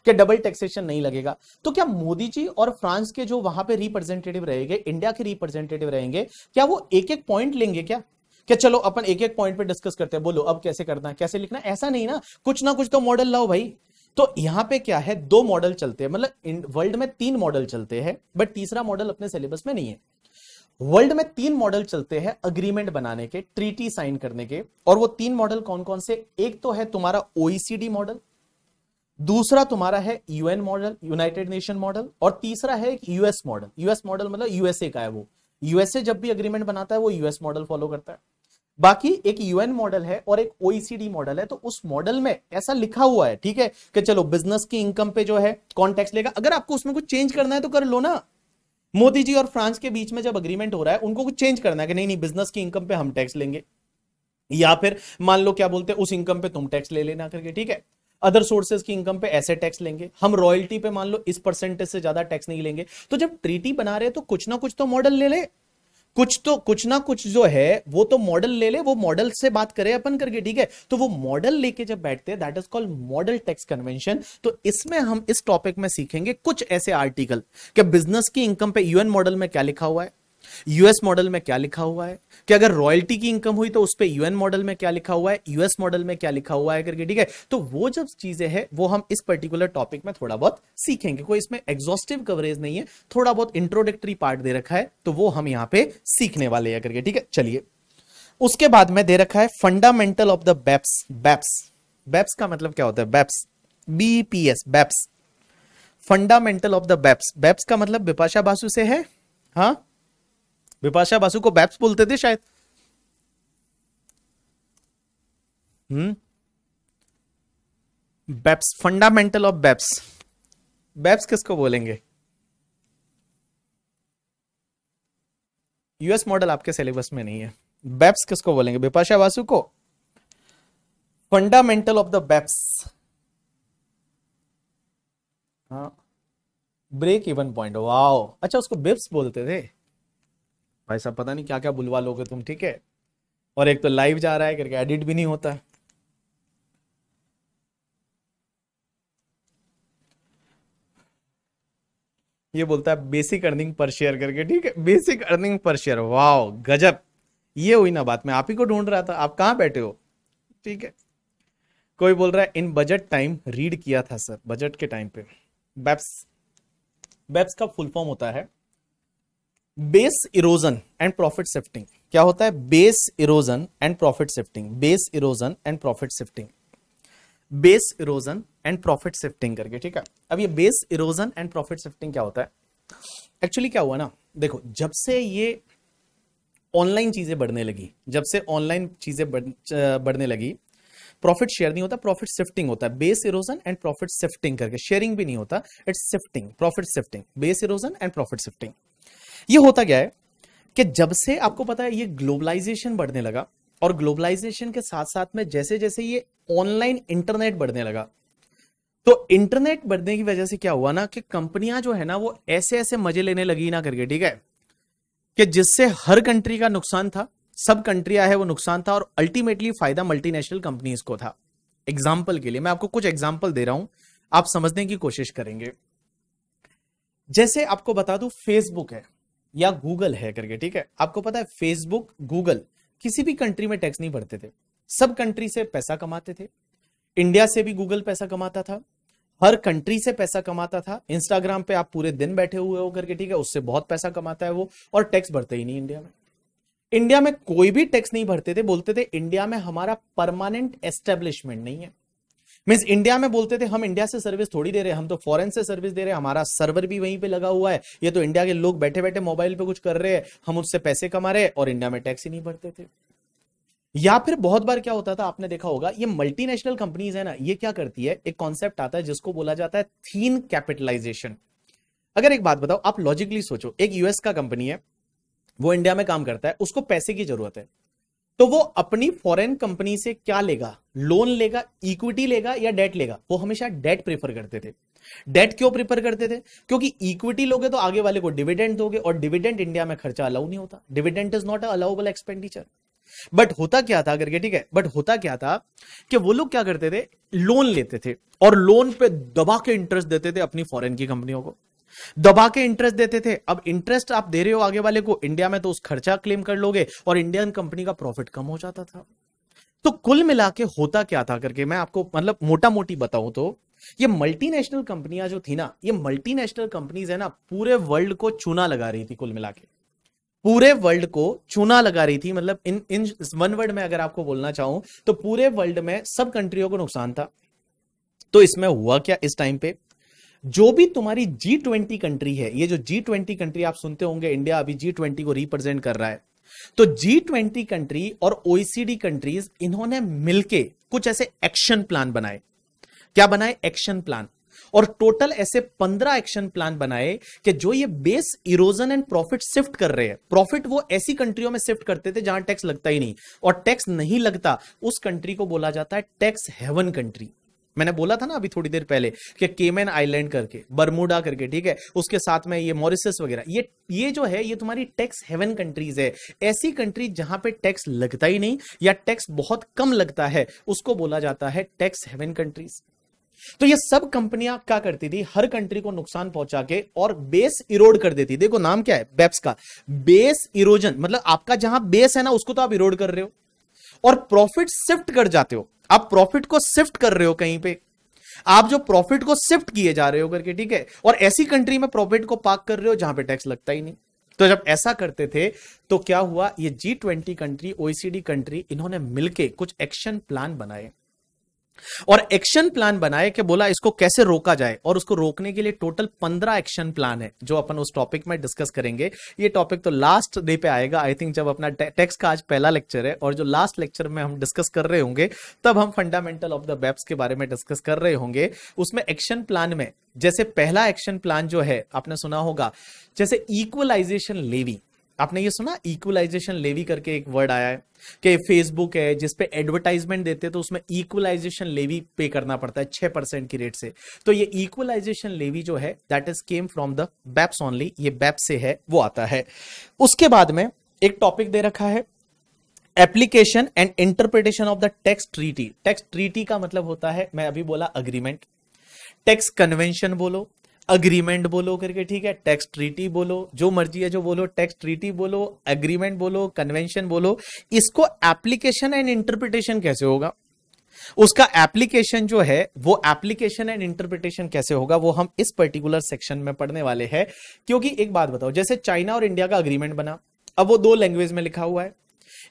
कि डबल टैक्सेशन नहीं लगेगा तो क्या मोदी जी और फ्रांस के जो वहां पे रिप्रेजेंटेटिव रहेंगे इंडिया के रिप्रेजेंटेटिव रहेंगे क्या वो एक एक पॉइंट लेंगे क्या क्या चलो अपन एक एक पॉइंट पे डिस्कस करते हैं बोलो अब कैसे करना है कैसे लिखना ऐसा नहीं ना कुछ ना कुछ तो मॉडल लाओ भाई तो यहां पे क्या है दो मॉडल चलते हैं मतलब वर्ल्ड में तीन मॉडल चलते हैं बट तीसरा मॉडल अपने सिलेबस में नहीं है वर्ल्ड में तीन मॉडल चलते हैं अग्रीमेंट बनाने के ट्रीटी साइन करने के और वो तीन मॉडल कौन कौन से एक तो है तुम्हारा ओईसीडी मॉडल e दूसरा तुम्हारा है UN model united nation model और तीसरा है यूएस मॉडल यूएस मॉडल मतलब यूएसए का है वो यूएसए जब भी अग्रीमेंट बनाता है वो यूएस मॉडल फॉलो करता है बाकी एक यूएन मॉडल है और एक ओईसीडी मॉडल e है तो उस मॉडल में ऐसा लिखा हुआ है ठीक है कि चलो बिजनेस की इनकम पे जो है कॉन्टेक्स लेगा अगर आपको उसमें कुछ चेंज करना है तो कर लो ना मोदी जी और फ्रांस के बीच में जब अग्रीमेंट हो रहा है उनको कुछ चेंज करना है कि नहीं नहीं बिजनेस की इनकम पे हम टैक्स लेंगे या फिर मान लो क्या बोलते हैं उस इनकम पे तुम टैक्स ले लेना करके ठीक है अदर सोर्सेज की इनकम पे ऐसे टैक्स लेंगे हम रॉयल्टी पे मान लो इस परसेंटेज से ज्यादा टैक्स नहीं लेंगे तो जब ट्रीटी बना रहे तो कुछ ना कुछ तो मॉडल ले ले कुछ तो कुछ ना कुछ जो है वो तो मॉडल ले ले वो मॉडल से बात करें अपन करके ठीक है तो वो मॉडल लेके जब बैठते हैं that is called model tax convention तो इसमें हम इस टॉपिक में सीखेंगे कुछ ऐसे आर्टिकल कि बिजनेस की इनकम पे यूएन मॉडल में क्या लिखा हुआ है यूएस मॉडल में क्या लिखा हुआ है कि अगर रॉयल्टी की इनकम हुई तो उस पर यूएन मॉडल में क्या लिखा हुआ है यूएस मॉडल में क्या लिखा हुआ है करके ठीक है तो वो जब चीजें है वो हम इस पर्टिकुलर टॉपिक में थोड़ा बहुत सीखेंगे कोई इसमें एग्जॉस्टिव कवरेज नहीं है थोड़ा बहुत इंट्रोडक्टरी पार्ट दे रखा है तो वो हम यहाँ पे सीखने वाले हैं करके ठीक है चलिए उसके बाद में दे रखा है fundamental of the BEPS BEPS BEPS का मतलब क्या होता है BEPS BPS BEPS fundamental of the BEPS BEPS का मतलब बिपाशा बासु से है हाँ विपाशा बासु को बैप्स बोलते थे शायद हम्म बैप्स फंडामेंटल ऑफ बैप्स बैप्स किसको बोलेंगे यूएस मॉडल आपके सिलेबस में नहीं है बैप्स किसको बोलेंगे विपाशा बासु को fundamental of the BEPS break even point wow अच्छा उसको बिप्स बोलते थे भाई साहब पता नहीं क्या क्या बुलवा लोगे तुम ठीक है और एक तो लाइव जा रहा है करके एडिट भी नहीं होता है ये बोलता है बेसिक अर्निंग पर शेयर करके ठीक है basic earning per share wow गजब ये हुई ना बात मैं आप ही को ढूंढ रहा था आप कहां बैठे हो ठीक है कोई बोल रहा है इन बजट टाइम रीड किया था सर बजट के टाइम पे बेब्स बैप्स का फुल फॉर्म होता है base erosion and profit shifting क्या होता है base erosion and profit shifting base erosion and profit shifting base erosion and profit shifting करके ठीक है अब ये base erosion and profit shifting क्या होता है एक्चुअली क्या हुआ ना देखो जब से ये ऑनलाइन चीजें बढ़ने लगी जब से ऑनलाइन चीजें बढ़ने लगी प्रॉफिट शेयर नहीं होता प्रॉफिट शिफ्टिंग होता है base erosion and profit shifting sharing शेयरिंग भी नहीं होता it's shifting profit shifting base erosion and profit shifting ये होता क्या है कि जब से आपको पता है ये ग्लोबलाइजेशन बढ़ने लगा और ग्लोबलाइजेशन के साथ साथ में जैसे जैसे ये ऑनलाइन इंटरनेट बढ़ने लगा तो इंटरनेट बढ़ने की वजह से क्या हुआ ना कि कंपनियां जो है ना वो ऐसे ऐसे मजे लेने लगी ना करके ठीक है कि जिससे हर कंट्री का नुकसान था सब कंट्रिया है वो नुकसान था और अल्टीमेटली फायदा मल्टीनेशनल कंपनीज को था एग्जाम्पल के लिए मैं आपको कुछ एग्जाम्पल दे रहा हूं आप समझने की कोशिश करेंगे जैसे आपको बता दू फेसबुक है या गूगल है करके ठीक है आपको पता है फेसबुक गूगल किसी भी कंट्री में टैक्स नहीं भरते थे सब कंट्री से पैसा कमाते थे इंडिया से भी गूगल पैसा कमाता था हर कंट्री से पैसा कमाता था इंस्टाग्राम पे आप पूरे दिन बैठे हुए हो करके ठीक है उससे बहुत पैसा कमाता है वो और टैक्स भरते ही नहीं इंडिया में इंडिया में कोई भी टैक्स नहीं भरते थे बोलते थे इंडिया में हमारा परमानेंट एस्टेब्लिशमेंट नहीं है मीन्स इंडिया में बोलते थे हम इंडिया से सर्विस थोड़ी दे रहे हम तो फॉरेन से सर्विस दे रहे हैं हमारा सर्वर भी वहीं पे लगा हुआ है ये तो इंडिया के लोग बैठे बैठे मोबाइल पे कुछ कर रहे हैं हम उससे पैसे कमा रहे और इंडिया में टैक्स ही नहीं भरते थे या फिर बहुत बार क्या होता था आपने देखा होगा ये मल्टीनेशनल कंपनीज है ना ये क्या करती है एक कॉन्सेप्ट आता है जिसको बोला जाता है थीन कैपिटलाइजेशन अगर एक बात बताओ आप लॉजिकली सोचो एक यूएस का कंपनी है वो इंडिया में काम करता है उसको पैसे की जरूरत है तो वो अपनी फॉरेन कंपनी से क्या लेगा लोन लेगा इक्विटी लेगा या डेट लेगा वो हमेशा डेट प्रेफर करते थे डेट क्यों प्रीफर करते थे क्योंकि इक्विटी लोगे तो आगे वाले को डिविडेंड दोगे और डिविडेंड इंडिया में खर्चा अलाउ नहीं होता dividend is not allowable expenditure but होता क्या था करके ठीक है बट होता क्या था कि वो लोग क्या करते थे लोन लेते थे और लोन पे दबा के इंटरेस्ट देते थे अपनी फॉरेन की कंपनियों को दबा के इंटरेस्ट देते थे अब इंटरेस्ट आप दे रहे हो आगे वाले को इंडिया में तो उस खर्चा क्लेम कर लोगे और इंडियन कंपनी का प्रॉफिट कम हो जाता था तो कुल मिला के होता क्या था करके मैं आपको मतलब मोटा मोटी बताऊं तो ये मल्टीनेशनल कंपनियां जो थी ना ये मल्टीनेशनल कंपनीज है ना पूरे वर्ल्ड को चूना लगा रही थी कुल मिला के पूरे वर्ल्ड को चूना लगा रही थी मतलब इन इन वन वर्ड में अगर आपको बोलना चाहूं तो पूरे वर्ल्ड में सब कंट्रियों को नुकसान था तो इसमें हुआ क्या इस टाइम पे जो भी तुम्हारी जी ट्वेंटी कंट्री है ये जो जी ट्वेंटी कंट्री आप सुनते होंगे इंडिया अभी जी ट्वेंटी को रिप्रेजेंट कर रहा है तो जी ट्वेंटी कंट्री और ओईसीडी कंट्रीज e इन्होंने मिलके कुछ ऐसे एक्शन प्लान बनाए क्या बनाए एक्शन प्लान और टोटल ऐसे पंद्रह एक्शन प्लान बनाए कि जो ये base erosion and profit shift कर रहे हैं प्रॉफिट वो ऐसी कंट्रियों में शिफ्ट करते थे जहां टैक्स लगता ही नहीं और टैक्स नहीं लगता उस कंट्री को बोला जाता है टैक्स हेवन कंट्री मैंने बोला था ना अभी थोड़ी देर पहले कि केमेन आइलैंड करके बरमूडा करके ठीक है उसके साथ में ये मॉरिसस वगैरह ये ये जो है ये तुम्हारी टैक्स हेवन कंट्रीज है ऐसी कंट्री जहां पे टैक्स लगता ही नहीं या टैक्स बहुत कम लगता है उसको बोला जाता है टैक्स हेवन कंट्रीज तो ये सब कंपनियां क्या करती थी हर कंट्री को नुकसान पहुंचा के और बेस इरोड कर देती देखो नाम क्या है बेप्स का बेस इरोजन मतलब आपका जहां बेस है ना उसको तो आप इरोड कर रहे हो और प्रॉफिट शिफ्ट कर जाते हो आप प्रॉफिट को शिफ्ट कर रहे हो कहीं पे आप जो प्रॉफिट को शिफ्ट किए जा रहे हो करके ठीक है और ऐसी कंट्री में प्रॉफिट को पार्क कर रहे हो जहां पे टैक्स लगता ही नहीं तो जब ऐसा करते थे तो क्या हुआ ये G twenty country OECD country इन्होंने मिलके कुछ एक्शन प्लान बनाए और एक्शन प्लान बनाए कि बोला इसको कैसे रोका जाए और उसको रोकने के लिए टोटल पंद्रह एक्शन प्लान है जो अपन उस टॉपिक में डिस्कस करेंगे ये टॉपिक तो लास्ट डे पे आएगा आई थिंक जब अपना टेक्स्ट का आज पहला लेक्चर है और जो लास्ट लेक्चर में हम डिस्कस कर रहे होंगे तब हम फंडामेंटल ऑफ द वेब्स के बारे में डिस्कस कर रहे होंगे उसमें एक्शन प्लान में जैसे पहला एक्शन प्लान जो है आपने सुना होगा जैसे इक्वलाइजेशन लेवी आपने ये सुना इक्वलाइजेशन लेवी करके एक वर्ड आया है कि फेसबुक है जिसपे एडवर्टाइजमेंट देते तो उसमें इक्वलाइजेशन लेवी पे करना पड़ता है छह परसेंट की रेट से तो ये इक्वलाइजेशन लेवी जो है that is came from the BEPS only ये बैप से है वो आता है उसके बाद में एक टॉपिक दे रखा है application and interpretation of the tax treaty tax treaty का मतलब होता है मैं अभी बोला अग्रीमेंट टेक्स कन्वेंशन बोलो अग्रीमेंट बोलो करके ठीक है टैक्स ट्रीटी बोलो जो मर्जी है जो बोलो टैक्स ट्रीटी बोलो अग्रीमेंट बोलो कन्वेंशन बोलो इसको एप्लीकेशन एंड इंटरप्रिटेशन कैसे होगा उसका एप्लीकेशन जो है वो एप्लीकेशन एंड इंटरप्रिटेशन कैसे होगा वो हम इस पर्टिकुलर सेक्शन में पढ़ने वाले हैं क्योंकि एक बात बताओ जैसे चाइना और इंडिया का अग्रीमेंट बना अब वो दो लैंग्वेज में लिखा हुआ है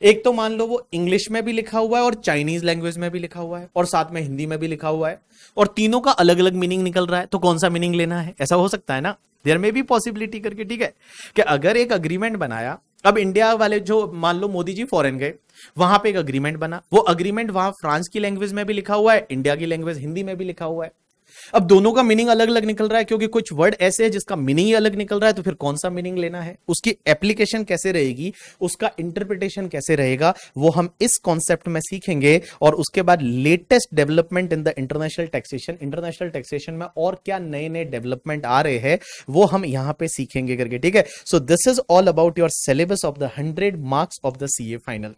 एक तो मान लो वो इंग्लिश में भी लिखा हुआ है और चाइनीज लैंग्वेज में भी लिखा हुआ है और साथ में हिंदी में भी लिखा हुआ है और तीनों का अलग अलग मीनिंग निकल रहा है तो कौन सा मीनिंग लेना है ऐसा हो सकता है ना देयर में भी पॉसिबिलिटी करके ठीक है कि अगर एक अग्रीमेंट बनाया अब इंडिया वाले जो मान लो मोदी जी फॉरेन गए वहां पे एक अग्रीमेंट बना वो अग्रीमेंट वहां फ्रांस की लैंग्वेज में भी लिखा हुआ है इंडिया की लैंग्वेज हिंदी में भी लिखा हुआ है अब दोनों का मीनिंग अलग अलग निकल रहा है क्योंकि कुछ वर्ड ऐसे है जिसका मीनिंग ही अलग निकल रहा है तो फिर कौन सा मीनिंग लेना है उसकी एप्लीकेशन कैसे रहेगी उसका इंटरप्रिटेशन कैसे रहेगा वो हम इस कॉन्सेप्ट में सीखेंगे और उसके बाद latest development in the international taxation international taxation में और क्या नए नए डेवलपमेंट आ रहे हैं वो हम यहां पर सीखेंगे करके ठीक है so this is all about your syllabus of the hundred marks of the C final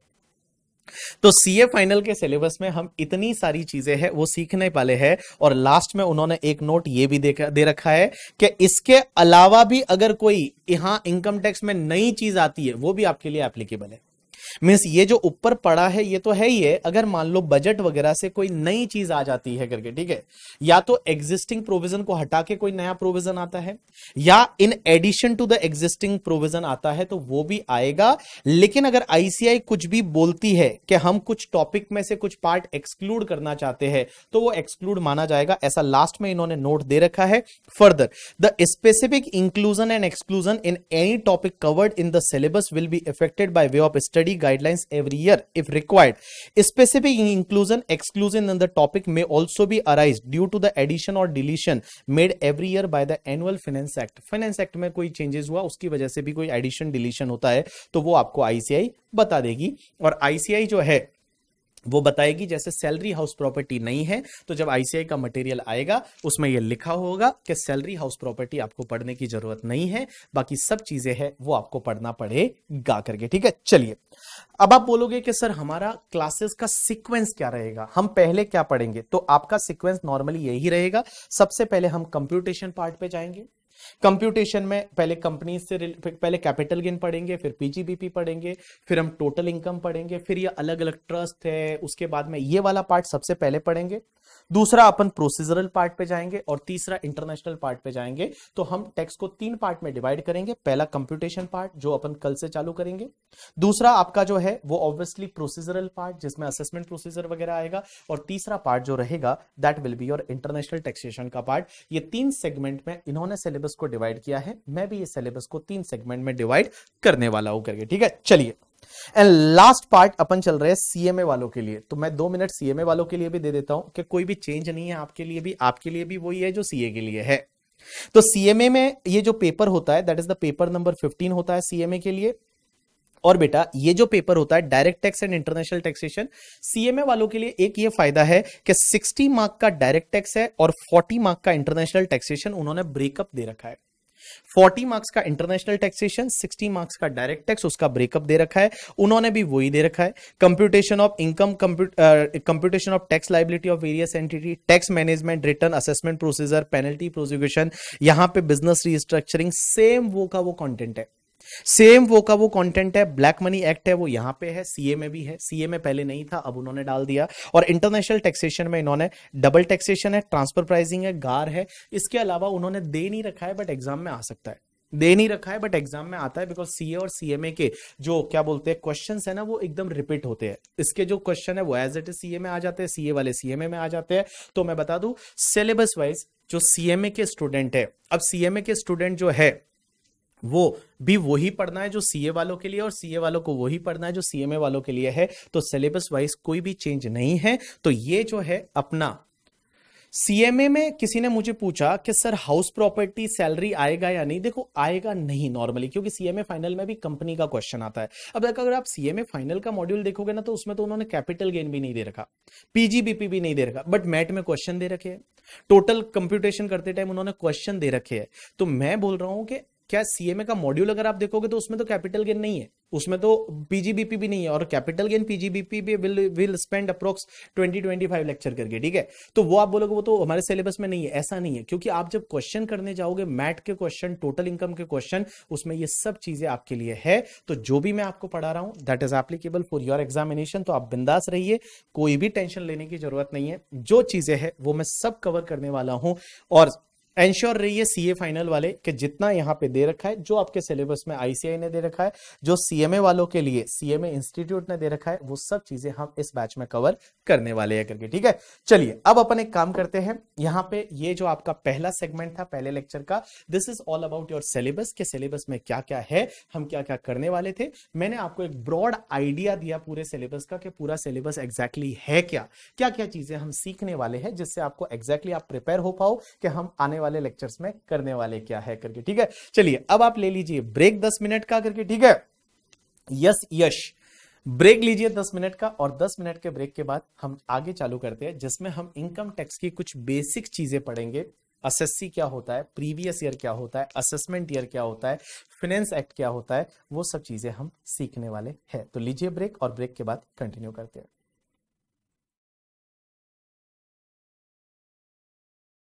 तो सीए फाइनल के सिलेबस में हम इतनी सारी चीजें हैं वो सीखने वाले हैं और लास्ट में उन्होंने एक नोट ये भी देखा दे रखा है कि इसके अलावा भी अगर कोई यहां इनकम टैक्स में नई चीज आती है वो भी आपके लिए एप्लीकेबल है मीन्स ये जो ऊपर पड़ा है ये तो है ही है अगर मान लो बजट वगैरह से कोई नई चीज आ जाती है करके ठीक है या तो एग्जिस्टिंग प्रोविजन को हटा के कोई नया प्रोविजन आता है या in addition to the existing provision आता है तो वो भी आएगा लेकिन अगर आईसीआई कुछ भी बोलती है कि हम कुछ टॉपिक में से कुछ पार्ट एक्सक्लूड करना चाहते हैं तो वो एक्सक्लूड माना जाएगा ऐसा लास्ट में इन्होंने नोट दे रखा है further the specific inclusion and exclusion in any topic covered in the syllabus will be affected by way of study study guidelines every year if required. Specific inclusion exclusion in the topic may also be arise due to the addition or deletion made every year by the annual finance act. Finance act में कोई changes हुआ उसकी वजह से भी कोई addition deletion होता है तो वो आपको ICI बता देगी और ICI जो है वो बताएगी जैसे सैलरी हाउस प्रॉपर्टी नहीं है तो जब आईसीआई का मटेरियल आएगा उसमें ये लिखा होगा कि सैलरी हाउस प्रॉपर्टी आपको पढ़ने की जरूरत नहीं है बाकी सब चीजें हैं वो आपको पढ़ना पड़ेगा करके ठीक है चलिए अब आप बोलोगे कि सर हमारा क्लासेस का सीक्वेंस क्या रहेगा हम पहले क्या पढ़ेंगे तो आपका सिक्वेंस नॉर्मली यही रहेगा सबसे पहले हम कंप्यूटेशन पार्ट पे जाएंगे कंप्यूटेशन में पहले कंपनीज से पहले कैपिटल गेन पढ़ेंगे फिर पीजीबीपी पढ़ेंगे फिर हम टोटल इनकम पढ़ेंगे फिर ये अलग अलग ट्रस्ट है उसके बाद में ये वाला पार्ट सबसे पहले पढ़ेंगे दूसरा अपन प्रोसीजरल पार्ट पे जाएंगे और तीसरा इंटरनेशनल पार्ट पे जाएंगे तो हम टैक्स को तीन पार्ट में डिवाइड करेंगे पहला कंप्यूटेशन पार्ट जो अपन कल से चालू करेंगे दूसरा आपका जो है वो ऑब्वियसली प्रोसीजरल पार्ट जिसमें असेसमेंट प्रोसीजर वगैरह आएगा और तीसरा पार्ट जो रहेगा that will be your international taxation का पार्ट ये तीन सेगमेंट में इन्होंने सिलेबस सिलेबस को डिवाइड किया है मैं भी ये सिलेबस को तीन सेगमेंट में डिवाइड करने वाला हूं करके ठीक है चलिए एंड लास्ट पार्ट अपन चल रहे हैं सीएमए वालों के लिए तो मैं दो मिनट सीएमए वालों के लिए भी दे देता हूं कि कोई भी चेंज नहीं है आपके लिए भी आपके लिए भी वही है जो सीए के लिए है तो सीएमए में ये जो पेपर होता है that is the paper number 15 होता है सीएमए के लिए और बेटा ये जो पेपर होता है direct tax and international taxation CMA वालों के लिए एक ये फायदा है कि 60 मार्क का डायरेक्ट टैक्स है और 40 मार्क का इंटरनेशनल टैक्सेशन उन्होंने ब्रेकअप दे रखा है 40 मार्क्स का इंटरनेशनल टैक्सेशन 60 मार्क्स का डायरेक्ट टैक्स उसका ब्रेकअप दे रखा है उन्होंने भी वही दे रखा है computation of income computation of tax liability of various entity tax management return assessment procedure penalty prosecution यहां पे बिजनेस रिस्ट्रक्चरिंग सेम वो का वो कॉन्टेंट है सेम वो का वो कंटेंट है ब्लैक मनी एक्ट है वो यहां पे है सीए में भी है सीए में पहले नहीं था अब उन्होंने डाल दिया और इंटरनेशनल टैक्सेशन में इन्होंने डबल टैक्सेशन है ट्रांसफर प्राइसिंग है गार है इसके अलावा उन्होंने दे नहीं रखा है बट एग्जाम में आ सकता है दे नहीं रखा है बट एग्जाम में आता है बिकॉज सीए और सीएमए के जो क्या बोलते हैं क्वेश्चन है ना वो एकदम रिपीट होते हैं इसके जो क्वेश्चन है वो एज इट इज सीए में आ जाते हैं सीए वाले सीएमए में आ जाते हैं तो मैं बता दूं सिलेबस वाइज जो सीएमए के स्टूडेंट है अब सीएमए के स्टूडेंट जो है वो भी वही पढ़ना है जो सीए वालों के लिए और सीए वालों को वही पढ़ना है जो सीएमए वालों के लिए है तो सिलेबस वाइज कोई भी चेंज नहीं है तो ये जो है अपना सीएमए में किसी ने मुझे पूछा कि सर हाउस प्रॉपर्टी सैलरी आएगा या नहीं देखो आएगा नहीं नॉर्मली क्योंकि सीएमए फाइनल में भी कंपनी का क्वेश्चन आता है अब अगर आप सीएमए फाइनल का मॉड्यूल देखोगे ना तो उसमें तो उन्होंने कैपिटल गेन भी नहीं दे रखा पीजीबीपी भी नहीं दे रखा बट मैट में क्वेश्चन दे रखे हैं टोटल कंप्यूटेशन करते टाइम उन्होंने क्वेश्चन दे रखे हैं तो मैं बोल रहा हूं कि क्या सीएमए का मॉड्यूल अगर आप देखोगे तो उसमें तो कैपिटल गेन नहीं है उसमें तो पीजीबीपी भी नहीं है और कैपिटल गेन पीजीबीपी भी will will spend approx twenty five lecture करके ठीक है तो वो आप बोलोगे वो तो हमारे सिलेबस में नहीं है ऐसा नहीं है क्योंकि आप जब क्वेश्चन करने जाओगे मैट के क्वेश्चन टोटल इनकम के क्वेश्चन उसमें ये सब चीजें आपके लिए है तो जो भी मैं आपको पढ़ा रहा हूं that is applicable for your examination तो आप बिंदास रहिए कोई भी टेंशन लेने की जरूरत नहीं है जो चीजें है वो मैं सब कवर करने वाला हूं और एंश्योर रहिए ए फाइनल वाले कि जितना यहाँ पे दे रखा है जो आपके सिलेबस में आईसीआई ने दे रखा है जो सी एम ए वालों के लिए सीएमए इंस्टीट्यूट ने दे रखा है वो सब चीजें हम इस बैच में कवर करने वाले हैं करके ठीक है चलिए अब अपन एक काम करते हैं यहाँ पे ये जो आपका पहला सेगमेंट था पहले लेक्चर का this is all about your syllabus के सिलेबस में क्या क्या है हम क्या क्या करने वाले थे मैंने आपको एक ब्रॉड आइडिया दिया पूरे सिलेबस का कि पूरा सिलेबस एग्जैक्टली exactly है क्या क्या क्या चीजें हम सीखने वाले हैं जिससे आपको एग्जैक्टली exactly आप प्रिपेयर हो पाओ कि हम आने वाले वाले लेक्चर्स में करने वाले क्या है करके ठीक है चलिए अब आप ले लीजिए ब्रेक दस मिनट का करके ठीक है यस यश ब्रेक लीजिए दस मिनट का और दस मिनट के ब्रेक के बाद हम आगे चालू करते हैं जिसमें हम इनकम टैक्स की कुछ बेसिक चीजें पढ़ेंगे असेसी क्या होता है प्रीवियस ईयर क्या होता है असेसमेंट ईयर क्या होता है फिनेंस एक्ट क्या होता है वो सब चीजें हम सीखने वाले हैं तो लीजिए ब्रेक और ब्रेक के बाद कंटिन्यू करते हैं